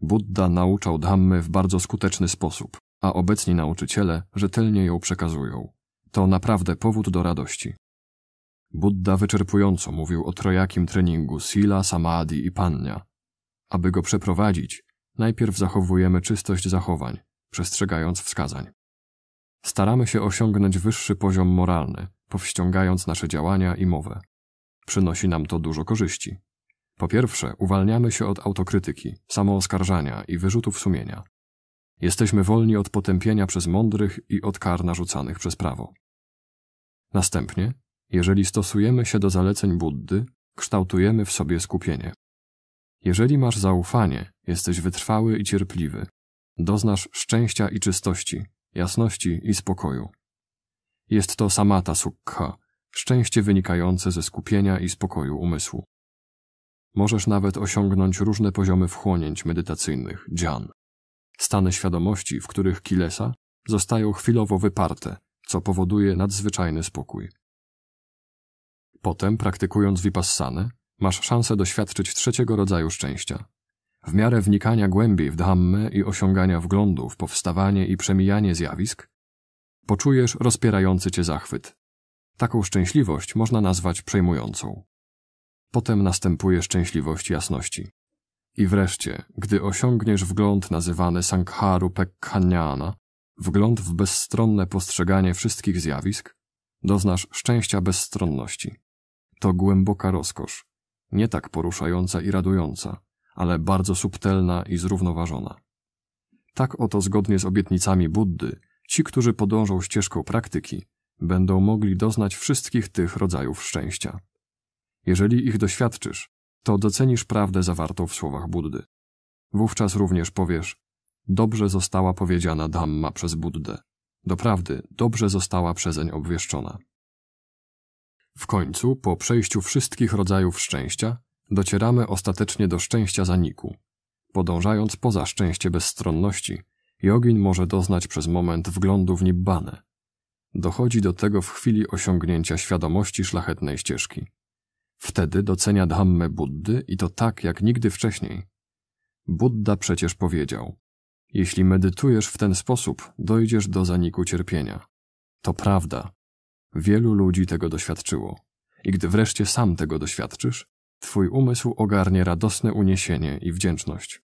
Buddha nauczał Dhammy w bardzo skuteczny sposób, a obecni nauczyciele rzetelnie ją przekazują. To naprawdę powód do radości. Buddha wyczerpująco mówił o trojakim treningu sila, samadhi i pannya. Aby go przeprowadzić, najpierw zachowujemy czystość zachowań, przestrzegając wskazań staramy się osiągnąć wyższy poziom moralny, powściągając nasze działania i mowę. Przynosi nam to dużo korzyści. Po pierwsze, uwalniamy się od autokrytyki, samooskarżania i wyrzutów sumienia. Jesteśmy wolni od potępienia przez mądrych i od kar narzucanych przez prawo. Następnie, jeżeli stosujemy się do zaleceń Buddy, kształtujemy w sobie skupienie. Jeżeli masz zaufanie, jesteś wytrwały i cierpliwy, doznasz szczęścia i czystości, jasności i spokoju. Jest to samata sukha, szczęście wynikające ze skupienia i spokoju umysłu. Możesz nawet osiągnąć różne poziomy wchłonięć medytacyjnych, dzian. Stany świadomości, w których kilesa zostają chwilowo wyparte, co powoduje nadzwyczajny spokój. Potem, praktykując vipassanę, masz szansę doświadczyć trzeciego rodzaju szczęścia w miarę wnikania głębiej w Dhammę i osiągania wglądu w powstawanie i przemijanie zjawisk, poczujesz rozpierający cię zachwyt. Taką szczęśliwość można nazwać przejmującą. Potem następuje szczęśliwość jasności. I wreszcie, gdy osiągniesz wgląd nazywany Sankharu Pekkhanyana, wgląd w bezstronne postrzeganie wszystkich zjawisk, doznasz szczęścia bezstronności. To głęboka rozkosz, nie tak poruszająca i radująca, ale bardzo subtelna i zrównoważona. Tak oto zgodnie z obietnicami Buddy, ci, którzy podążą ścieżką praktyki, będą mogli doznać wszystkich tych rodzajów szczęścia. Jeżeli ich doświadczysz, to docenisz prawdę zawartą w słowach Buddy. Wówczas również powiesz, dobrze została powiedziana Dhamma przez Buddę. Doprawdy, dobrze została przezeń obwieszczona. W końcu, po przejściu wszystkich rodzajów szczęścia, docieramy ostatecznie do szczęścia zaniku. Podążając poza szczęście bezstronności, jogin może doznać przez moment wglądu w nibbane. Dochodzi do tego w chwili osiągnięcia świadomości szlachetnej ścieżki. Wtedy docenia dhammę Buddy i to tak jak nigdy wcześniej. Buddha przecież powiedział: Jeśli medytujesz w ten sposób, dojdziesz do zaniku cierpienia. To prawda. Wielu ludzi tego doświadczyło. I gdy wreszcie sam tego doświadczysz, Twój umysł ogarnie radosne uniesienie i wdzięczność.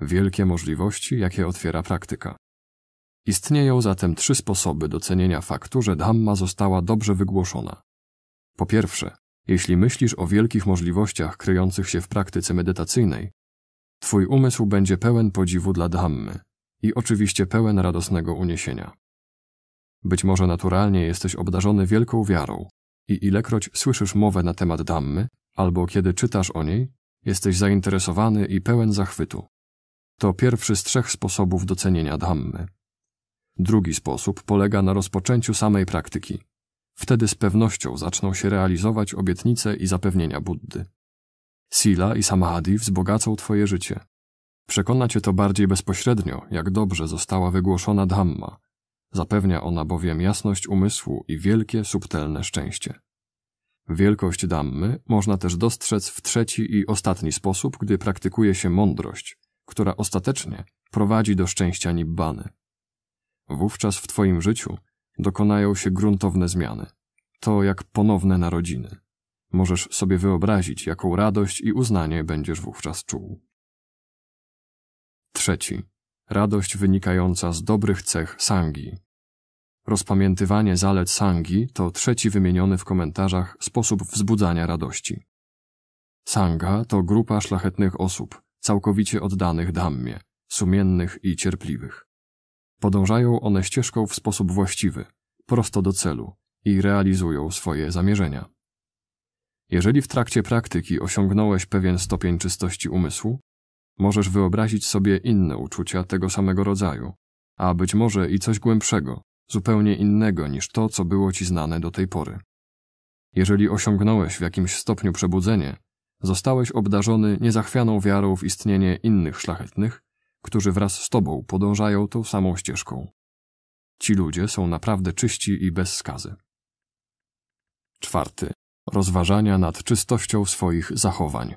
Wielkie możliwości, jakie otwiera praktyka. Istnieją zatem trzy sposoby docenienia faktu, że Dhamma została dobrze wygłoszona. Po pierwsze, jeśli myślisz o wielkich możliwościach kryjących się w praktyce medytacyjnej, Twój umysł będzie pełen podziwu dla Dhammy i oczywiście pełen radosnego uniesienia. Być może naturalnie jesteś obdarzony wielką wiarą i ilekroć słyszysz mowę na temat Dhammy, albo kiedy czytasz o niej, jesteś zainteresowany i pełen zachwytu. To pierwszy z trzech sposobów docenienia Dhammy. Drugi sposób polega na rozpoczęciu samej praktyki. Wtedy z pewnością zaczną się realizować obietnice i zapewnienia Buddy. Sila i Samadhi wzbogacą Twoje życie. Przekona Cię to bardziej bezpośrednio, jak dobrze została wygłoszona Dhamma. Zapewnia ona bowiem jasność umysłu i wielkie, subtelne szczęście. Wielkość dammy można też dostrzec w trzeci i ostatni sposób, gdy praktykuje się mądrość, która ostatecznie prowadzi do szczęścia Nibbany. Wówczas w Twoim życiu dokonają się gruntowne zmiany. To jak ponowne narodziny. Możesz sobie wyobrazić, jaką radość i uznanie będziesz wówczas czuł. Trzeci. Radość wynikająca z dobrych cech sangi, Rozpamiętywanie zalet sangi to trzeci wymieniony w komentarzach sposób wzbudzania radości. Sangha to grupa szlachetnych osób, całkowicie oddanych dammie, sumiennych i cierpliwych. Podążają one ścieżką w sposób właściwy, prosto do celu i realizują swoje zamierzenia. Jeżeli w trakcie praktyki osiągnąłeś pewien stopień czystości umysłu, możesz wyobrazić sobie inne uczucia tego samego rodzaju, a być może i coś głębszego, zupełnie innego niż to, co było ci znane do tej pory. Jeżeli osiągnąłeś w jakimś stopniu przebudzenie, zostałeś obdarzony niezachwianą wiarą w istnienie innych szlachetnych, którzy wraz z tobą podążają tą samą ścieżką. Ci ludzie są naprawdę czyści i bez skazy. Czwarty. Rozważania nad czystością swoich zachowań.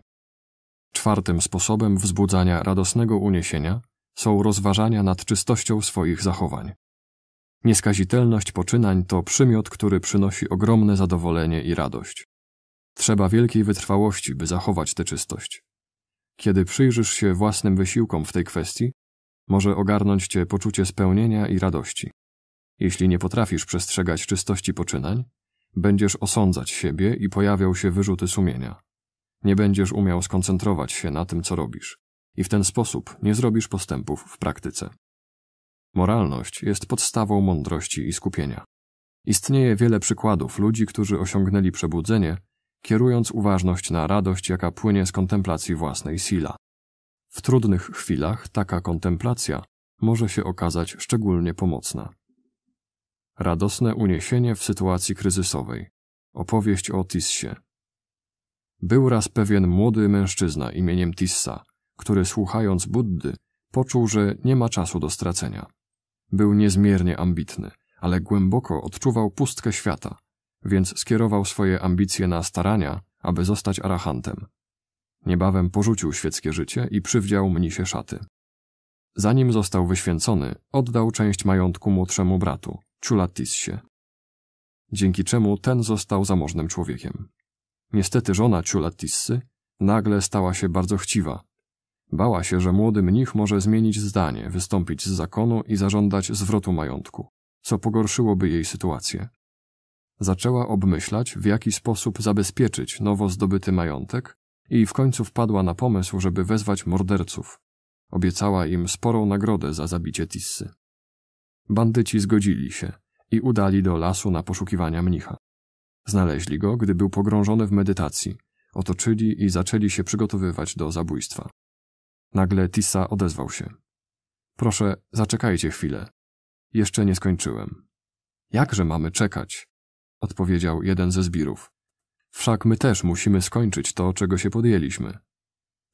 Czwartym sposobem wzbudzania radosnego uniesienia są rozważania nad czystością swoich zachowań. Nieskazitelność poczynań to przymiot, który przynosi ogromne zadowolenie i radość. Trzeba wielkiej wytrwałości, by zachować tę czystość. Kiedy przyjrzysz się własnym wysiłkom w tej kwestii, może ogarnąć cię poczucie spełnienia i radości. Jeśli nie potrafisz przestrzegać czystości poczynań, będziesz osądzać siebie i pojawiał się wyrzuty sumienia. Nie będziesz umiał skoncentrować się na tym, co robisz, i w ten sposób nie zrobisz postępów w praktyce. Moralność jest podstawą mądrości i skupienia. Istnieje wiele przykładów ludzi, którzy osiągnęli przebudzenie, kierując uważność na radość, jaka płynie z kontemplacji własnej sila. W trudnych chwilach taka kontemplacja może się okazać szczególnie pomocna. Radosne uniesienie w sytuacji kryzysowej. Opowieść o Tissie. Był raz pewien młody mężczyzna imieniem Tissa, który słuchając Buddy poczuł, że nie ma czasu do stracenia. Był niezmiernie ambitny, ale głęboko odczuwał pustkę świata, więc skierował swoje ambicje na starania, aby zostać arahantem. Niebawem porzucił świeckie życie i przywdział mnisie szaty. Zanim został wyświęcony, oddał część majątku młodszemu bratu, Ciulatissie, dzięki czemu ten został zamożnym człowiekiem. Niestety żona Ciulatissy nagle stała się bardzo chciwa Bała się, że młody mnich może zmienić zdanie, wystąpić z zakonu i zażądać zwrotu majątku, co pogorszyłoby jej sytuację. Zaczęła obmyślać, w jaki sposób zabezpieczyć nowo zdobyty majątek i w końcu wpadła na pomysł, żeby wezwać morderców. Obiecała im sporą nagrodę za zabicie Tissy. Bandyci zgodzili się i udali do lasu na poszukiwania mnicha. Znaleźli go, gdy był pogrążony w medytacji, otoczyli i zaczęli się przygotowywać do zabójstwa. Nagle Tissa odezwał się. Proszę, zaczekajcie chwilę. Jeszcze nie skończyłem. Jakże mamy czekać? odpowiedział jeden ze zbirów. Wszak my też musimy skończyć to, czego się podjęliśmy.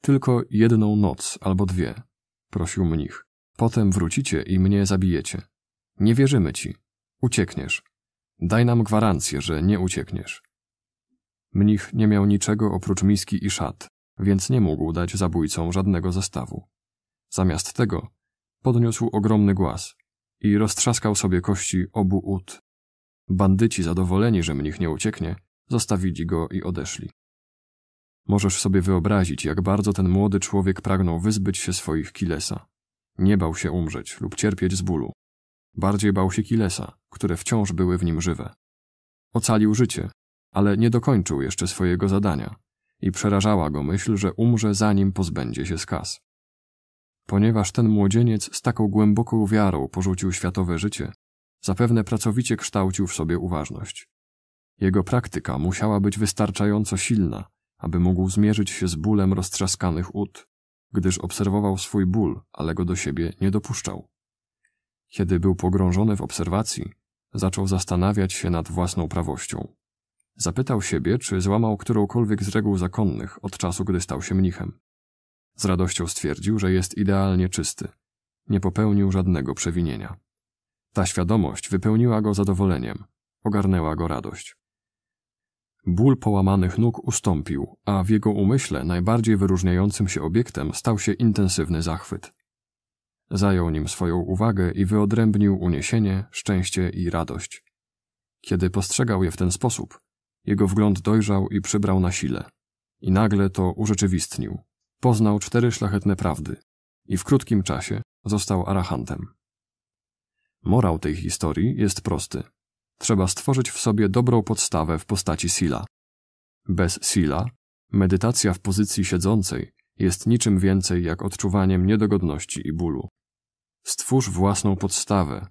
Tylko jedną noc albo dwie, prosił mnich. Potem wrócicie i mnie zabijecie. Nie wierzymy ci. Uciekniesz. Daj nam gwarancję, że nie uciekniesz. Mnich nie miał niczego oprócz miski i szat, więc nie mógł dać zabójcom żadnego zestawu. Zamiast tego podniósł ogromny głaz i roztrzaskał sobie kości obu ud. Bandyci zadowoleni, że mnich nie ucieknie, zostawili go i odeszli. Możesz sobie wyobrazić, jak bardzo ten młody człowiek pragnął wyzbyć się swoich Kilesa. Nie bał się umrzeć lub cierpieć z bólu. Bardziej bał się Kilesa, które wciąż były w nim żywe. Ocalił życie, ale nie dokończył jeszcze swojego zadania, i przerażała go myśl, że umrze zanim pozbędzie się skaz. Ponieważ ten młodzieniec z taką głęboką wiarą porzucił światowe życie, zapewne pracowicie kształcił w sobie uważność. Jego praktyka musiała być wystarczająco silna, aby mógł zmierzyć się z bólem roztrzaskanych ud, gdyż obserwował swój ból, ale go do siebie nie dopuszczał. Kiedy był pogrążony w obserwacji, zaczął zastanawiać się nad własną prawością. Zapytał siebie, czy złamał którąkolwiek z reguł zakonnych od czasu, gdy stał się mnichem. Z radością stwierdził, że jest idealnie czysty. Nie popełnił żadnego przewinienia. Ta świadomość wypełniła go zadowoleniem, ogarnęła go radość. Ból połamanych nóg ustąpił, a w jego umyśle najbardziej wyróżniającym się obiektem stał się intensywny zachwyt. Zajął nim swoją uwagę i wyodrębnił uniesienie, szczęście i radość. Kiedy postrzegał je w ten sposób, jego wgląd dojrzał i przybrał na sile. I nagle to urzeczywistnił. Poznał cztery szlachetne prawdy i w krótkim czasie został arahantem. Morał tej historii jest prosty. Trzeba stworzyć w sobie dobrą podstawę w postaci sila. Bez sila medytacja w pozycji siedzącej jest niczym więcej jak odczuwaniem niedogodności i bólu. Stwórz własną podstawę.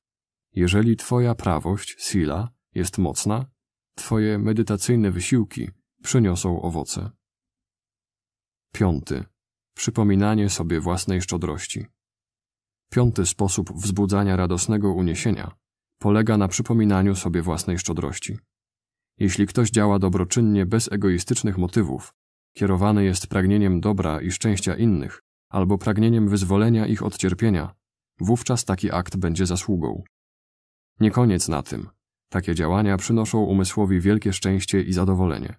Jeżeli twoja prawość, sila, jest mocna, Twoje medytacyjne wysiłki przyniosą owoce. Piąty. Przypominanie sobie własnej szczodrości. Piąty sposób wzbudzania radosnego uniesienia polega na przypominaniu sobie własnej szczodrości. Jeśli ktoś działa dobroczynnie bez egoistycznych motywów, kierowany jest pragnieniem dobra i szczęścia innych, albo pragnieniem wyzwolenia ich od cierpienia, wówczas taki akt będzie zasługą. Nie koniec na tym. Takie działania przynoszą umysłowi wielkie szczęście i zadowolenie.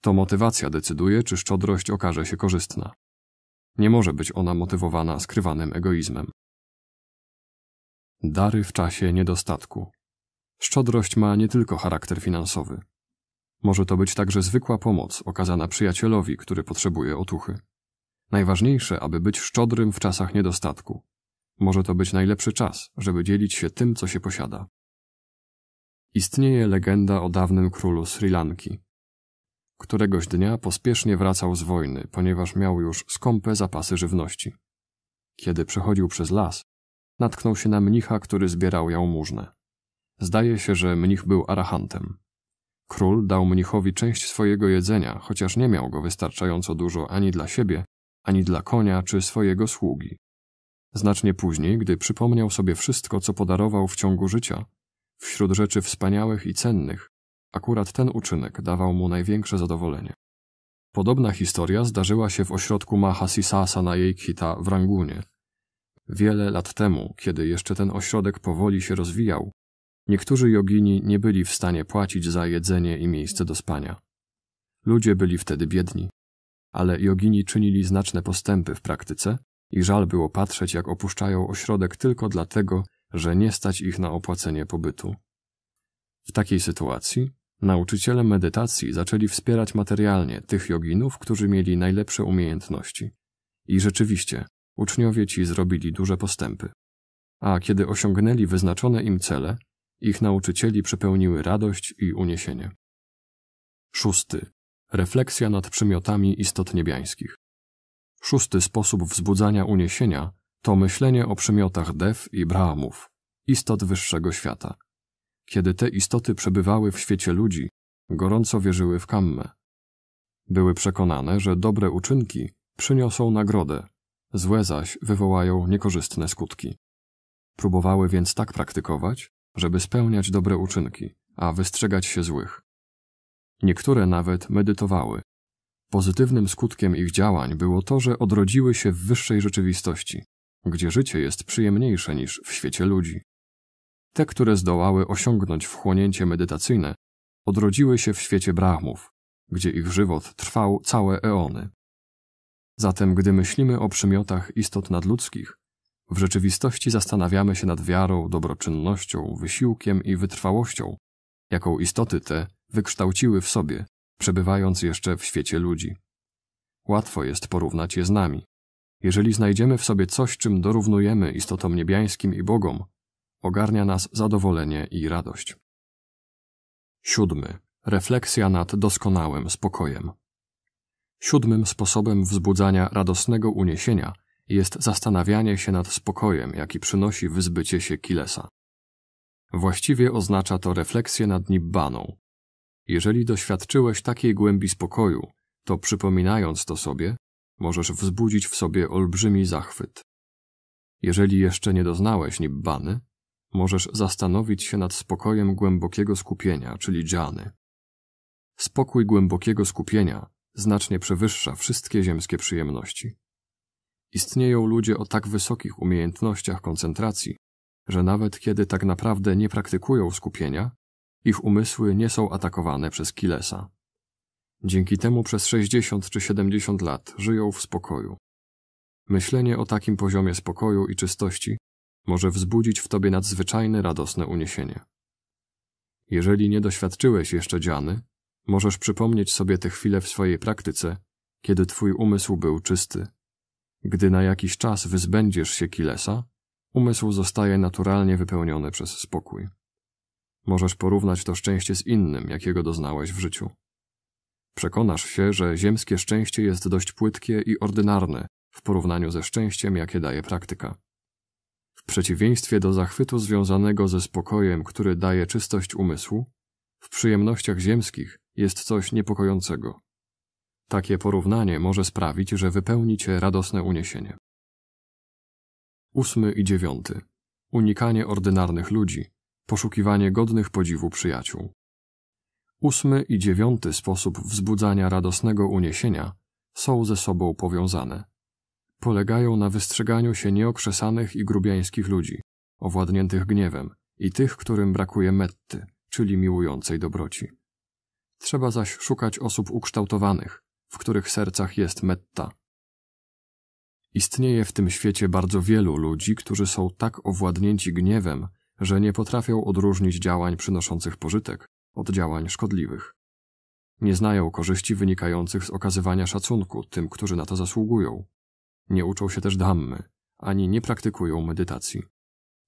To motywacja decyduje, czy szczodrość okaże się korzystna. Nie może być ona motywowana skrywanym egoizmem. Dary w czasie niedostatku. Szczodrość ma nie tylko charakter finansowy. Może to być także zwykła pomoc okazana przyjacielowi, który potrzebuje otuchy. Najważniejsze, aby być szczodrym w czasach niedostatku. Może to być najlepszy czas, żeby dzielić się tym, co się posiada. Istnieje legenda o dawnym królu Sri Lanki. Któregoś dnia pospiesznie wracał z wojny, ponieważ miał już skąpe zapasy żywności. Kiedy przechodził przez las, natknął się na mnicha, który zbierał jałmużnę. Zdaje się, że mnich był arahantem. Król dał mnichowi część swojego jedzenia, chociaż nie miał go wystarczająco dużo ani dla siebie, ani dla konia czy swojego sługi. Znacznie później, gdy przypomniał sobie wszystko, co podarował w ciągu życia, Wśród rzeczy wspaniałych i cennych, akurat ten uczynek dawał mu największe zadowolenie. Podobna historia zdarzyła się w ośrodku Mahasisasa na Jejkhita w Rangunie. Wiele lat temu, kiedy jeszcze ten ośrodek powoli się rozwijał, niektórzy jogini nie byli w stanie płacić za jedzenie i miejsce do spania. Ludzie byli wtedy biedni, ale jogini czynili znaczne postępy w praktyce i żal było patrzeć, jak opuszczają ośrodek tylko dlatego, że nie stać ich na opłacenie pobytu. W takiej sytuacji nauczyciele medytacji zaczęli wspierać materialnie tych joginów, którzy mieli najlepsze umiejętności. I rzeczywiście, uczniowie ci zrobili duże postępy. A kiedy osiągnęli wyznaczone im cele, ich nauczycieli przepełniły radość i uniesienie. Szósty. Refleksja nad przymiotami istot niebiańskich. Szósty sposób wzbudzania uniesienia to myślenie o przymiotach Dew i brahmów, istot wyższego świata. Kiedy te istoty przebywały w świecie ludzi, gorąco wierzyły w kammę. Były przekonane, że dobre uczynki przyniosą nagrodę, złe zaś wywołają niekorzystne skutki. Próbowały więc tak praktykować, żeby spełniać dobre uczynki, a wystrzegać się złych. Niektóre nawet medytowały. Pozytywnym skutkiem ich działań było to, że odrodziły się w wyższej rzeczywistości, gdzie życie jest przyjemniejsze niż w świecie ludzi. Te, które zdołały osiągnąć wchłonięcie medytacyjne, odrodziły się w świecie brahmów, gdzie ich żywot trwał całe eony. Zatem, gdy myślimy o przymiotach istot nadludzkich, w rzeczywistości zastanawiamy się nad wiarą, dobroczynnością, wysiłkiem i wytrwałością, jaką istoty te wykształciły w sobie, przebywając jeszcze w świecie ludzi. Łatwo jest porównać je z nami, jeżeli znajdziemy w sobie coś, czym dorównujemy istotom niebiańskim i Bogom, ogarnia nas zadowolenie i radość. Siódmy. Refleksja nad doskonałym spokojem. Siódmym sposobem wzbudzania radosnego uniesienia jest zastanawianie się nad spokojem, jaki przynosi wyzbycie się Kilesa. Właściwie oznacza to refleksję nad Nibbaną. Jeżeli doświadczyłeś takiej głębi spokoju, to przypominając to sobie, możesz wzbudzić w sobie olbrzymi zachwyt. Jeżeli jeszcze nie doznałeś nibbany, możesz zastanowić się nad spokojem głębokiego skupienia, czyli dziany. Spokój głębokiego skupienia znacznie przewyższa wszystkie ziemskie przyjemności. Istnieją ludzie o tak wysokich umiejętnościach koncentracji, że nawet kiedy tak naprawdę nie praktykują skupienia, ich umysły nie są atakowane przez kilesa. Dzięki temu przez 60 czy 70 lat żyją w spokoju. Myślenie o takim poziomie spokoju i czystości może wzbudzić w tobie nadzwyczajne radosne uniesienie. Jeżeli nie doświadczyłeś jeszcze dziany, możesz przypomnieć sobie te chwile w swojej praktyce, kiedy twój umysł był czysty. Gdy na jakiś czas wyzbędziesz się kilesa, umysł zostaje naturalnie wypełniony przez spokój. Możesz porównać to szczęście z innym, jakiego doznałeś w życiu. Przekonasz się, że ziemskie szczęście jest dość płytkie i ordynarne w porównaniu ze szczęściem, jakie daje praktyka. W przeciwieństwie do zachwytu związanego ze spokojem, który daje czystość umysłu, w przyjemnościach ziemskich jest coś niepokojącego. Takie porównanie może sprawić, że wypełni cię radosne uniesienie. Ósmy i dziewiąty. Unikanie ordynarnych ludzi, poszukiwanie godnych podziwu przyjaciół. Ósmy i dziewiąty sposób wzbudzania radosnego uniesienia są ze sobą powiązane. Polegają na wystrzeganiu się nieokrzesanych i grubiańskich ludzi, owładniętych gniewem i tych, którym brakuje metty, czyli miłującej dobroci. Trzeba zaś szukać osób ukształtowanych, w których sercach jest metta. Istnieje w tym świecie bardzo wielu ludzi, którzy są tak owładnięci gniewem, że nie potrafią odróżnić działań przynoszących pożytek od działań szkodliwych. Nie znają korzyści wynikających z okazywania szacunku tym, którzy na to zasługują. Nie uczą się też dhammy, ani nie praktykują medytacji.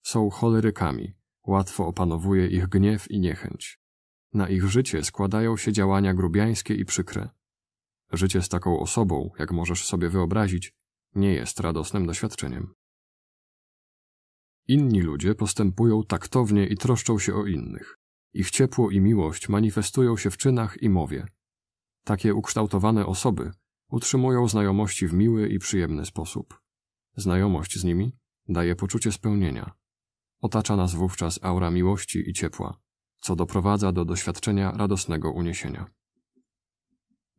Są cholerykami, łatwo opanowuje ich gniew i niechęć. Na ich życie składają się działania grubiańskie i przykre. Życie z taką osobą, jak możesz sobie wyobrazić, nie jest radosnym doświadczeniem. Inni ludzie postępują taktownie i troszczą się o innych. Ich ciepło i miłość manifestują się w czynach i mowie. Takie ukształtowane osoby utrzymują znajomości w miły i przyjemny sposób. Znajomość z nimi daje poczucie spełnienia. Otacza nas wówczas aura miłości i ciepła, co doprowadza do doświadczenia radosnego uniesienia.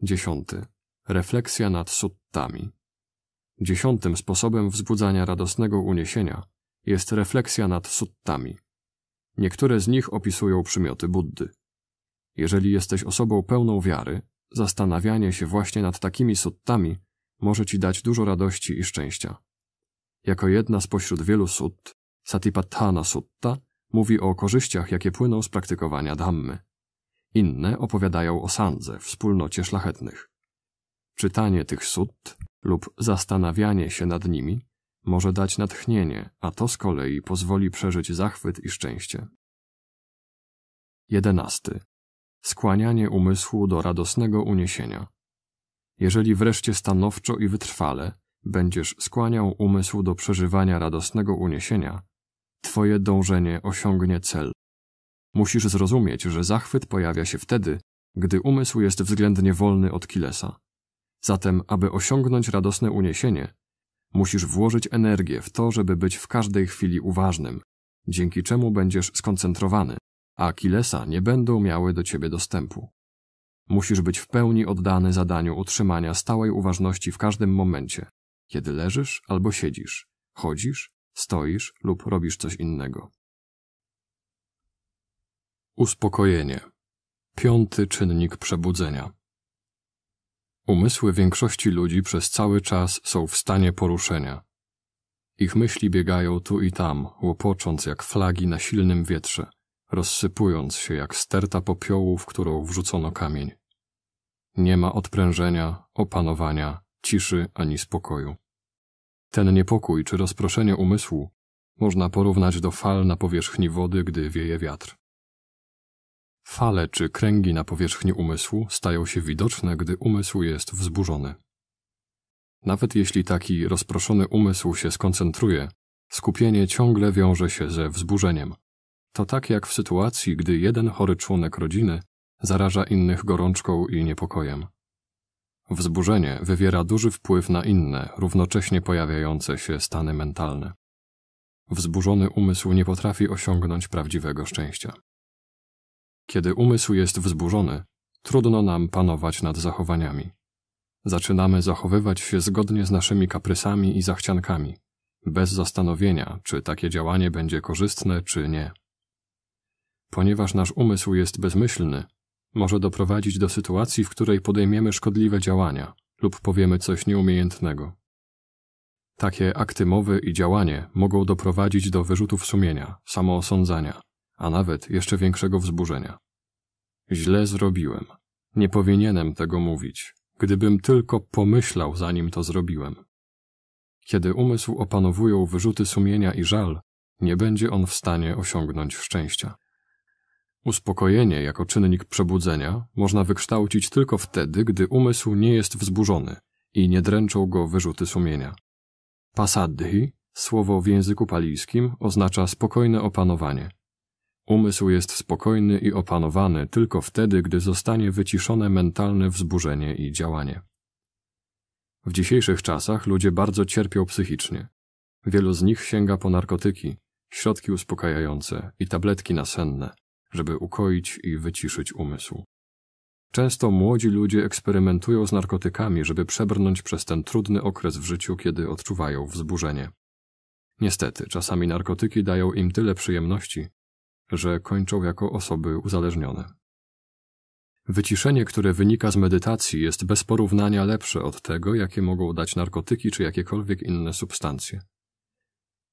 10. Refleksja nad suttami. Dziesiątym sposobem wzbudzania radosnego uniesienia jest refleksja nad suttami – Niektóre z nich opisują przymioty Buddy. Jeżeli jesteś osobą pełną wiary, zastanawianie się właśnie nad takimi suttami może ci dać dużo radości i szczęścia. Jako jedna spośród wielu sutt, Satipatthana Sutta mówi o korzyściach, jakie płyną z praktykowania Dhammy. Inne opowiadają o sandze, wspólnocie szlachetnych. Czytanie tych sutt lub zastanawianie się nad nimi może dać natchnienie, a to z kolei pozwoli przeżyć zachwyt i szczęście. 11. Skłanianie umysłu do radosnego uniesienia. Jeżeli wreszcie stanowczo i wytrwale będziesz skłaniał umysł do przeżywania radosnego uniesienia, Twoje dążenie osiągnie cel. Musisz zrozumieć, że zachwyt pojawia się wtedy, gdy umysł jest względnie wolny od kilesa. Zatem, aby osiągnąć radosne uniesienie, Musisz włożyć energię w to, żeby być w każdej chwili uważnym, dzięki czemu będziesz skoncentrowany, a kilesa nie będą miały do ciebie dostępu. Musisz być w pełni oddany zadaniu utrzymania stałej uważności w każdym momencie, kiedy leżysz albo siedzisz, chodzisz, stoisz lub robisz coś innego. Uspokojenie. Piąty czynnik przebudzenia. Umysły większości ludzi przez cały czas są w stanie poruszenia. Ich myśli biegają tu i tam, łopocząc jak flagi na silnym wietrze, rozsypując się jak sterta popiołu, w którą wrzucono kamień. Nie ma odprężenia, opanowania, ciszy ani spokoju. Ten niepokój czy rozproszenie umysłu można porównać do fal na powierzchni wody, gdy wieje wiatr. Fale czy kręgi na powierzchni umysłu stają się widoczne, gdy umysł jest wzburzony. Nawet jeśli taki rozproszony umysł się skoncentruje, skupienie ciągle wiąże się ze wzburzeniem. To tak jak w sytuacji, gdy jeden chory członek rodziny zaraża innych gorączką i niepokojem. Wzburzenie wywiera duży wpływ na inne, równocześnie pojawiające się stany mentalne. Wzburzony umysł nie potrafi osiągnąć prawdziwego szczęścia. Kiedy umysł jest wzburzony, trudno nam panować nad zachowaniami. Zaczynamy zachowywać się zgodnie z naszymi kaprysami i zachciankami, bez zastanowienia, czy takie działanie będzie korzystne, czy nie. Ponieważ nasz umysł jest bezmyślny, może doprowadzić do sytuacji, w której podejmiemy szkodliwe działania lub powiemy coś nieumiejętnego. Takie akty mowy i działanie mogą doprowadzić do wyrzutów sumienia, samoosądzania, a nawet jeszcze większego wzburzenia. Źle zrobiłem. Nie powinienem tego mówić, gdybym tylko pomyślał, zanim to zrobiłem. Kiedy umysł opanowują wyrzuty sumienia i żal, nie będzie on w stanie osiągnąć szczęścia. Uspokojenie jako czynnik przebudzenia można wykształcić tylko wtedy, gdy umysł nie jest wzburzony i nie dręczą go wyrzuty sumienia. Pasadhi, słowo w języku palijskim, oznacza spokojne opanowanie, Umysł jest spokojny i opanowany tylko wtedy, gdy zostanie wyciszone mentalne wzburzenie i działanie. W dzisiejszych czasach ludzie bardzo cierpią psychicznie. Wielu z nich sięga po narkotyki, środki uspokajające i tabletki nasenne, żeby ukoić i wyciszyć umysł. Często młodzi ludzie eksperymentują z narkotykami, żeby przebrnąć przez ten trudny okres w życiu, kiedy odczuwają wzburzenie. Niestety, czasami narkotyki dają im tyle przyjemności, że kończą jako osoby uzależnione. Wyciszenie, które wynika z medytacji, jest bez porównania lepsze od tego, jakie mogą dać narkotyki czy jakiekolwiek inne substancje.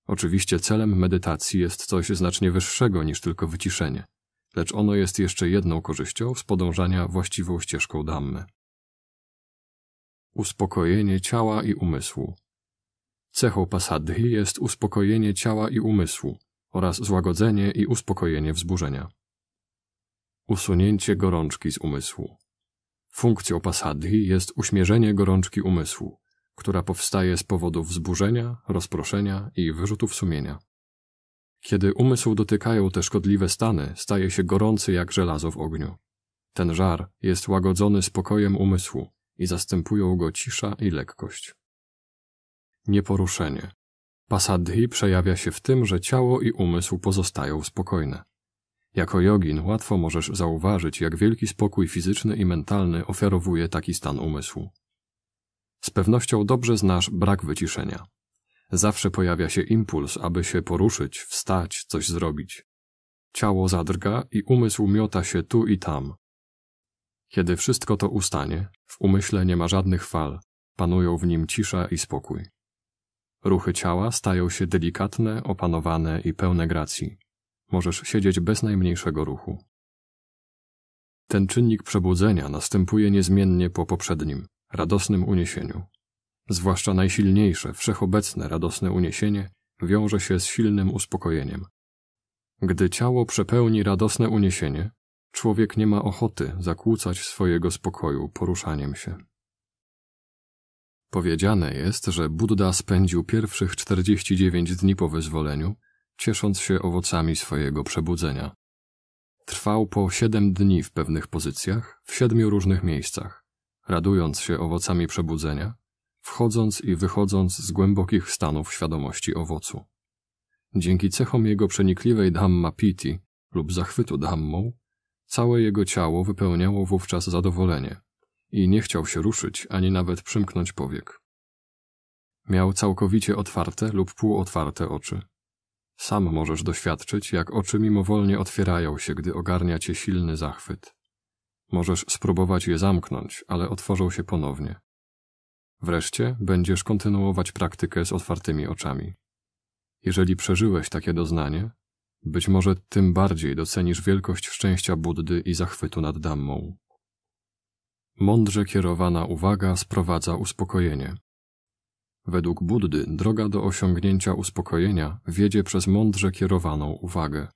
Oczywiście celem medytacji jest coś znacznie wyższego niż tylko wyciszenie, lecz ono jest jeszcze jedną korzyścią z podążania właściwą ścieżką Dhammy. Uspokojenie ciała i umysłu. Cechą pasadhi jest uspokojenie ciała i umysłu, oraz złagodzenie i uspokojenie wzburzenia. Usunięcie gorączki z umysłu. Funkcją pasadhi jest uśmierzenie gorączki umysłu, która powstaje z powodu wzburzenia, rozproszenia i wyrzutów sumienia. Kiedy umysł dotykają te szkodliwe stany, staje się gorący jak żelazo w ogniu. Ten żar jest łagodzony spokojem umysłu i zastępują go cisza i lekkość. Nieporuszenie. Pasadhi przejawia się w tym, że ciało i umysł pozostają spokojne. Jako jogin łatwo możesz zauważyć, jak wielki spokój fizyczny i mentalny ofiarowuje taki stan umysłu. Z pewnością dobrze znasz brak wyciszenia. Zawsze pojawia się impuls, aby się poruszyć, wstać, coś zrobić. Ciało zadrga i umysł miota się tu i tam. Kiedy wszystko to ustanie, w umyśle nie ma żadnych fal, panują w nim cisza i spokój. Ruchy ciała stają się delikatne, opanowane i pełne gracji. Możesz siedzieć bez najmniejszego ruchu. Ten czynnik przebudzenia następuje niezmiennie po poprzednim, radosnym uniesieniu. Zwłaszcza najsilniejsze, wszechobecne radosne uniesienie wiąże się z silnym uspokojeniem. Gdy ciało przepełni radosne uniesienie, człowiek nie ma ochoty zakłócać swojego spokoju poruszaniem się. Powiedziane jest, że Buddha spędził pierwszych 49 dni po wyzwoleniu, ciesząc się owocami swojego przebudzenia. Trwał po 7 dni w pewnych pozycjach, w siedmiu różnych miejscach, radując się owocami przebudzenia, wchodząc i wychodząc z głębokich stanów świadomości owocu. Dzięki cechom jego przenikliwej Dhamma Piti lub zachwytu Dhammą, całe jego ciało wypełniało wówczas zadowolenie – i nie chciał się ruszyć ani nawet przymknąć powiek. Miał całkowicie otwarte lub półotwarte oczy. Sam możesz doświadczyć, jak oczy mimowolnie otwierają się, gdy ogarnia cię silny zachwyt. Możesz spróbować je zamknąć, ale otworzą się ponownie. Wreszcie będziesz kontynuować praktykę z otwartymi oczami. Jeżeli przeżyłeś takie doznanie, być może tym bardziej docenisz wielkość szczęścia Buddy i zachwytu nad damą. Mądrze kierowana uwaga sprowadza uspokojenie. Według Buddy droga do osiągnięcia uspokojenia wiedzie przez mądrze kierowaną uwagę.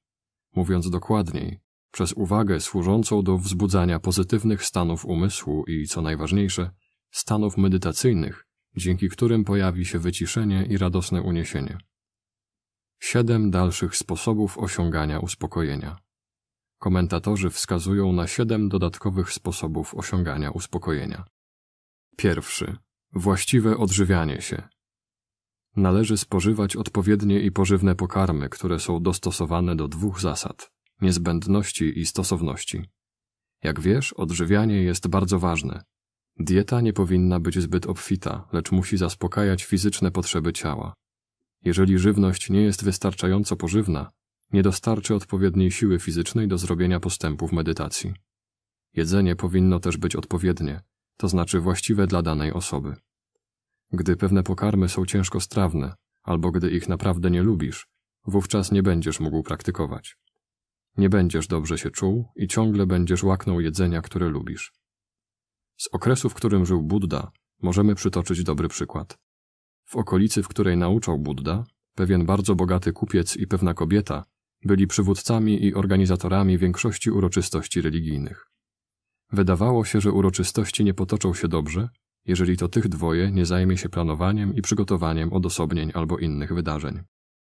Mówiąc dokładniej, przez uwagę służącą do wzbudzania pozytywnych stanów umysłu i, co najważniejsze, stanów medytacyjnych, dzięki którym pojawi się wyciszenie i radosne uniesienie. Siedem dalszych sposobów osiągania uspokojenia. Komentatorzy wskazują na siedem dodatkowych sposobów osiągania uspokojenia. Pierwszy. Właściwe odżywianie się. Należy spożywać odpowiednie i pożywne pokarmy, które są dostosowane do dwóch zasad niezbędności i stosowności. Jak wiesz, odżywianie jest bardzo ważne. Dieta nie powinna być zbyt obfita, lecz musi zaspokajać fizyczne potrzeby ciała. Jeżeli żywność nie jest wystarczająco pożywna, nie dostarczy odpowiedniej siły fizycznej do zrobienia postępów w medytacji. Jedzenie powinno też być odpowiednie, to znaczy właściwe dla danej osoby. Gdy pewne pokarmy są ciężko strawne, albo gdy ich naprawdę nie lubisz, wówczas nie będziesz mógł praktykować. Nie będziesz dobrze się czuł i ciągle będziesz łaknął jedzenia, które lubisz. Z okresu, w którym żył Buddha, możemy przytoczyć dobry przykład. W okolicy, w której nauczał Buddha, pewien bardzo bogaty kupiec i pewna kobieta byli przywódcami i organizatorami większości uroczystości religijnych. Wydawało się, że uroczystości nie potoczą się dobrze, jeżeli to tych dwoje nie zajmie się planowaniem i przygotowaniem odosobnień albo innych wydarzeń.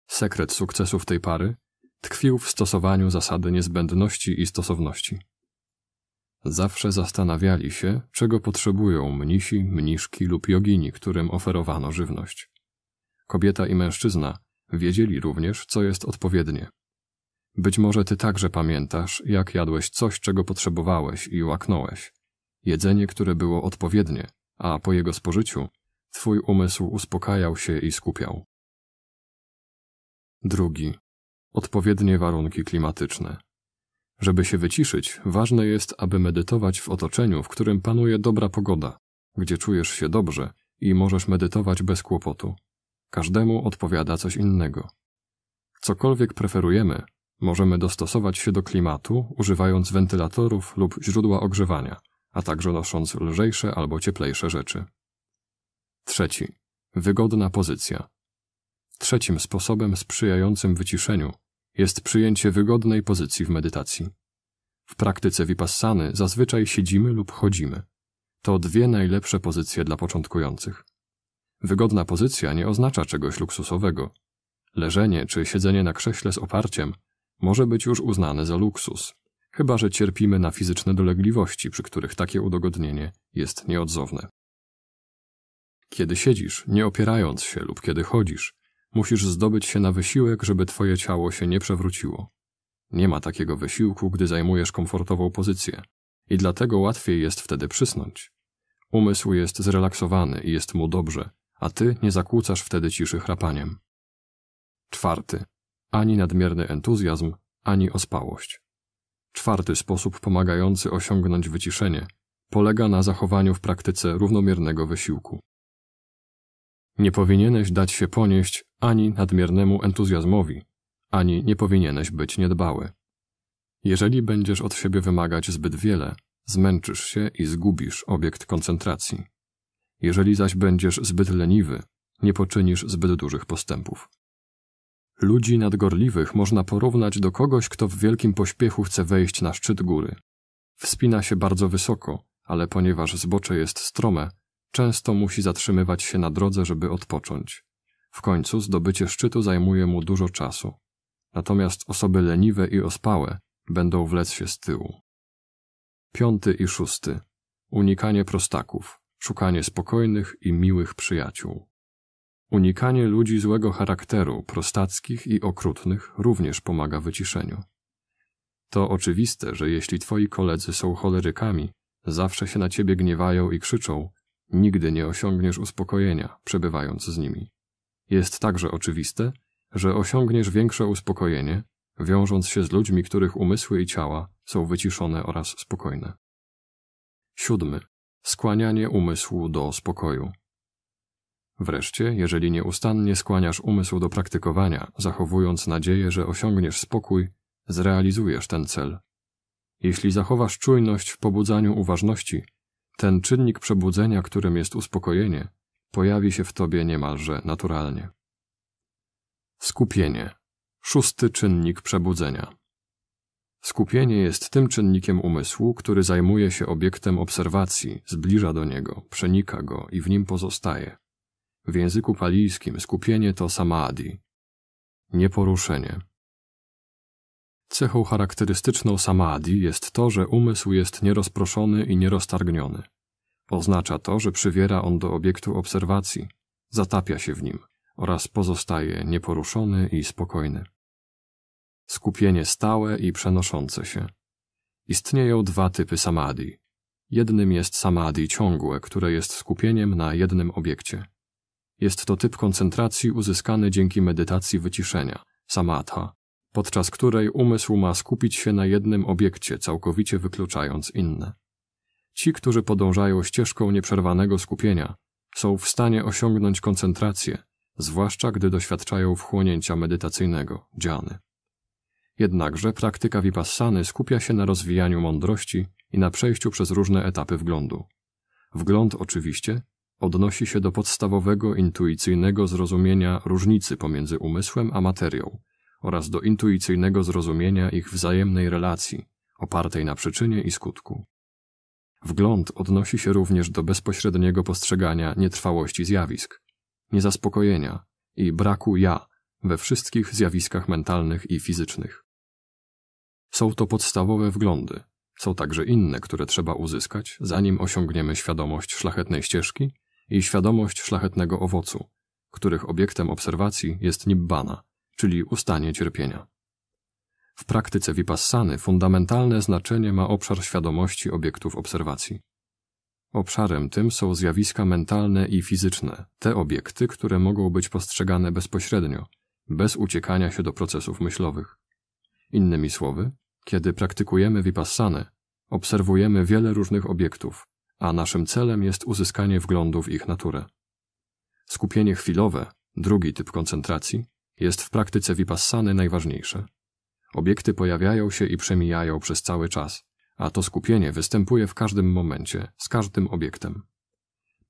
Sekret sukcesów tej pary tkwił w stosowaniu zasady niezbędności i stosowności. Zawsze zastanawiali się, czego potrzebują mnisi, mniszki lub jogini, którym oferowano żywność. Kobieta i mężczyzna wiedzieli również, co jest odpowiednie, być może ty także pamiętasz, jak jadłeś coś, czego potrzebowałeś i łaknąłeś. Jedzenie, które było odpowiednie, a po jego spożyciu twój umysł uspokajał się i skupiał. Drugi. Odpowiednie warunki klimatyczne. Żeby się wyciszyć, ważne jest, aby medytować w otoczeniu, w którym panuje dobra pogoda, gdzie czujesz się dobrze i możesz medytować bez kłopotu. Każdemu odpowiada coś innego. Cokolwiek preferujemy, Możemy dostosować się do klimatu, używając wentylatorów lub źródła ogrzewania, a także nosząc lżejsze albo cieplejsze rzeczy. Trzeci. Wygodna pozycja. Trzecim sposobem sprzyjającym wyciszeniu jest przyjęcie wygodnej pozycji w medytacji. W praktyce vipassany zazwyczaj siedzimy lub chodzimy. To dwie najlepsze pozycje dla początkujących. Wygodna pozycja nie oznacza czegoś luksusowego. Leżenie czy siedzenie na krześle z oparciem może być już uznane za luksus, chyba że cierpimy na fizyczne dolegliwości, przy których takie udogodnienie jest nieodzowne. Kiedy siedzisz, nie opierając się lub kiedy chodzisz, musisz zdobyć się na wysiłek, żeby twoje ciało się nie przewróciło. Nie ma takiego wysiłku, gdy zajmujesz komfortową pozycję i dlatego łatwiej jest wtedy przysnąć. Umysł jest zrelaksowany i jest mu dobrze, a ty nie zakłócasz wtedy ciszy chrapaniem. Czwarty ani nadmierny entuzjazm, ani ospałość. Czwarty sposób pomagający osiągnąć wyciszenie polega na zachowaniu w praktyce równomiernego wysiłku. Nie powinieneś dać się ponieść ani nadmiernemu entuzjazmowi, ani nie powinieneś być niedbały. Jeżeli będziesz od siebie wymagać zbyt wiele, zmęczysz się i zgubisz obiekt koncentracji. Jeżeli zaś będziesz zbyt leniwy, nie poczynisz zbyt dużych postępów. Ludzi nadgorliwych można porównać do kogoś, kto w wielkim pośpiechu chce wejść na szczyt góry. Wspina się bardzo wysoko, ale ponieważ zbocze jest strome, często musi zatrzymywać się na drodze, żeby odpocząć. W końcu zdobycie szczytu zajmuje mu dużo czasu. Natomiast osoby leniwe i ospałe będą wlec się z tyłu. Piąty i szósty. Unikanie prostaków, szukanie spokojnych i miłych przyjaciół. Unikanie ludzi złego charakteru, prostackich i okrutnych również pomaga wyciszeniu. To oczywiste, że jeśli twoi koledzy są cholerykami, zawsze się na ciebie gniewają i krzyczą, nigdy nie osiągniesz uspokojenia, przebywając z nimi. Jest także oczywiste, że osiągniesz większe uspokojenie, wiążąc się z ludźmi, których umysły i ciała są wyciszone oraz spokojne. Siódmy. Skłanianie umysłu do spokoju. Wreszcie, jeżeli nieustannie skłaniasz umysł do praktykowania, zachowując nadzieję, że osiągniesz spokój, zrealizujesz ten cel. Jeśli zachowasz czujność w pobudzaniu uważności, ten czynnik przebudzenia, którym jest uspokojenie, pojawi się w tobie niemalże naturalnie. Skupienie. Szósty czynnik przebudzenia. Skupienie jest tym czynnikiem umysłu, który zajmuje się obiektem obserwacji, zbliża do niego, przenika go i w nim pozostaje. W języku palijskim skupienie to samadhi, nieporuszenie. Cechą charakterystyczną samadhi jest to, że umysł jest nierozproszony i nieroztargniony. Oznacza to, że przywiera on do obiektu obserwacji, zatapia się w nim oraz pozostaje nieporuszony i spokojny. Skupienie stałe i przenoszące się. Istnieją dwa typy samadhi. Jednym jest samadhi ciągłe, które jest skupieniem na jednym obiekcie. Jest to typ koncentracji uzyskany dzięki medytacji wyciszenia, samatha, podczas której umysł ma skupić się na jednym obiekcie, całkowicie wykluczając inne. Ci, którzy podążają ścieżką nieprzerwanego skupienia, są w stanie osiągnąć koncentrację, zwłaszcza gdy doświadczają wchłonięcia medytacyjnego, dziany. Jednakże praktyka vipassany skupia się na rozwijaniu mądrości i na przejściu przez różne etapy wglądu. Wgląd oczywiście odnosi się do podstawowego intuicyjnego zrozumienia różnicy pomiędzy umysłem a materią oraz do intuicyjnego zrozumienia ich wzajemnej relacji, opartej na przyczynie i skutku. Wgląd odnosi się również do bezpośredniego postrzegania nietrwałości zjawisk, niezaspokojenia i braku ja we wszystkich zjawiskach mentalnych i fizycznych. Są to podstawowe wglądy, są także inne, które trzeba uzyskać, zanim osiągniemy świadomość szlachetnej ścieżki i świadomość szlachetnego owocu, których obiektem obserwacji jest nibbana, czyli ustanie cierpienia. W praktyce vipassany fundamentalne znaczenie ma obszar świadomości obiektów obserwacji. Obszarem tym są zjawiska mentalne i fizyczne, te obiekty, które mogą być postrzegane bezpośrednio, bez uciekania się do procesów myślowych. Innymi słowy, kiedy praktykujemy vipassany, obserwujemy wiele różnych obiektów, a naszym celem jest uzyskanie wglądu w ich naturę. Skupienie chwilowe, drugi typ koncentracji, jest w praktyce vipassany najważniejsze. Obiekty pojawiają się i przemijają przez cały czas, a to skupienie występuje w każdym momencie, z każdym obiektem.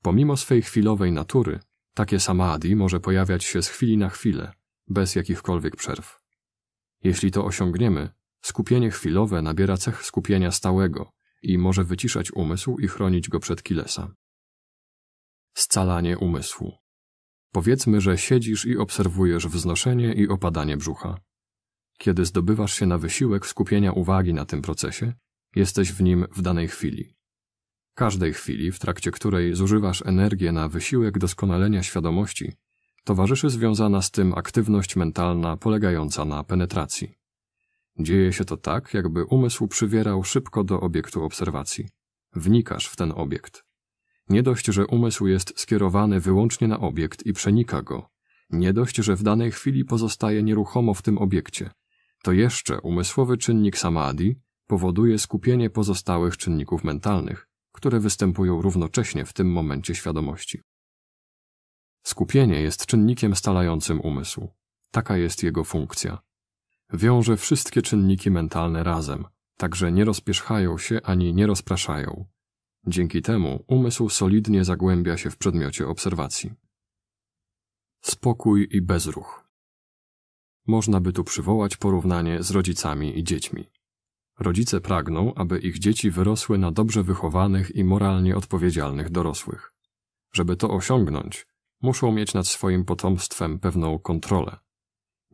Pomimo swej chwilowej natury, takie samadhi może pojawiać się z chwili na chwilę, bez jakichkolwiek przerw. Jeśli to osiągniemy, skupienie chwilowe nabiera cech skupienia stałego, i może wyciszać umysł i chronić go przed kilesa. Scalanie umysłu. Powiedzmy, że siedzisz i obserwujesz wznoszenie i opadanie brzucha. Kiedy zdobywasz się na wysiłek skupienia uwagi na tym procesie, jesteś w nim w danej chwili. Każdej chwili, w trakcie której zużywasz energię na wysiłek doskonalenia świadomości, towarzyszy związana z tym aktywność mentalna polegająca na penetracji. Dzieje się to tak, jakby umysł przywierał szybko do obiektu obserwacji. Wnikasz w ten obiekt. Nie dość, że umysł jest skierowany wyłącznie na obiekt i przenika go. Nie dość, że w danej chwili pozostaje nieruchomo w tym obiekcie. To jeszcze umysłowy czynnik samadhi powoduje skupienie pozostałych czynników mentalnych, które występują równocześnie w tym momencie świadomości. Skupienie jest czynnikiem stalającym umysł. Taka jest jego funkcja wiąże wszystkie czynniki mentalne razem, także nie rozpierzchają się ani nie rozpraszają. Dzięki temu umysł solidnie zagłębia się w przedmiocie obserwacji. Spokój i bezruch. Można by tu przywołać porównanie z rodzicami i dziećmi. Rodzice pragną, aby ich dzieci wyrosły na dobrze wychowanych i moralnie odpowiedzialnych dorosłych. Żeby to osiągnąć, muszą mieć nad swoim potomstwem pewną kontrolę.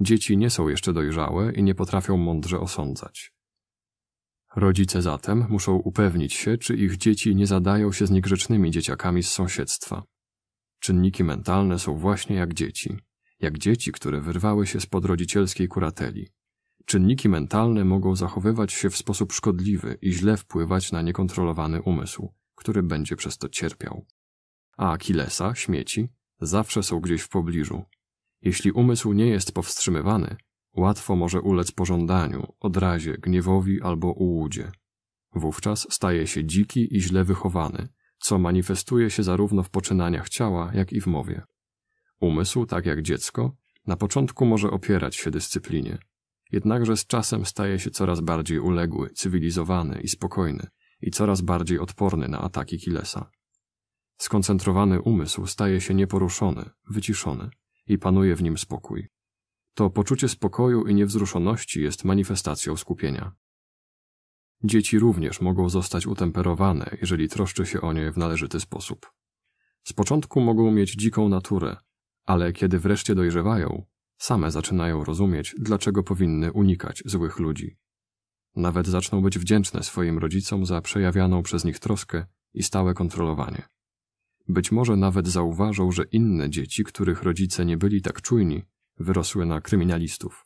Dzieci nie są jeszcze dojrzałe i nie potrafią mądrze osądzać. Rodzice zatem muszą upewnić się, czy ich dzieci nie zadają się z niegrzecznymi dzieciakami z sąsiedztwa. Czynniki mentalne są właśnie jak dzieci, jak dzieci, które wyrwały się spod rodzicielskiej kurateli. Czynniki mentalne mogą zachowywać się w sposób szkodliwy i źle wpływać na niekontrolowany umysł, który będzie przez to cierpiał. A Achillesa, śmieci, zawsze są gdzieś w pobliżu, jeśli umysł nie jest powstrzymywany, łatwo może ulec pożądaniu, odrazie, gniewowi albo ułudzie. Wówczas staje się dziki i źle wychowany, co manifestuje się zarówno w poczynaniach ciała, jak i w mowie. Umysł, tak jak dziecko, na początku może opierać się dyscyplinie, jednakże z czasem staje się coraz bardziej uległy, cywilizowany i spokojny i coraz bardziej odporny na ataki Kilesa. Skoncentrowany umysł staje się nieporuszony, wyciszony i panuje w nim spokój. To poczucie spokoju i niewzruszoności jest manifestacją skupienia. Dzieci również mogą zostać utemperowane, jeżeli troszczy się o nie w należyty sposób. Z początku mogą mieć dziką naturę, ale kiedy wreszcie dojrzewają, same zaczynają rozumieć, dlaczego powinny unikać złych ludzi. Nawet zaczną być wdzięczne swoim rodzicom za przejawianą przez nich troskę i stałe kontrolowanie. Być może nawet zauważał, że inne dzieci, których rodzice nie byli tak czujni, wyrosły na kryminalistów.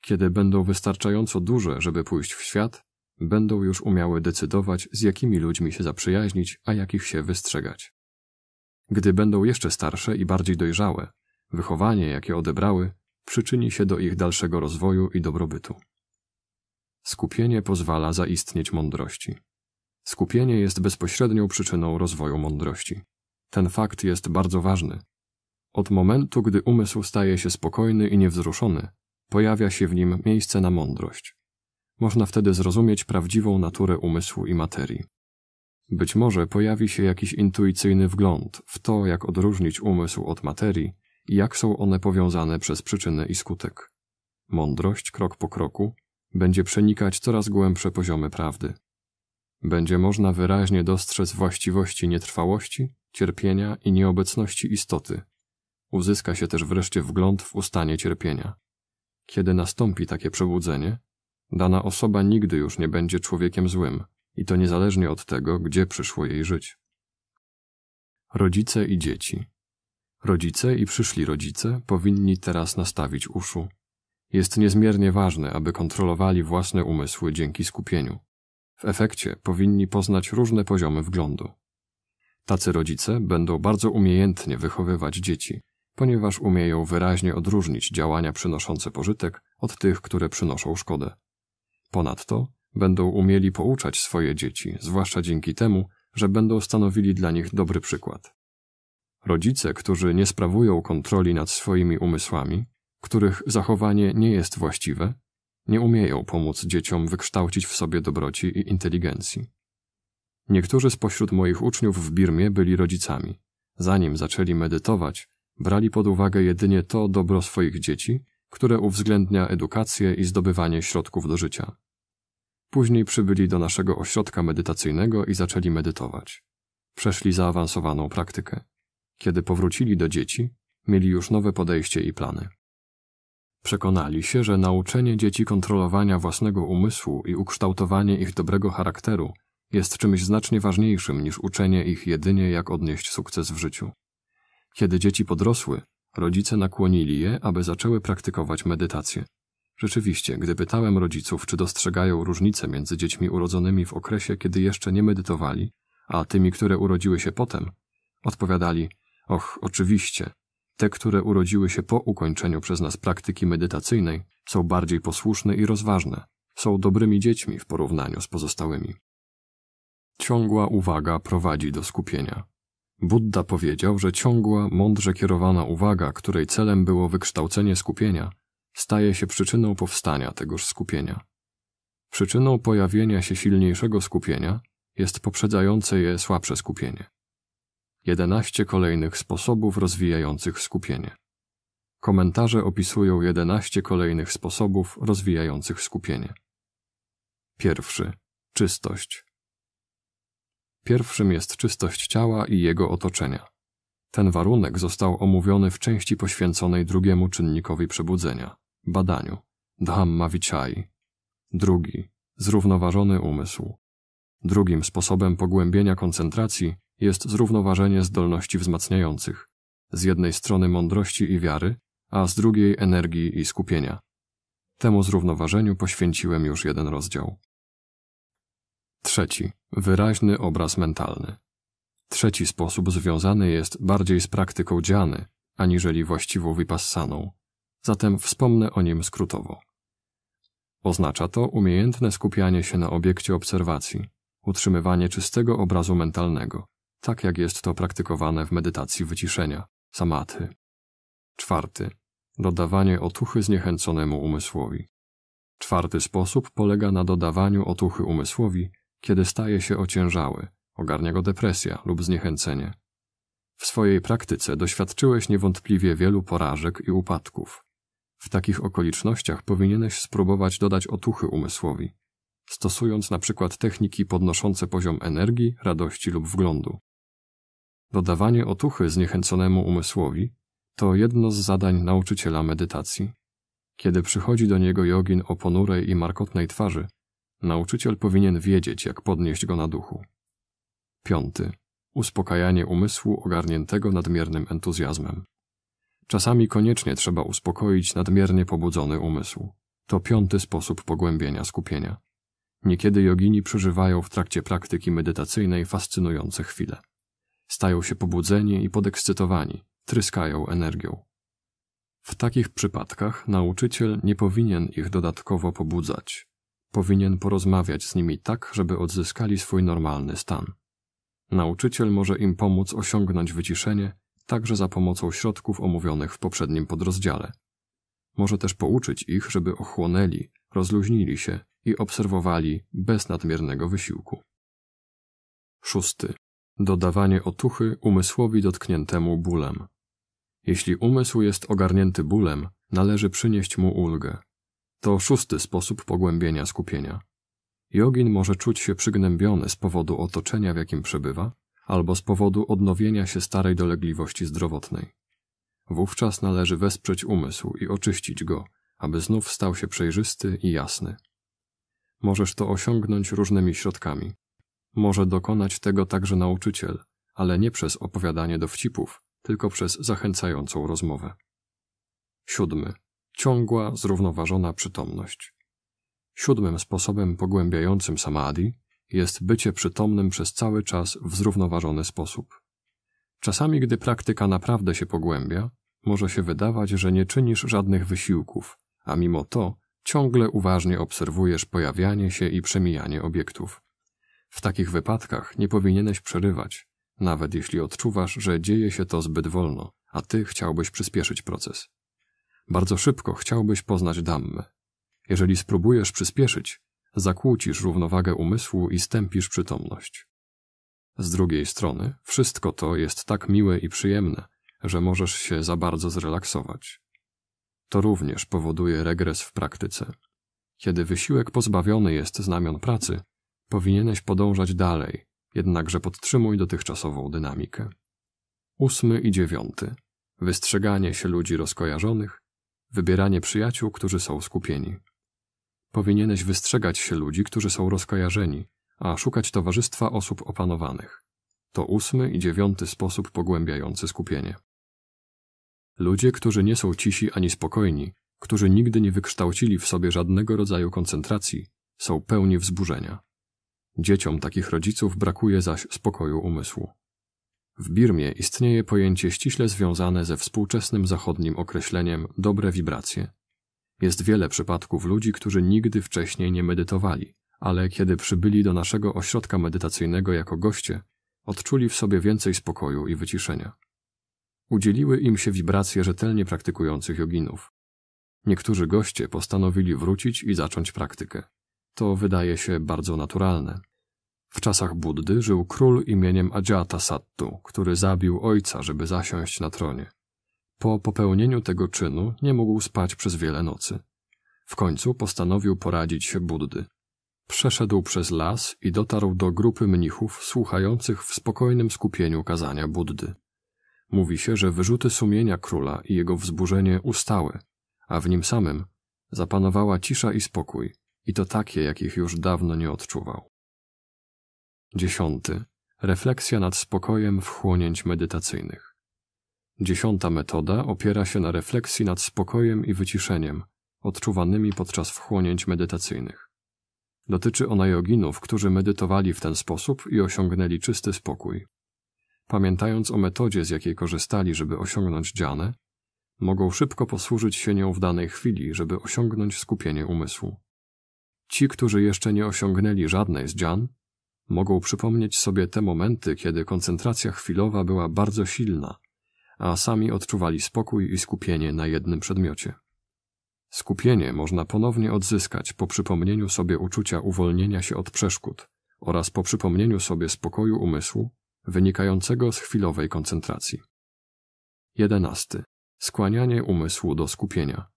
Kiedy będą wystarczająco duże, żeby pójść w świat, będą już umiały decydować, z jakimi ludźmi się zaprzyjaźnić, a jakich się wystrzegać. Gdy będą jeszcze starsze i bardziej dojrzałe, wychowanie, jakie odebrały, przyczyni się do ich dalszego rozwoju i dobrobytu. Skupienie pozwala zaistnieć mądrości. Skupienie jest bezpośrednią przyczyną rozwoju mądrości. Ten fakt jest bardzo ważny. Od momentu, gdy umysł staje się spokojny i niewzruszony, pojawia się w nim miejsce na mądrość. Można wtedy zrozumieć prawdziwą naturę umysłu i materii. Być może pojawi się jakiś intuicyjny wgląd w to, jak odróżnić umysł od materii i jak są one powiązane przez przyczynę i skutek. Mądrość, krok po kroku, będzie przenikać coraz głębsze poziomy prawdy będzie można wyraźnie dostrzec właściwości nietrwałości, cierpienia i nieobecności istoty. Uzyska się też wreszcie wgląd w ustanie cierpienia. Kiedy nastąpi takie przebudzenie, dana osoba nigdy już nie będzie człowiekiem złym i to niezależnie od tego, gdzie przyszło jej żyć. Rodzice i dzieci. Rodzice i przyszli rodzice powinni teraz nastawić uszu. Jest niezmiernie ważne, aby kontrolowali własne umysły dzięki skupieniu. W efekcie powinni poznać różne poziomy wglądu. Tacy rodzice będą bardzo umiejętnie wychowywać dzieci, ponieważ umieją wyraźnie odróżnić działania przynoszące pożytek od tych, które przynoszą szkodę. Ponadto będą umieli pouczać swoje dzieci, zwłaszcza dzięki temu, że będą stanowili dla nich dobry przykład. Rodzice, którzy nie sprawują kontroli nad swoimi umysłami, których zachowanie nie jest właściwe, nie umieją pomóc dzieciom wykształcić w sobie dobroci i inteligencji. Niektórzy spośród moich uczniów w Birmie byli rodzicami. Zanim zaczęli medytować, brali pod uwagę jedynie to dobro swoich dzieci, które uwzględnia edukację i zdobywanie środków do życia. Później przybyli do naszego ośrodka medytacyjnego i zaczęli medytować. Przeszli zaawansowaną praktykę. Kiedy powrócili do dzieci, mieli już nowe podejście i plany. Przekonali się, że nauczenie dzieci kontrolowania własnego umysłu i ukształtowanie ich dobrego charakteru jest czymś znacznie ważniejszym niż uczenie ich jedynie, jak odnieść sukces w życiu. Kiedy dzieci podrosły, rodzice nakłonili je, aby zaczęły praktykować medytację. Rzeczywiście, gdy pytałem rodziców, czy dostrzegają różnicę między dziećmi urodzonymi w okresie, kiedy jeszcze nie medytowali, a tymi, które urodziły się potem, odpowiadali: Och, oczywiście, te, które urodziły się po ukończeniu przez nas praktyki medytacyjnej, są bardziej posłuszne i rozważne, są dobrymi dziećmi w porównaniu z pozostałymi. Ciągła uwaga prowadzi do skupienia. Buddha powiedział, że ciągła, mądrze kierowana uwaga, której celem było wykształcenie skupienia, staje się przyczyną powstania tegoż skupienia. Przyczyną pojawienia się silniejszego skupienia jest poprzedzające je słabsze skupienie. 11 kolejnych sposobów rozwijających skupienie. Komentarze opisują 11 kolejnych sposobów rozwijających skupienie. Pierwszy czystość. Pierwszym jest czystość ciała i jego otoczenia. Ten warunek został omówiony w części poświęconej drugiemu czynnikowi przebudzenia badaniu Dhamma Vichai. Drugi zrównoważony umysł. Drugim sposobem pogłębienia koncentracji jest zrównoważenie zdolności wzmacniających, z jednej strony mądrości i wiary, a z drugiej energii i skupienia. Temu zrównoważeniu poświęciłem już jeden rozdział. Trzeci. Wyraźny obraz mentalny. Trzeci sposób związany jest bardziej z praktyką dziany, aniżeli właściwą wipassaną, zatem wspomnę o nim skrótowo. Oznacza to umiejętne skupianie się na obiekcie obserwacji, utrzymywanie czystego obrazu mentalnego, tak jak jest to praktykowane w medytacji wyciszenia, samaty. Czwarty. Dodawanie otuchy zniechęconemu umysłowi. Czwarty sposób polega na dodawaniu otuchy umysłowi, kiedy staje się ociężały, ogarnia go depresja lub zniechęcenie. W swojej praktyce doświadczyłeś niewątpliwie wielu porażek i upadków. W takich okolicznościach powinieneś spróbować dodać otuchy umysłowi, stosując na przykład techniki podnoszące poziom energii, radości lub wglądu. Dodawanie otuchy zniechęconemu umysłowi to jedno z zadań nauczyciela medytacji. Kiedy przychodzi do niego jogin o ponurej i markotnej twarzy, nauczyciel powinien wiedzieć, jak podnieść go na duchu. Piąty. Uspokajanie umysłu ogarniętego nadmiernym entuzjazmem. Czasami koniecznie trzeba uspokoić nadmiernie pobudzony umysł. To piąty sposób pogłębienia skupienia. Niekiedy jogini przeżywają w trakcie praktyki medytacyjnej fascynujące chwile. Stają się pobudzeni i podekscytowani, tryskają energią. W takich przypadkach nauczyciel nie powinien ich dodatkowo pobudzać. Powinien porozmawiać z nimi tak, żeby odzyskali swój normalny stan. Nauczyciel może im pomóc osiągnąć wyciszenie także za pomocą środków omówionych w poprzednim podrozdziale. Może też pouczyć ich, żeby ochłonęli, rozluźnili się i obserwowali bez nadmiernego wysiłku. Szósty dodawanie otuchy umysłowi dotkniętemu bólem. Jeśli umysł jest ogarnięty bólem, należy przynieść mu ulgę. To szósty sposób pogłębienia skupienia. Jogin może czuć się przygnębiony z powodu otoczenia, w jakim przebywa, albo z powodu odnowienia się starej dolegliwości zdrowotnej. Wówczas należy wesprzeć umysł i oczyścić go, aby znów stał się przejrzysty i jasny. Możesz to osiągnąć różnymi środkami. Może dokonać tego także nauczyciel, ale nie przez opowiadanie dowcipów, tylko przez zachęcającą rozmowę. Siódmy. Ciągła, zrównoważona przytomność. Siódmym sposobem pogłębiającym samadhi jest bycie przytomnym przez cały czas w zrównoważony sposób. Czasami, gdy praktyka naprawdę się pogłębia, może się wydawać, że nie czynisz żadnych wysiłków, a mimo to ciągle uważnie obserwujesz pojawianie się i przemijanie obiektów. W takich wypadkach nie powinieneś przerywać, nawet jeśli odczuwasz, że dzieje się to zbyt wolno, a ty chciałbyś przyspieszyć proces. Bardzo szybko chciałbyś poznać dammę. Jeżeli spróbujesz przyspieszyć, zakłócisz równowagę umysłu i stępisz przytomność. Z drugiej strony, wszystko to jest tak miłe i przyjemne, że możesz się za bardzo zrelaksować. To również powoduje regres w praktyce. Kiedy wysiłek pozbawiony jest znamion pracy, Powinieneś podążać dalej, jednakże podtrzymuj dotychczasową dynamikę. Ósmy i dziewiąty. Wystrzeganie się ludzi rozkojarzonych, wybieranie przyjaciół, którzy są skupieni. Powinieneś wystrzegać się ludzi, którzy są rozkojarzeni, a szukać towarzystwa osób opanowanych. To ósmy i dziewiąty sposób pogłębiający skupienie. Ludzie, którzy nie są cisi ani spokojni, którzy nigdy nie wykształcili w sobie żadnego rodzaju koncentracji, są pełni wzburzenia. Dzieciom takich rodziców brakuje zaś spokoju umysłu. W Birmie istnieje pojęcie ściśle związane ze współczesnym zachodnim określeniem dobre wibracje. Jest wiele przypadków ludzi, którzy nigdy wcześniej nie medytowali, ale kiedy przybyli do naszego ośrodka medytacyjnego jako goście, odczuli w sobie więcej spokoju i wyciszenia. Udzieliły im się wibracje rzetelnie praktykujących joginów. Niektórzy goście postanowili wrócić i zacząć praktykę. To wydaje się bardzo naturalne. W czasach Buddy żył król imieniem Adziata Sattu, który zabił ojca, żeby zasiąść na tronie. Po popełnieniu tego czynu nie mógł spać przez wiele nocy. W końcu postanowił poradzić się Buddy. Przeszedł przez las i dotarł do grupy mnichów słuchających w spokojnym skupieniu kazania Buddy. Mówi się, że wyrzuty sumienia króla i jego wzburzenie ustały, a w nim samym zapanowała cisza i spokój, i to takie, jakich już dawno nie odczuwał. Dziesiąty. Refleksja nad spokojem wchłonięć medytacyjnych. Dziesiąta metoda opiera się na refleksji nad spokojem i wyciszeniem, odczuwanymi podczas wchłonięć medytacyjnych. Dotyczy ona joginów, którzy medytowali w ten sposób i osiągnęli czysty spokój. Pamiętając o metodzie, z jakiej korzystali, żeby osiągnąć dzianę, mogą szybko posłużyć się nią w danej chwili, żeby osiągnąć skupienie umysłu. Ci, którzy jeszcze nie osiągnęli żadnej z dzian, mogą przypomnieć sobie te momenty, kiedy koncentracja chwilowa była bardzo silna, a sami odczuwali spokój i skupienie na jednym przedmiocie. Skupienie można ponownie odzyskać po przypomnieniu sobie uczucia uwolnienia się od przeszkód oraz po przypomnieniu sobie spokoju umysłu wynikającego z chwilowej koncentracji. 11. Skłanianie umysłu do skupienia.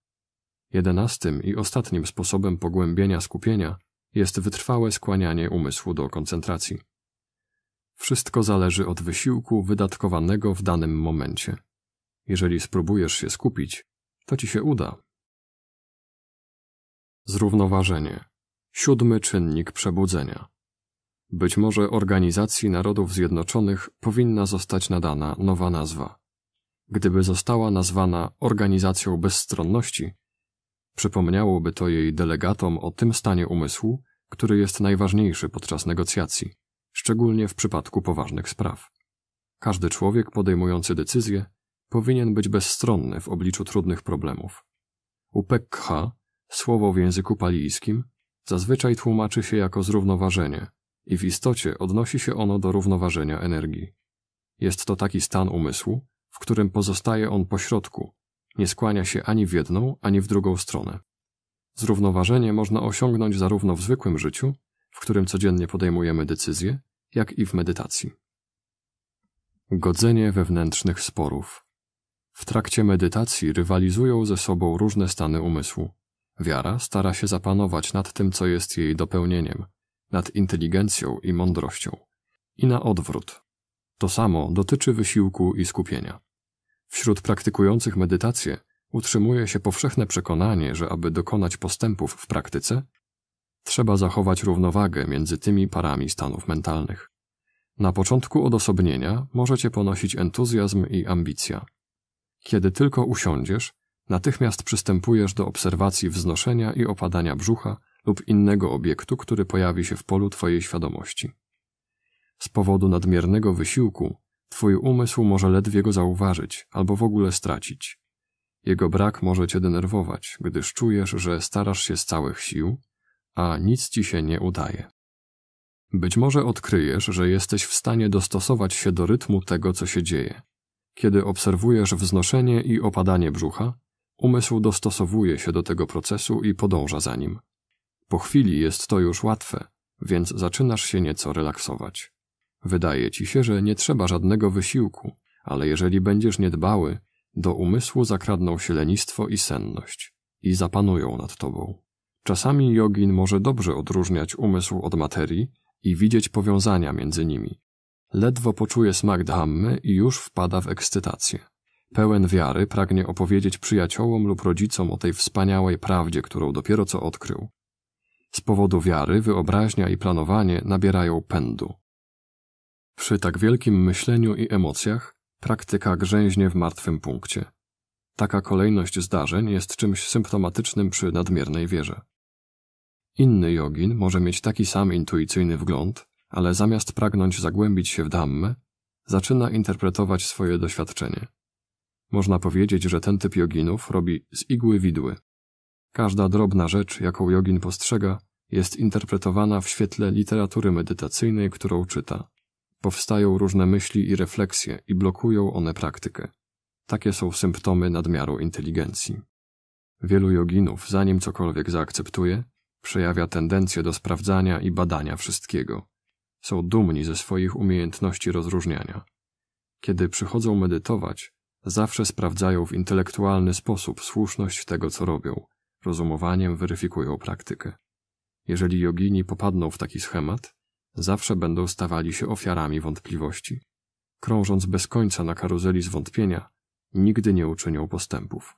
Jedenastym i ostatnim sposobem pogłębienia skupienia jest wytrwałe skłanianie umysłu do koncentracji. Wszystko zależy od wysiłku wydatkowanego w danym momencie. Jeżeli spróbujesz się skupić, to ci się uda. Zrównoważenie. Siódmy czynnik przebudzenia. Być może Organizacji Narodów Zjednoczonych powinna zostać nadana nowa nazwa. Gdyby została nazwana Organizacją Bezstronności, Przypomniałoby to jej delegatom o tym stanie umysłu, który jest najważniejszy podczas negocjacji, szczególnie w przypadku poważnych spraw. Każdy człowiek podejmujący decyzje powinien być bezstronny w obliczu trudnych problemów. Upekha, słowo w języku palijskim, zazwyczaj tłumaczy się jako zrównoważenie i w istocie odnosi się ono do równoważenia energii. Jest to taki stan umysłu, w którym pozostaje on pośrodku, nie skłania się ani w jedną, ani w drugą stronę. Zrównoważenie można osiągnąć zarówno w zwykłym życiu, w którym codziennie podejmujemy decyzje, jak i w medytacji. Godzenie wewnętrznych sporów. W trakcie medytacji rywalizują ze sobą różne stany umysłu. Wiara stara się zapanować nad tym, co jest jej dopełnieniem, nad inteligencją i mądrością. I na odwrót. To samo dotyczy wysiłku i skupienia. Wśród praktykujących medytację utrzymuje się powszechne przekonanie, że aby dokonać postępów w praktyce, trzeba zachować równowagę między tymi parami stanów mentalnych. Na początku odosobnienia możecie ponosić entuzjazm i ambicja. Kiedy tylko usiądziesz, natychmiast przystępujesz do obserwacji wznoszenia i opadania brzucha lub innego obiektu, który pojawi się w polu Twojej świadomości. Z powodu nadmiernego wysiłku Twój umysł może ledwie go zauważyć albo w ogóle stracić. Jego brak może cię denerwować, gdyż czujesz, że starasz się z całych sił, a nic ci się nie udaje. Być może odkryjesz, że jesteś w stanie dostosować się do rytmu tego, co się dzieje. Kiedy obserwujesz wznoszenie i opadanie brzucha, umysł dostosowuje się do tego procesu i podąża za nim. Po chwili jest to już łatwe, więc zaczynasz się nieco relaksować. Wydaje ci się, że nie trzeba żadnego wysiłku, ale jeżeli będziesz niedbały, do umysłu zakradną się lenistwo i senność i zapanują nad tobą. Czasami jogin może dobrze odróżniać umysł od materii i widzieć powiązania między nimi. Ledwo poczuje smak dhammy i już wpada w ekscytację. Pełen wiary pragnie opowiedzieć przyjaciołom lub rodzicom o tej wspaniałej prawdzie, którą dopiero co odkrył. Z powodu wiary wyobraźnia i planowanie nabierają pędu. Przy tak wielkim myśleniu i emocjach praktyka grzęźnie w martwym punkcie. Taka kolejność zdarzeń jest czymś symptomatycznym przy nadmiernej wierze. Inny jogin może mieć taki sam intuicyjny wgląd, ale zamiast pragnąć zagłębić się w dhammę, zaczyna interpretować swoje doświadczenie. Można powiedzieć, że ten typ joginów robi z igły widły. Każda drobna rzecz, jaką jogin postrzega, jest interpretowana w świetle literatury medytacyjnej, którą czyta. Powstają różne myśli i refleksje i blokują one praktykę. Takie są symptomy nadmiaru inteligencji. Wielu joginów, zanim cokolwiek zaakceptuje, przejawia tendencję do sprawdzania i badania wszystkiego. Są dumni ze swoich umiejętności rozróżniania. Kiedy przychodzą medytować, zawsze sprawdzają w intelektualny sposób słuszność tego, co robią, rozumowaniem weryfikują praktykę. Jeżeli jogini popadną w taki schemat, zawsze będą stawali się ofiarami wątpliwości. Krążąc bez końca na karuzeli zwątpienia, nigdy nie uczynią postępów.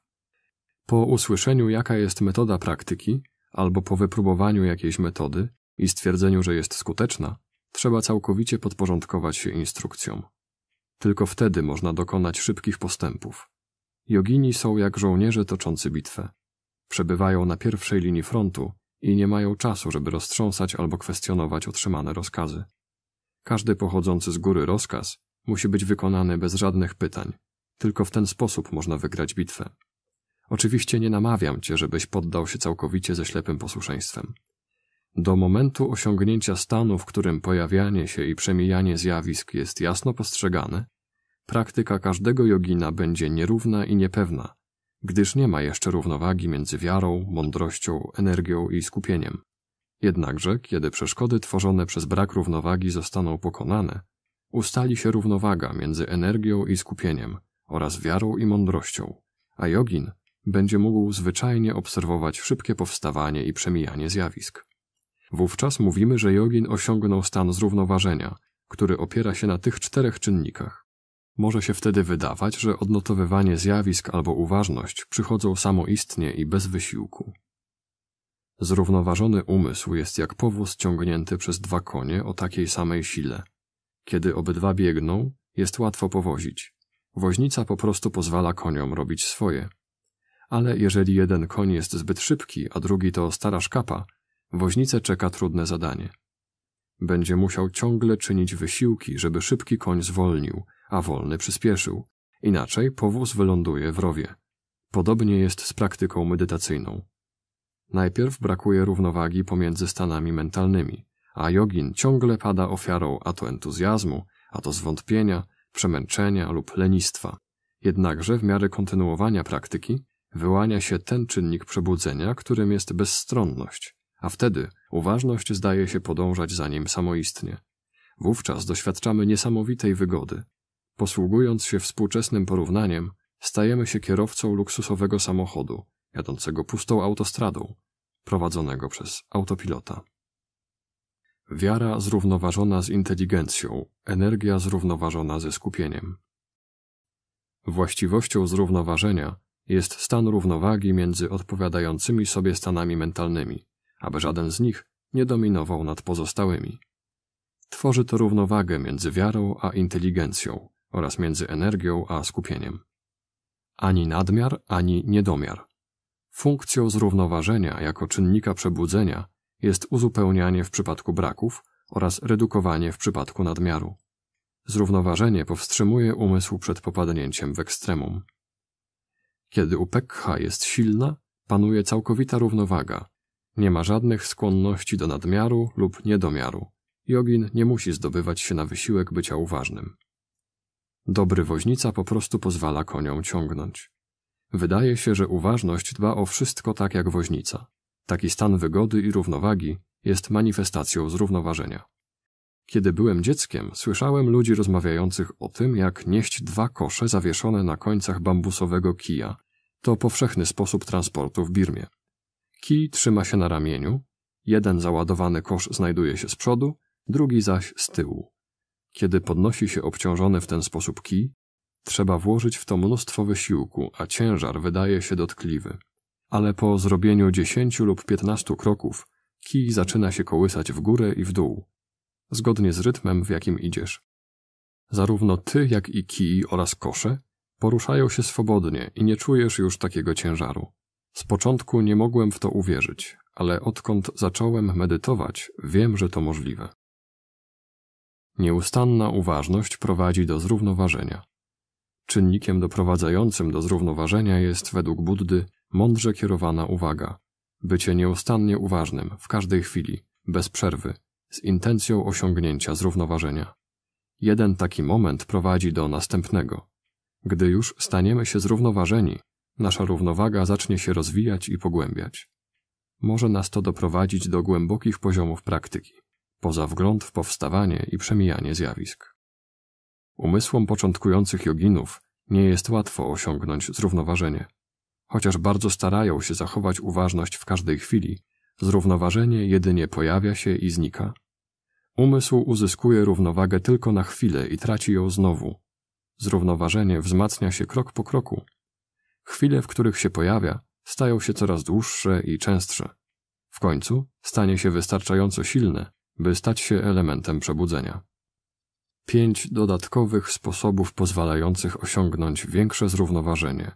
Po usłyszeniu, jaka jest metoda praktyki, albo po wypróbowaniu jakiejś metody i stwierdzeniu, że jest skuteczna, trzeba całkowicie podporządkować się instrukcjom. Tylko wtedy można dokonać szybkich postępów. Jogini są jak żołnierze toczący bitwę. Przebywają na pierwszej linii frontu i nie mają czasu, żeby roztrząsać albo kwestionować otrzymane rozkazy. Każdy pochodzący z góry rozkaz musi być wykonany bez żadnych pytań. Tylko w ten sposób można wygrać bitwę. Oczywiście nie namawiam cię, żebyś poddał się całkowicie ze ślepym posłuszeństwem. Do momentu osiągnięcia stanu, w którym pojawianie się i przemijanie zjawisk jest jasno postrzegane, praktyka każdego jogina będzie nierówna i niepewna, gdyż nie ma jeszcze równowagi między wiarą, mądrością, energią i skupieniem. Jednakże, kiedy przeszkody tworzone przez brak równowagi zostaną pokonane, ustali się równowaga między energią i skupieniem oraz wiarą i mądrością, a jogin będzie mógł zwyczajnie obserwować szybkie powstawanie i przemijanie zjawisk. Wówczas mówimy, że jogin osiągnął stan zrównoważenia, który opiera się na tych czterech czynnikach: może się wtedy wydawać, że odnotowywanie zjawisk albo uważność przychodzą samoistnie i bez wysiłku. Zrównoważony umysł jest jak powóz ciągnięty przez dwa konie o takiej samej sile. Kiedy obydwa biegną, jest łatwo powozić. Woźnica po prostu pozwala koniom robić swoje. Ale jeżeli jeden koń jest zbyt szybki, a drugi to stara szkapa, woźnicę czeka trudne zadanie. Będzie musiał ciągle czynić wysiłki, żeby szybki koń zwolnił, a wolny przyspieszył. Inaczej powóz wyląduje w rowie. Podobnie jest z praktyką medytacyjną. Najpierw brakuje równowagi pomiędzy stanami mentalnymi, a jogin ciągle pada ofiarą a to entuzjazmu, a to zwątpienia, przemęczenia lub lenistwa. Jednakże w miarę kontynuowania praktyki wyłania się ten czynnik przebudzenia, którym jest bezstronność, a wtedy Uważność zdaje się podążać za nim samoistnie. Wówczas doświadczamy niesamowitej wygody. Posługując się współczesnym porównaniem, stajemy się kierowcą luksusowego samochodu, jadącego pustą autostradą, prowadzonego przez autopilota. Wiara zrównoważona z inteligencją, energia zrównoważona ze skupieniem. Właściwością zrównoważenia jest stan równowagi między odpowiadającymi sobie stanami mentalnymi, aby żaden z nich nie dominował nad pozostałymi. Tworzy to równowagę między wiarą a inteligencją oraz między energią a skupieniem. Ani nadmiar, ani niedomiar. Funkcją zrównoważenia jako czynnika przebudzenia jest uzupełnianie w przypadku braków oraz redukowanie w przypadku nadmiaru. Zrównoważenie powstrzymuje umysł przed popadnięciem w ekstremum. Kiedy upekcha jest silna, panuje całkowita równowaga, nie ma żadnych skłonności do nadmiaru lub niedomiaru. Jogin nie musi zdobywać się na wysiłek bycia uważnym. Dobry woźnica po prostu pozwala koniom ciągnąć. Wydaje się, że uważność dba o wszystko tak jak woźnica. Taki stan wygody i równowagi jest manifestacją zrównoważenia. Kiedy byłem dzieckiem, słyszałem ludzi rozmawiających o tym, jak nieść dwa kosze zawieszone na końcach bambusowego kija. To powszechny sposób transportu w Birmie. Kij trzyma się na ramieniu, jeden załadowany kosz znajduje się z przodu, drugi zaś z tyłu. Kiedy podnosi się obciążony w ten sposób kij, trzeba włożyć w to mnóstwo wysiłku, a ciężar wydaje się dotkliwy. Ale po zrobieniu 10 lub 15 kroków, kij zaczyna się kołysać w górę i w dół, zgodnie z rytmem, w jakim idziesz. Zarówno ty, jak i kij oraz kosze poruszają się swobodnie i nie czujesz już takiego ciężaru. Z początku nie mogłem w to uwierzyć, ale odkąd zacząłem medytować, wiem, że to możliwe. Nieustanna uważność prowadzi do zrównoważenia. Czynnikiem doprowadzającym do zrównoważenia jest według Buddy mądrze kierowana uwaga, bycie nieustannie uważnym w każdej chwili, bez przerwy, z intencją osiągnięcia zrównoważenia. Jeden taki moment prowadzi do następnego. Gdy już staniemy się zrównoważeni, Nasza równowaga zacznie się rozwijać i pogłębiać. Może nas to doprowadzić do głębokich poziomów praktyki, poza wgląd w powstawanie i przemijanie zjawisk. Umysłom początkujących joginów nie jest łatwo osiągnąć zrównoważenie. Chociaż bardzo starają się zachować uważność w każdej chwili, zrównoważenie jedynie pojawia się i znika. Umysł uzyskuje równowagę tylko na chwilę i traci ją znowu. Zrównoważenie wzmacnia się krok po kroku, Chwile, w których się pojawia, stają się coraz dłuższe i częstsze. W końcu stanie się wystarczająco silne, by stać się elementem przebudzenia. Pięć dodatkowych sposobów pozwalających osiągnąć większe zrównoważenie.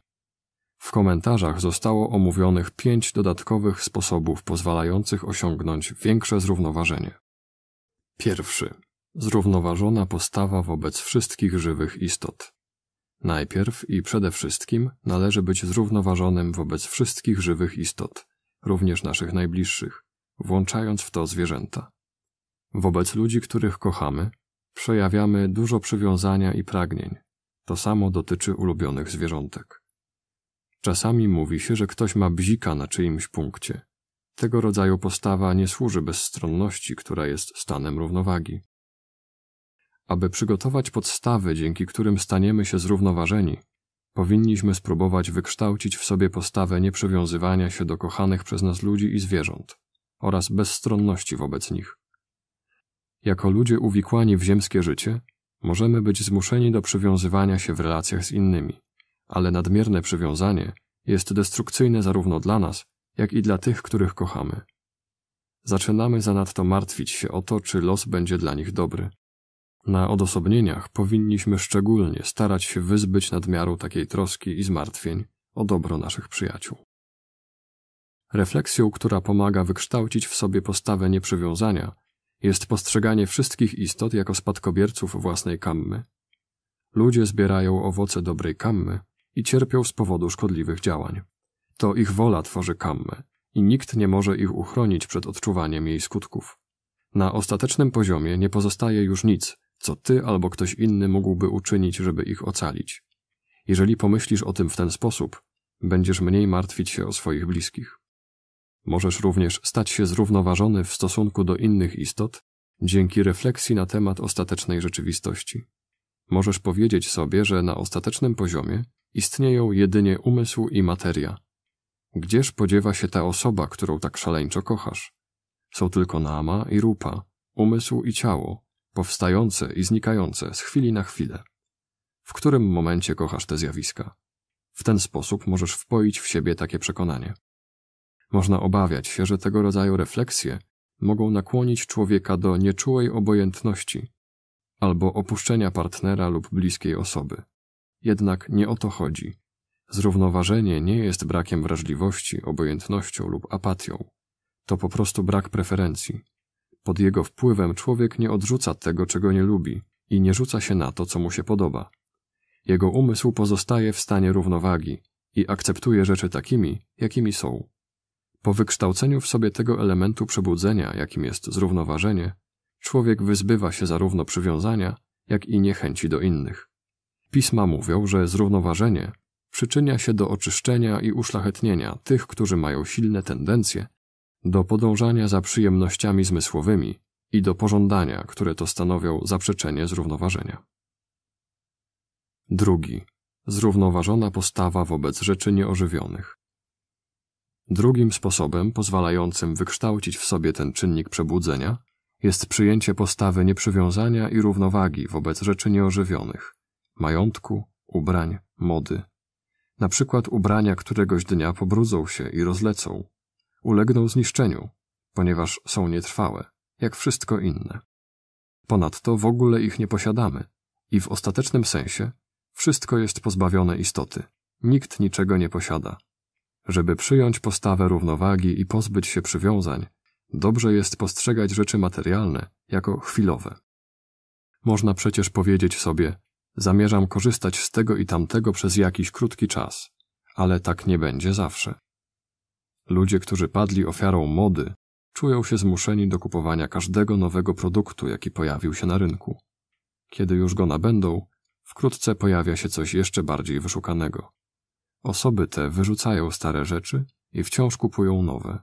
W komentarzach zostało omówionych pięć dodatkowych sposobów pozwalających osiągnąć większe zrównoważenie. Pierwszy. Zrównoważona postawa wobec wszystkich żywych istot. Najpierw i przede wszystkim należy być zrównoważonym wobec wszystkich żywych istot, również naszych najbliższych, włączając w to zwierzęta. Wobec ludzi, których kochamy, przejawiamy dużo przywiązania i pragnień. To samo dotyczy ulubionych zwierzątek. Czasami mówi się, że ktoś ma bzika na czyimś punkcie. Tego rodzaju postawa nie służy bezstronności, która jest stanem równowagi. Aby przygotować podstawy, dzięki którym staniemy się zrównoważeni, powinniśmy spróbować wykształcić w sobie postawę nieprzywiązywania się do kochanych przez nas ludzi i zwierząt oraz bezstronności wobec nich. Jako ludzie uwikłani w ziemskie życie, możemy być zmuszeni do przywiązywania się w relacjach z innymi, ale nadmierne przywiązanie jest destrukcyjne zarówno dla nas, jak i dla tych, których kochamy. Zaczynamy zanadto martwić się o to, czy los będzie dla nich dobry. Na odosobnieniach powinniśmy szczególnie starać się wyzbyć nadmiaru takiej troski i zmartwień o dobro naszych przyjaciół. Refleksją, która pomaga wykształcić w sobie postawę nieprzywiązania, jest postrzeganie wszystkich istot jako spadkobierców własnej kammy. Ludzie zbierają owoce dobrej kammy i cierpią z powodu szkodliwych działań. To ich wola tworzy kammę i nikt nie może ich uchronić przed odczuwaniem jej skutków. Na ostatecznym poziomie nie pozostaje już nic, co ty albo ktoś inny mógłby uczynić, żeby ich ocalić. Jeżeli pomyślisz o tym w ten sposób, będziesz mniej martwić się o swoich bliskich. Możesz również stać się zrównoważony w stosunku do innych istot dzięki refleksji na temat ostatecznej rzeczywistości. Możesz powiedzieć sobie, że na ostatecznym poziomie istnieją jedynie umysł i materia. Gdzież podziewa się ta osoba, którą tak szaleńczo kochasz? Są tylko nama i rupa, umysł i ciało, powstające i znikające z chwili na chwilę. W którym momencie kochasz te zjawiska? W ten sposób możesz wpoić w siebie takie przekonanie. Można obawiać się, że tego rodzaju refleksje mogą nakłonić człowieka do nieczułej obojętności albo opuszczenia partnera lub bliskiej osoby. Jednak nie o to chodzi. Zrównoważenie nie jest brakiem wrażliwości, obojętnością lub apatią. To po prostu brak preferencji. Pod jego wpływem człowiek nie odrzuca tego, czego nie lubi i nie rzuca się na to, co mu się podoba. Jego umysł pozostaje w stanie równowagi i akceptuje rzeczy takimi, jakimi są. Po wykształceniu w sobie tego elementu przebudzenia, jakim jest zrównoważenie, człowiek wyzbywa się zarówno przywiązania, jak i niechęci do innych. Pisma mówią, że zrównoważenie przyczynia się do oczyszczenia i uszlachetnienia tych, którzy mają silne tendencje do podążania za przyjemnościami zmysłowymi i do pożądania, które to stanowią zaprzeczenie zrównoważenia. Drugi. Zrównoważona postawa wobec rzeczy nieożywionych. Drugim sposobem pozwalającym wykształcić w sobie ten czynnik przebudzenia jest przyjęcie postawy nieprzywiązania i równowagi wobec rzeczy nieożywionych majątku, ubrań, mody. Na przykład ubrania któregoś dnia pobrudzą się i rozlecą, ulegną zniszczeniu, ponieważ są nietrwałe, jak wszystko inne. Ponadto w ogóle ich nie posiadamy i w ostatecznym sensie wszystko jest pozbawione istoty. Nikt niczego nie posiada. Żeby przyjąć postawę równowagi i pozbyć się przywiązań, dobrze jest postrzegać rzeczy materialne jako chwilowe. Można przecież powiedzieć sobie, zamierzam korzystać z tego i tamtego przez jakiś krótki czas, ale tak nie będzie zawsze. Ludzie, którzy padli ofiarą mody, czują się zmuszeni do kupowania każdego nowego produktu, jaki pojawił się na rynku. Kiedy już go nabędą, wkrótce pojawia się coś jeszcze bardziej wyszukanego. Osoby te wyrzucają stare rzeczy i wciąż kupują nowe.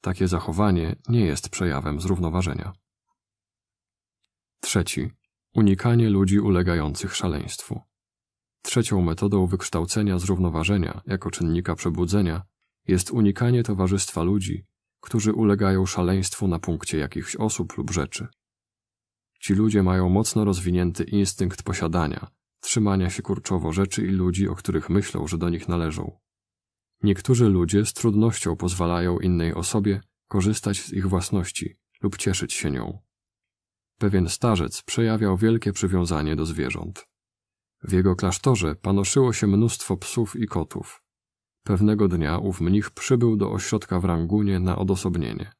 Takie zachowanie nie jest przejawem zrównoważenia. Trzeci. Unikanie ludzi ulegających szaleństwu. Trzecią metodą wykształcenia zrównoważenia jako czynnika przebudzenia jest unikanie towarzystwa ludzi, którzy ulegają szaleństwu na punkcie jakichś osób lub rzeczy. Ci ludzie mają mocno rozwinięty instynkt posiadania, trzymania się kurczowo rzeczy i ludzi, o których myślą, że do nich należą. Niektórzy ludzie z trudnością pozwalają innej osobie korzystać z ich własności lub cieszyć się nią. Pewien starzec przejawiał wielkie przywiązanie do zwierząt. W jego klasztorze panoszyło się mnóstwo psów i kotów. Pewnego dnia ów mnich przybył do ośrodka w Rangunie na odosobnienie.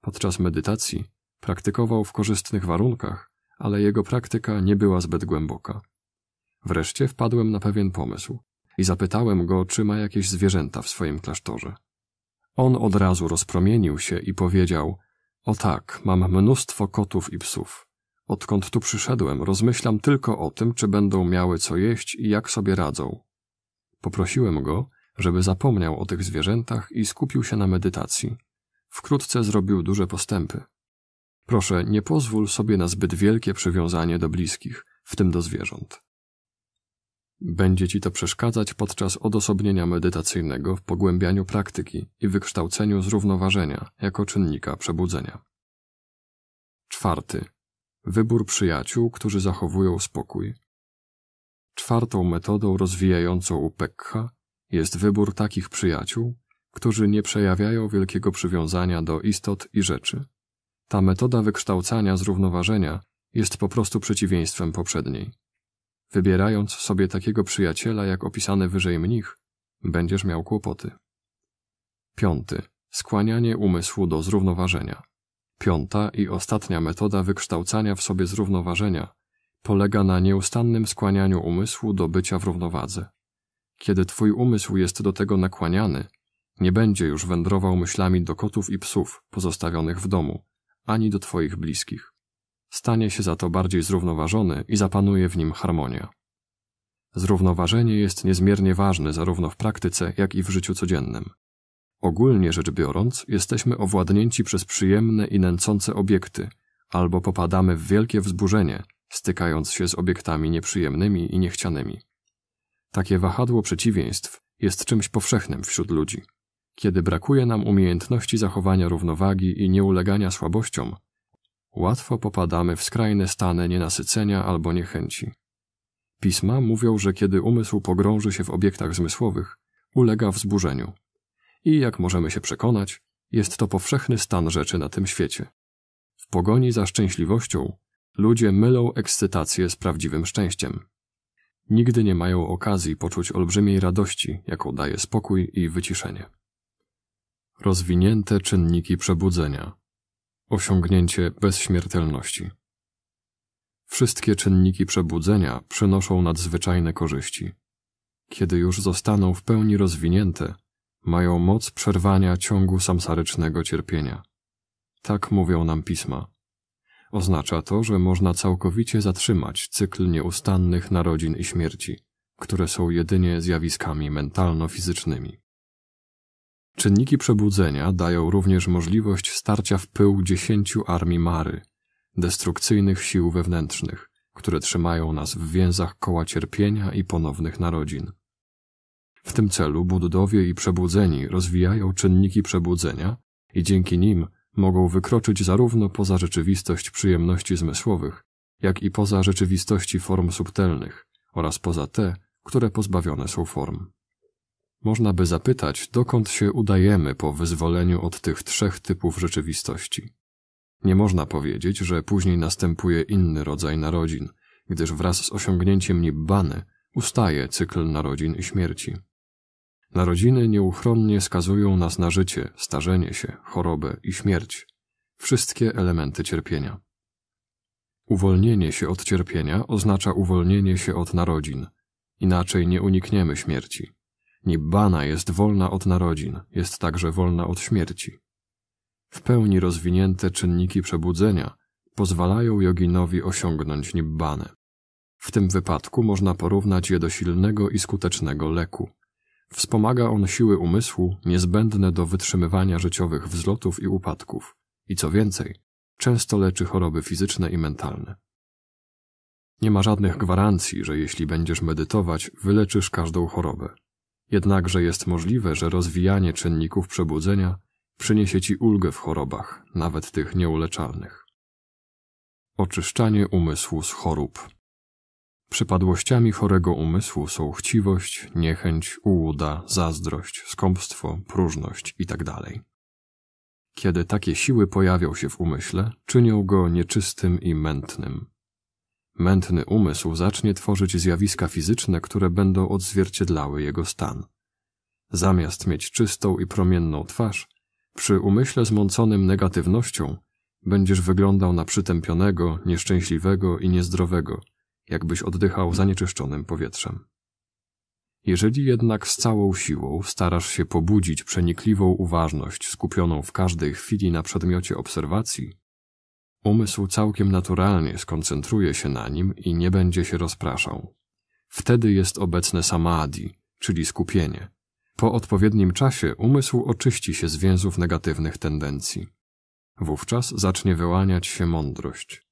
Podczas medytacji praktykował w korzystnych warunkach, ale jego praktyka nie była zbyt głęboka. Wreszcie wpadłem na pewien pomysł i zapytałem go, czy ma jakieś zwierzęta w swoim klasztorze. On od razu rozpromienił się i powiedział: O tak, mam mnóstwo kotów i psów. Odkąd tu przyszedłem, rozmyślam tylko o tym, czy będą miały co jeść i jak sobie radzą. Poprosiłem go, żeby zapomniał o tych zwierzętach i skupił się na medytacji. Wkrótce zrobił duże postępy. Proszę, nie pozwól sobie na zbyt wielkie przywiązanie do bliskich, w tym do zwierząt. Będzie ci to przeszkadzać podczas odosobnienia medytacyjnego w pogłębianiu praktyki i wykształceniu zrównoważenia jako czynnika przebudzenia. Czwarty. Wybór przyjaciół, którzy zachowują spokój. Czwartą metodą rozwijającą upekha jest wybór takich przyjaciół, którzy nie przejawiają wielkiego przywiązania do istot i rzeczy. Ta metoda wykształcania zrównoważenia jest po prostu przeciwieństwem poprzedniej. Wybierając sobie takiego przyjaciela, jak opisany wyżej mnich, będziesz miał kłopoty. Piąty. Skłanianie umysłu do zrównoważenia. Piąta i ostatnia metoda wykształcania w sobie zrównoważenia polega na nieustannym skłanianiu umysłu do bycia w równowadze. Kiedy twój umysł jest do tego nakłaniany, nie będzie już wędrował myślami do kotów i psów pozostawionych w domu, ani do twoich bliskich. Stanie się za to bardziej zrównoważony i zapanuje w nim harmonia. Zrównoważenie jest niezmiernie ważne zarówno w praktyce, jak i w życiu codziennym. Ogólnie rzecz biorąc, jesteśmy owładnięci przez przyjemne i nęcące obiekty, albo popadamy w wielkie wzburzenie, stykając się z obiektami nieprzyjemnymi i niechcianymi. Takie wahadło przeciwieństw jest czymś powszechnym wśród ludzi. Kiedy brakuje nam umiejętności zachowania równowagi i nieulegania słabościom, łatwo popadamy w skrajne stany nienasycenia albo niechęci. Pisma mówią, że kiedy umysł pogrąży się w obiektach zmysłowych, ulega wzburzeniu. I jak możemy się przekonać, jest to powszechny stan rzeczy na tym świecie. W pogoni za szczęśliwością ludzie mylą ekscytację z prawdziwym szczęściem nigdy nie mają okazji poczuć olbrzymiej radości, jaką daje spokój i wyciszenie. Rozwinięte czynniki przebudzenia osiągnięcie bezśmiertelności. Wszystkie czynniki przebudzenia przynoszą nadzwyczajne korzyści. Kiedy już zostaną w pełni rozwinięte, mają moc przerwania ciągu samsarycznego cierpienia. Tak mówią nam pisma. Oznacza to, że można całkowicie zatrzymać cykl nieustannych narodzin i śmierci, które są jedynie zjawiskami mentalno-fizycznymi. Czynniki przebudzenia dają również możliwość starcia w pył dziesięciu armii Mary, destrukcyjnych sił wewnętrznych, które trzymają nas w więzach koła cierpienia i ponownych narodzin. W tym celu buddowie i przebudzeni rozwijają czynniki przebudzenia i dzięki nim mogą wykroczyć zarówno poza rzeczywistość przyjemności zmysłowych, jak i poza rzeczywistości form subtelnych oraz poza te, które pozbawione są form. Można by zapytać, dokąd się udajemy po wyzwoleniu od tych trzech typów rzeczywistości. Nie można powiedzieć, że później następuje inny rodzaj narodzin, gdyż wraz z osiągnięciem nibbany ustaje cykl narodzin i śmierci. Narodziny nieuchronnie skazują nas na życie, starzenie się, chorobę i śmierć. Wszystkie elementy cierpienia. Uwolnienie się od cierpienia oznacza uwolnienie się od narodzin. Inaczej nie unikniemy śmierci. Nibbana jest wolna od narodzin, jest także wolna od śmierci. W pełni rozwinięte czynniki przebudzenia pozwalają joginowi osiągnąć nibbanę. W tym wypadku można porównać je do silnego i skutecznego leku. Wspomaga on siły umysłu niezbędne do wytrzymywania życiowych wzlotów i upadków i co więcej, często leczy choroby fizyczne i mentalne. Nie ma żadnych gwarancji, że jeśli będziesz medytować, wyleczysz każdą chorobę. Jednakże jest możliwe, że rozwijanie czynników przebudzenia przyniesie ci ulgę w chorobach, nawet tych nieuleczalnych. Oczyszczanie umysłu z chorób. Przypadłościami chorego umysłu są chciwość, niechęć, ułuda, zazdrość, skąpstwo, próżność itd. Tak Kiedy takie siły pojawią się w umyśle, czynią go nieczystym i mętnym. Mętny umysł zacznie tworzyć zjawiska fizyczne, które będą odzwierciedlały jego stan. Zamiast mieć czystą i promienną twarz, przy umyśle zmąconym negatywnością będziesz wyglądał na przytępionego, nieszczęśliwego i niezdrowego, jakbyś oddychał zanieczyszczonym powietrzem. Jeżeli jednak z całą siłą starasz się pobudzić przenikliwą uważność skupioną w każdej chwili na przedmiocie obserwacji, umysł całkiem naturalnie skoncentruje się na nim i nie będzie się rozpraszał. Wtedy jest obecne samadhi, czyli skupienie. Po odpowiednim czasie umysł oczyści się z więzów negatywnych tendencji. Wówczas zacznie wyłaniać się mądrość.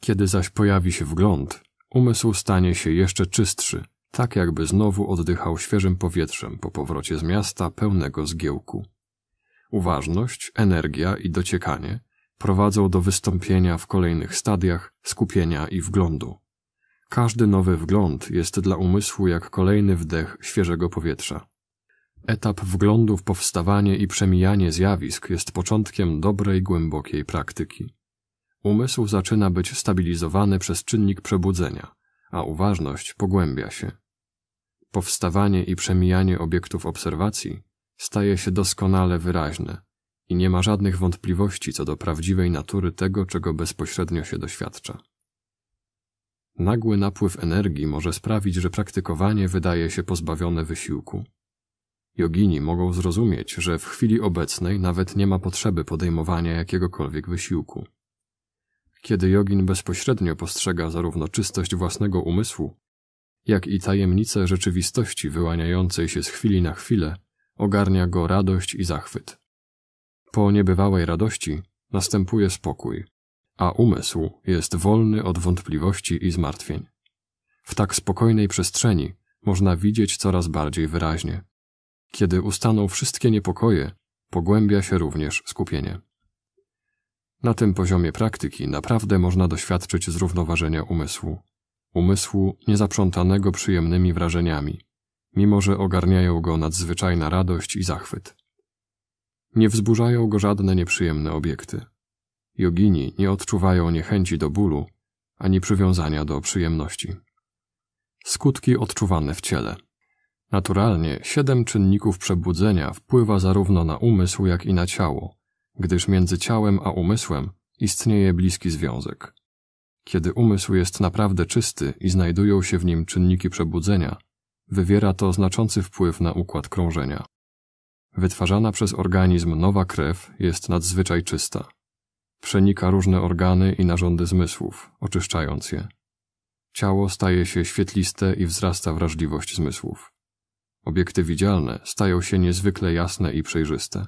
Kiedy zaś pojawi się wgląd, Umysł stanie się jeszcze czystszy, tak jakby znowu oddychał świeżym powietrzem po powrocie z miasta pełnego zgiełku. Uważność, energia i dociekanie prowadzą do wystąpienia w kolejnych stadiach skupienia i wglądu. Każdy nowy wgląd jest dla umysłu jak kolejny wdech świeżego powietrza. Etap wglądu w powstawanie i przemijanie zjawisk jest początkiem dobrej, głębokiej praktyki. Umysł zaczyna być stabilizowany przez czynnik przebudzenia, a uważność pogłębia się. Powstawanie i przemijanie obiektów obserwacji staje się doskonale wyraźne i nie ma żadnych wątpliwości co do prawdziwej natury tego, czego bezpośrednio się doświadcza. Nagły napływ energii może sprawić, że praktykowanie wydaje się pozbawione wysiłku. Jogini mogą zrozumieć, że w chwili obecnej nawet nie ma potrzeby podejmowania jakiegokolwiek wysiłku. Kiedy jogin bezpośrednio postrzega zarówno czystość własnego umysłu, jak i tajemnicę rzeczywistości wyłaniającej się z chwili na chwilę, ogarnia go radość i zachwyt. Po niebywałej radości następuje spokój, a umysł jest wolny od wątpliwości i zmartwień. W tak spokojnej przestrzeni można widzieć coraz bardziej wyraźnie. Kiedy ustaną wszystkie niepokoje, pogłębia się również skupienie. Na tym poziomie praktyki naprawdę można doświadczyć zrównoważenia umysłu. Umysłu niezaprzątanego przyjemnymi wrażeniami, mimo że ogarniają go nadzwyczajna radość i zachwyt. Nie wzburzają go żadne nieprzyjemne obiekty. Jogini nie odczuwają niechęci do bólu ani przywiązania do przyjemności. Skutki odczuwane w ciele. Naturalnie siedem czynników przebudzenia wpływa zarówno na umysł, jak i na ciało, gdyż między ciałem a umysłem istnieje bliski związek. Kiedy umysł jest naprawdę czysty i znajdują się w nim czynniki przebudzenia, wywiera to znaczący wpływ na układ krążenia. Wytwarzana przez organizm nowa krew jest nadzwyczaj czysta. Przenika różne organy i narządy zmysłów, oczyszczając je. Ciało staje się świetliste i wzrasta wrażliwość zmysłów. Obiekty widzialne stają się niezwykle jasne i przejrzyste.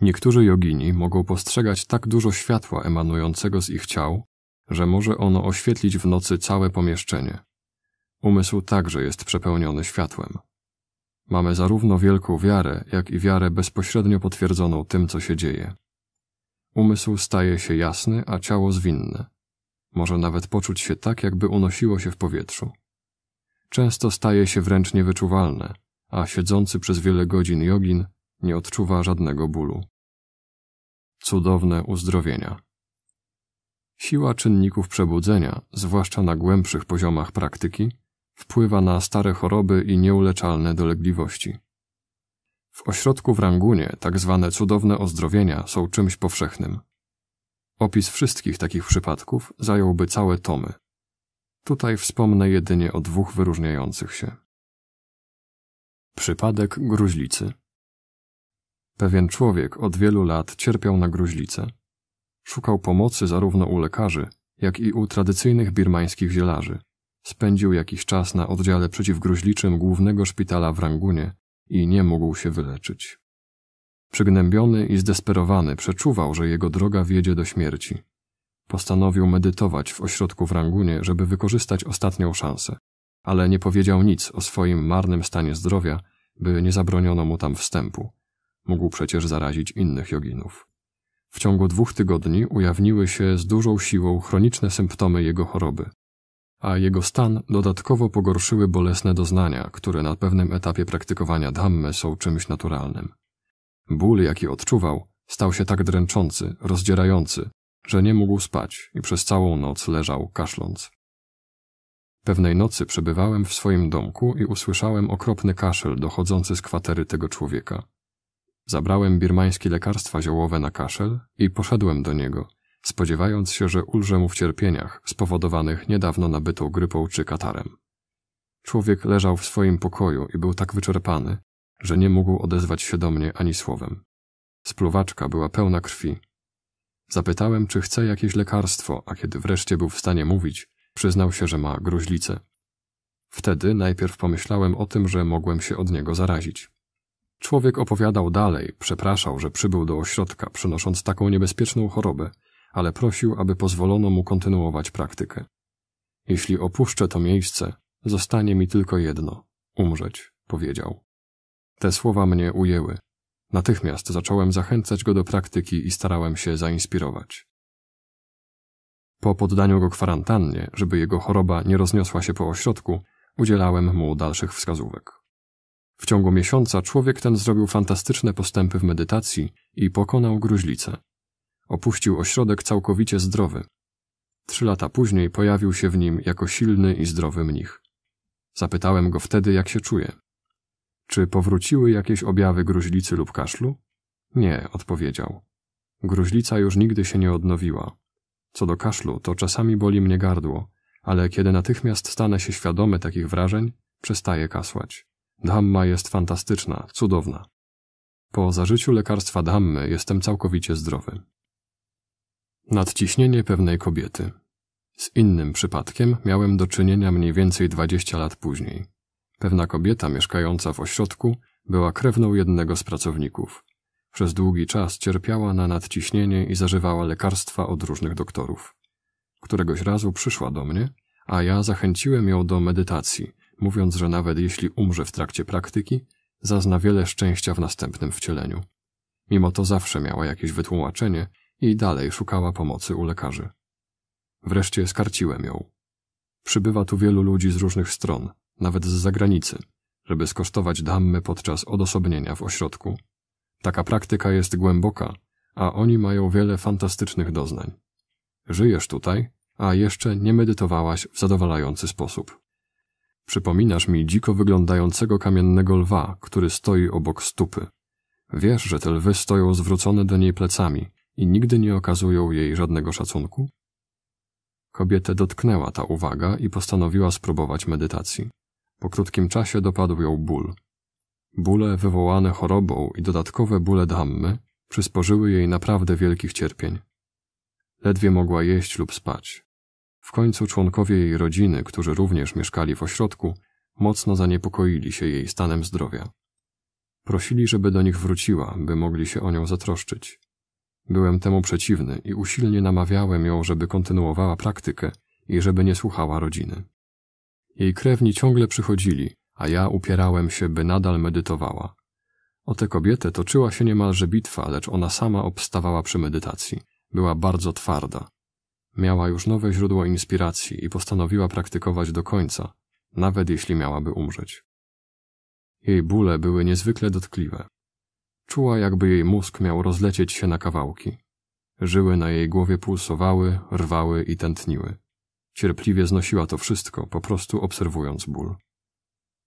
Niektórzy jogini mogą postrzegać tak dużo światła emanującego z ich ciał, że może ono oświetlić w nocy całe pomieszczenie. Umysł także jest przepełniony światłem. Mamy zarówno wielką wiarę, jak i wiarę bezpośrednio potwierdzoną tym, co się dzieje. Umysł staje się jasny, a ciało zwinne. Może nawet poczuć się tak, jakby unosiło się w powietrzu. Często staje się wręcz niewyczuwalne, a siedzący przez wiele godzin jogin nie odczuwa żadnego bólu cudowne uzdrowienia. Siła czynników przebudzenia, zwłaszcza na głębszych poziomach praktyki, wpływa na stare choroby i nieuleczalne dolegliwości. W ośrodku w Rangunie tak zwane cudowne ozdrowienia są czymś powszechnym. Opis wszystkich takich przypadków zająłby całe tomy. Tutaj wspomnę jedynie o dwóch wyróżniających się. Przypadek gruźlicy. Pewien człowiek od wielu lat cierpiał na gruźlicę. Szukał pomocy zarówno u lekarzy, jak i u tradycyjnych birmańskich zielarzy. Spędził jakiś czas na oddziale przeciwgruźliczym głównego szpitala w Rangunie i nie mógł się wyleczyć. Przygnębiony i zdesperowany przeczuwał, że jego droga wiedzie do śmierci. Postanowił medytować w ośrodku w Rangunie, żeby wykorzystać ostatnią szansę, ale nie powiedział nic o swoim marnym stanie zdrowia, by nie zabroniono mu tam wstępu Mógł przecież zarazić innych joginów. W ciągu dwóch tygodni ujawniły się z dużą siłą chroniczne symptomy jego choroby, a jego stan dodatkowo pogorszyły bolesne doznania, które na pewnym etapie praktykowania Dhammy są czymś naturalnym. Ból, jaki odczuwał, stał się tak dręczący, rozdzierający, że nie mógł spać i przez całą noc leżał kaszląc. Pewnej nocy przebywałem w swoim domku i usłyszałem okropny kaszel dochodzący z kwatery tego człowieka. Zabrałem birmańskie lekarstwa ziołowe na kaszel i poszedłem do niego, spodziewając się, że ulżę mu w cierpieniach spowodowanych niedawno nabytą grypą czy katarem. Człowiek leżał w swoim pokoju i był tak wyczerpany, że nie mógł odezwać się do mnie ani słowem. Spluwaczka była pełna krwi. Zapytałem, czy chce jakieś lekarstwo, a kiedy wreszcie był w stanie mówić, przyznał się, że ma gruźlicę. Wtedy najpierw pomyślałem o tym, że mogłem się od niego zarazić. Człowiek opowiadał dalej, przepraszał, że przybył do ośrodka, przynosząc taką niebezpieczną chorobę, ale prosił, aby pozwolono mu kontynuować praktykę. Jeśli opuszczę to miejsce, zostanie mi tylko jedno umrzeć, powiedział. Te słowa mnie ujęły. Natychmiast zacząłem zachęcać go do praktyki i starałem się zainspirować. Po poddaniu go kwarantannie, żeby jego choroba nie rozniosła się po ośrodku, udzielałem mu dalszych wskazówek. W ciągu miesiąca człowiek ten zrobił fantastyczne postępy w medytacji i pokonał gruźlicę. Opuścił ośrodek całkowicie zdrowy. Trzy lata później pojawił się w nim jako silny i zdrowy mnich. Zapytałem go wtedy, jak się czuje. Czy powróciły jakieś objawy gruźlicy lub kaszlu? Nie, odpowiedział. Gruźlica już nigdy się nie odnowiła. Co do kaszlu, to czasami boli mnie gardło, ale kiedy natychmiast stanę się świadomy takich wrażeń, przestaję kasłać. Dhamma jest fantastyczna, cudowna. Po zażyciu lekarstwa Dhammy jestem całkowicie zdrowy. Nadciśnienie pewnej kobiety. Z innym przypadkiem miałem do czynienia mniej więcej 20 lat później. Pewna kobieta mieszkająca w ośrodku była krewną jednego z pracowników. Przez długi czas cierpiała na nadciśnienie i zażywała lekarstwa od różnych doktorów. Któregoś razu przyszła do mnie, a ja zachęciłem ją do medytacji, mówiąc, że nawet jeśli umrze w trakcie praktyki, zazna wiele szczęścia w następnym wcieleniu. Mimo to zawsze miała jakieś wytłumaczenie i dalej szukała pomocy u lekarzy. Wreszcie skarciłem ją. Przybywa tu wielu ludzi z różnych stron, nawet z zagranicy, żeby skosztować dammy podczas odosobnienia w ośrodku. Taka praktyka jest głęboka, a oni mają wiele fantastycznych doznań. Żyjesz tutaj, a jeszcze nie medytowałaś w zadowalający sposób. Przypominasz mi dziko wyglądającego kamiennego lwa, który stoi obok stupy. Wiesz, że te lwy stoją zwrócone do niej plecami i nigdy nie okazują jej żadnego szacunku? Kobietę dotknęła ta uwaga i postanowiła spróbować medytacji. Po krótkim czasie dopadł ją ból. Bóle wywołane chorobą i dodatkowe bóle dammy przysporzyły jej naprawdę wielkich cierpień. Ledwie mogła jeść lub spać. W końcu członkowie jej rodziny, którzy również mieszkali w ośrodku, mocno zaniepokoili się jej stanem zdrowia. Prosili, żeby do nich wróciła, by mogli się o nią zatroszczyć. Byłem temu przeciwny i usilnie namawiałem ją, żeby kontynuowała praktykę i żeby nie słuchała rodziny. Jej krewni ciągle przychodzili, a ja upierałem się, by nadal medytowała. O tę kobietę toczyła się niemalże bitwa, lecz ona sama obstawała przy medytacji. Była bardzo twarda, Miała już nowe źródło inspiracji i postanowiła praktykować do końca, nawet jeśli miałaby umrzeć. Jej bóle były niezwykle dotkliwe. Czuła, jakby jej mózg miał rozlecieć się na kawałki. Żyły na jej głowie pulsowały, rwały i tętniły. Cierpliwie znosiła to wszystko, po prostu obserwując ból.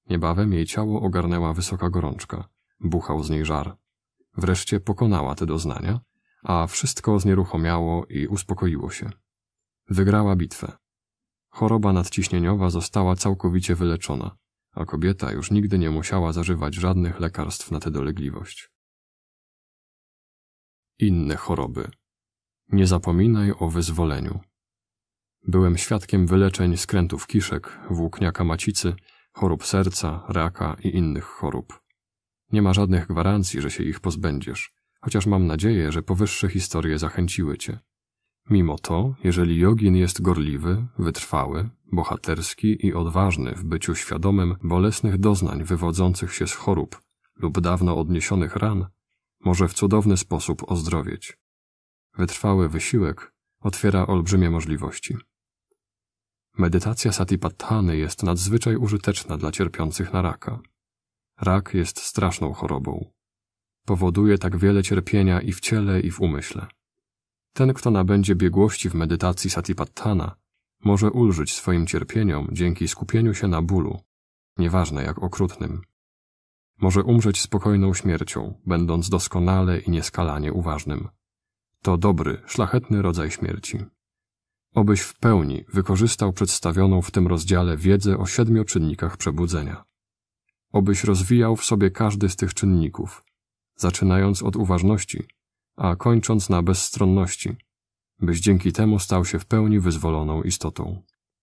Niebawem jej ciało ogarnęła wysoka gorączka, buchał z niej żar. Wreszcie pokonała te doznania, a wszystko znieruchomiało i uspokoiło się. Wygrała bitwę. Choroba nadciśnieniowa została całkowicie wyleczona, a kobieta już nigdy nie musiała zażywać żadnych lekarstw na tę dolegliwość. Inne choroby. Nie zapominaj o wyzwoleniu. Byłem świadkiem wyleczeń skrętów kiszek, włókniaka macicy, chorób serca, raka i innych chorób. Nie ma żadnych gwarancji, że się ich pozbędziesz, chociaż mam nadzieję, że powyższe historie zachęciły cię. Mimo to, jeżeli jogin jest gorliwy, wytrwały, bohaterski i odważny w byciu świadomym bolesnych doznań wywodzących się z chorób lub dawno odniesionych ran, może w cudowny sposób ozdrowieć. Wytrwały wysiłek otwiera olbrzymie możliwości. Medytacja satipatthany jest nadzwyczaj użyteczna dla cierpiących na raka. Rak jest straszną chorobą. Powoduje tak wiele cierpienia i w ciele, i w umyśle. Ten, kto nabędzie biegłości w medytacji Satipattana, może ulżyć swoim cierpieniom dzięki skupieniu się na bólu, nieważne jak okrutnym. Może umrzeć spokojną śmiercią, będąc doskonale i nieskalanie uważnym. To dobry, szlachetny rodzaj śmierci. Obyś w pełni wykorzystał przedstawioną w tym rozdziale wiedzę o siedmiu czynnikach przebudzenia. Obyś rozwijał w sobie każdy z tych czynników, zaczynając od uważności, a kończąc na bezstronności, byś dzięki temu stał się w pełni wyzwoloną istotą.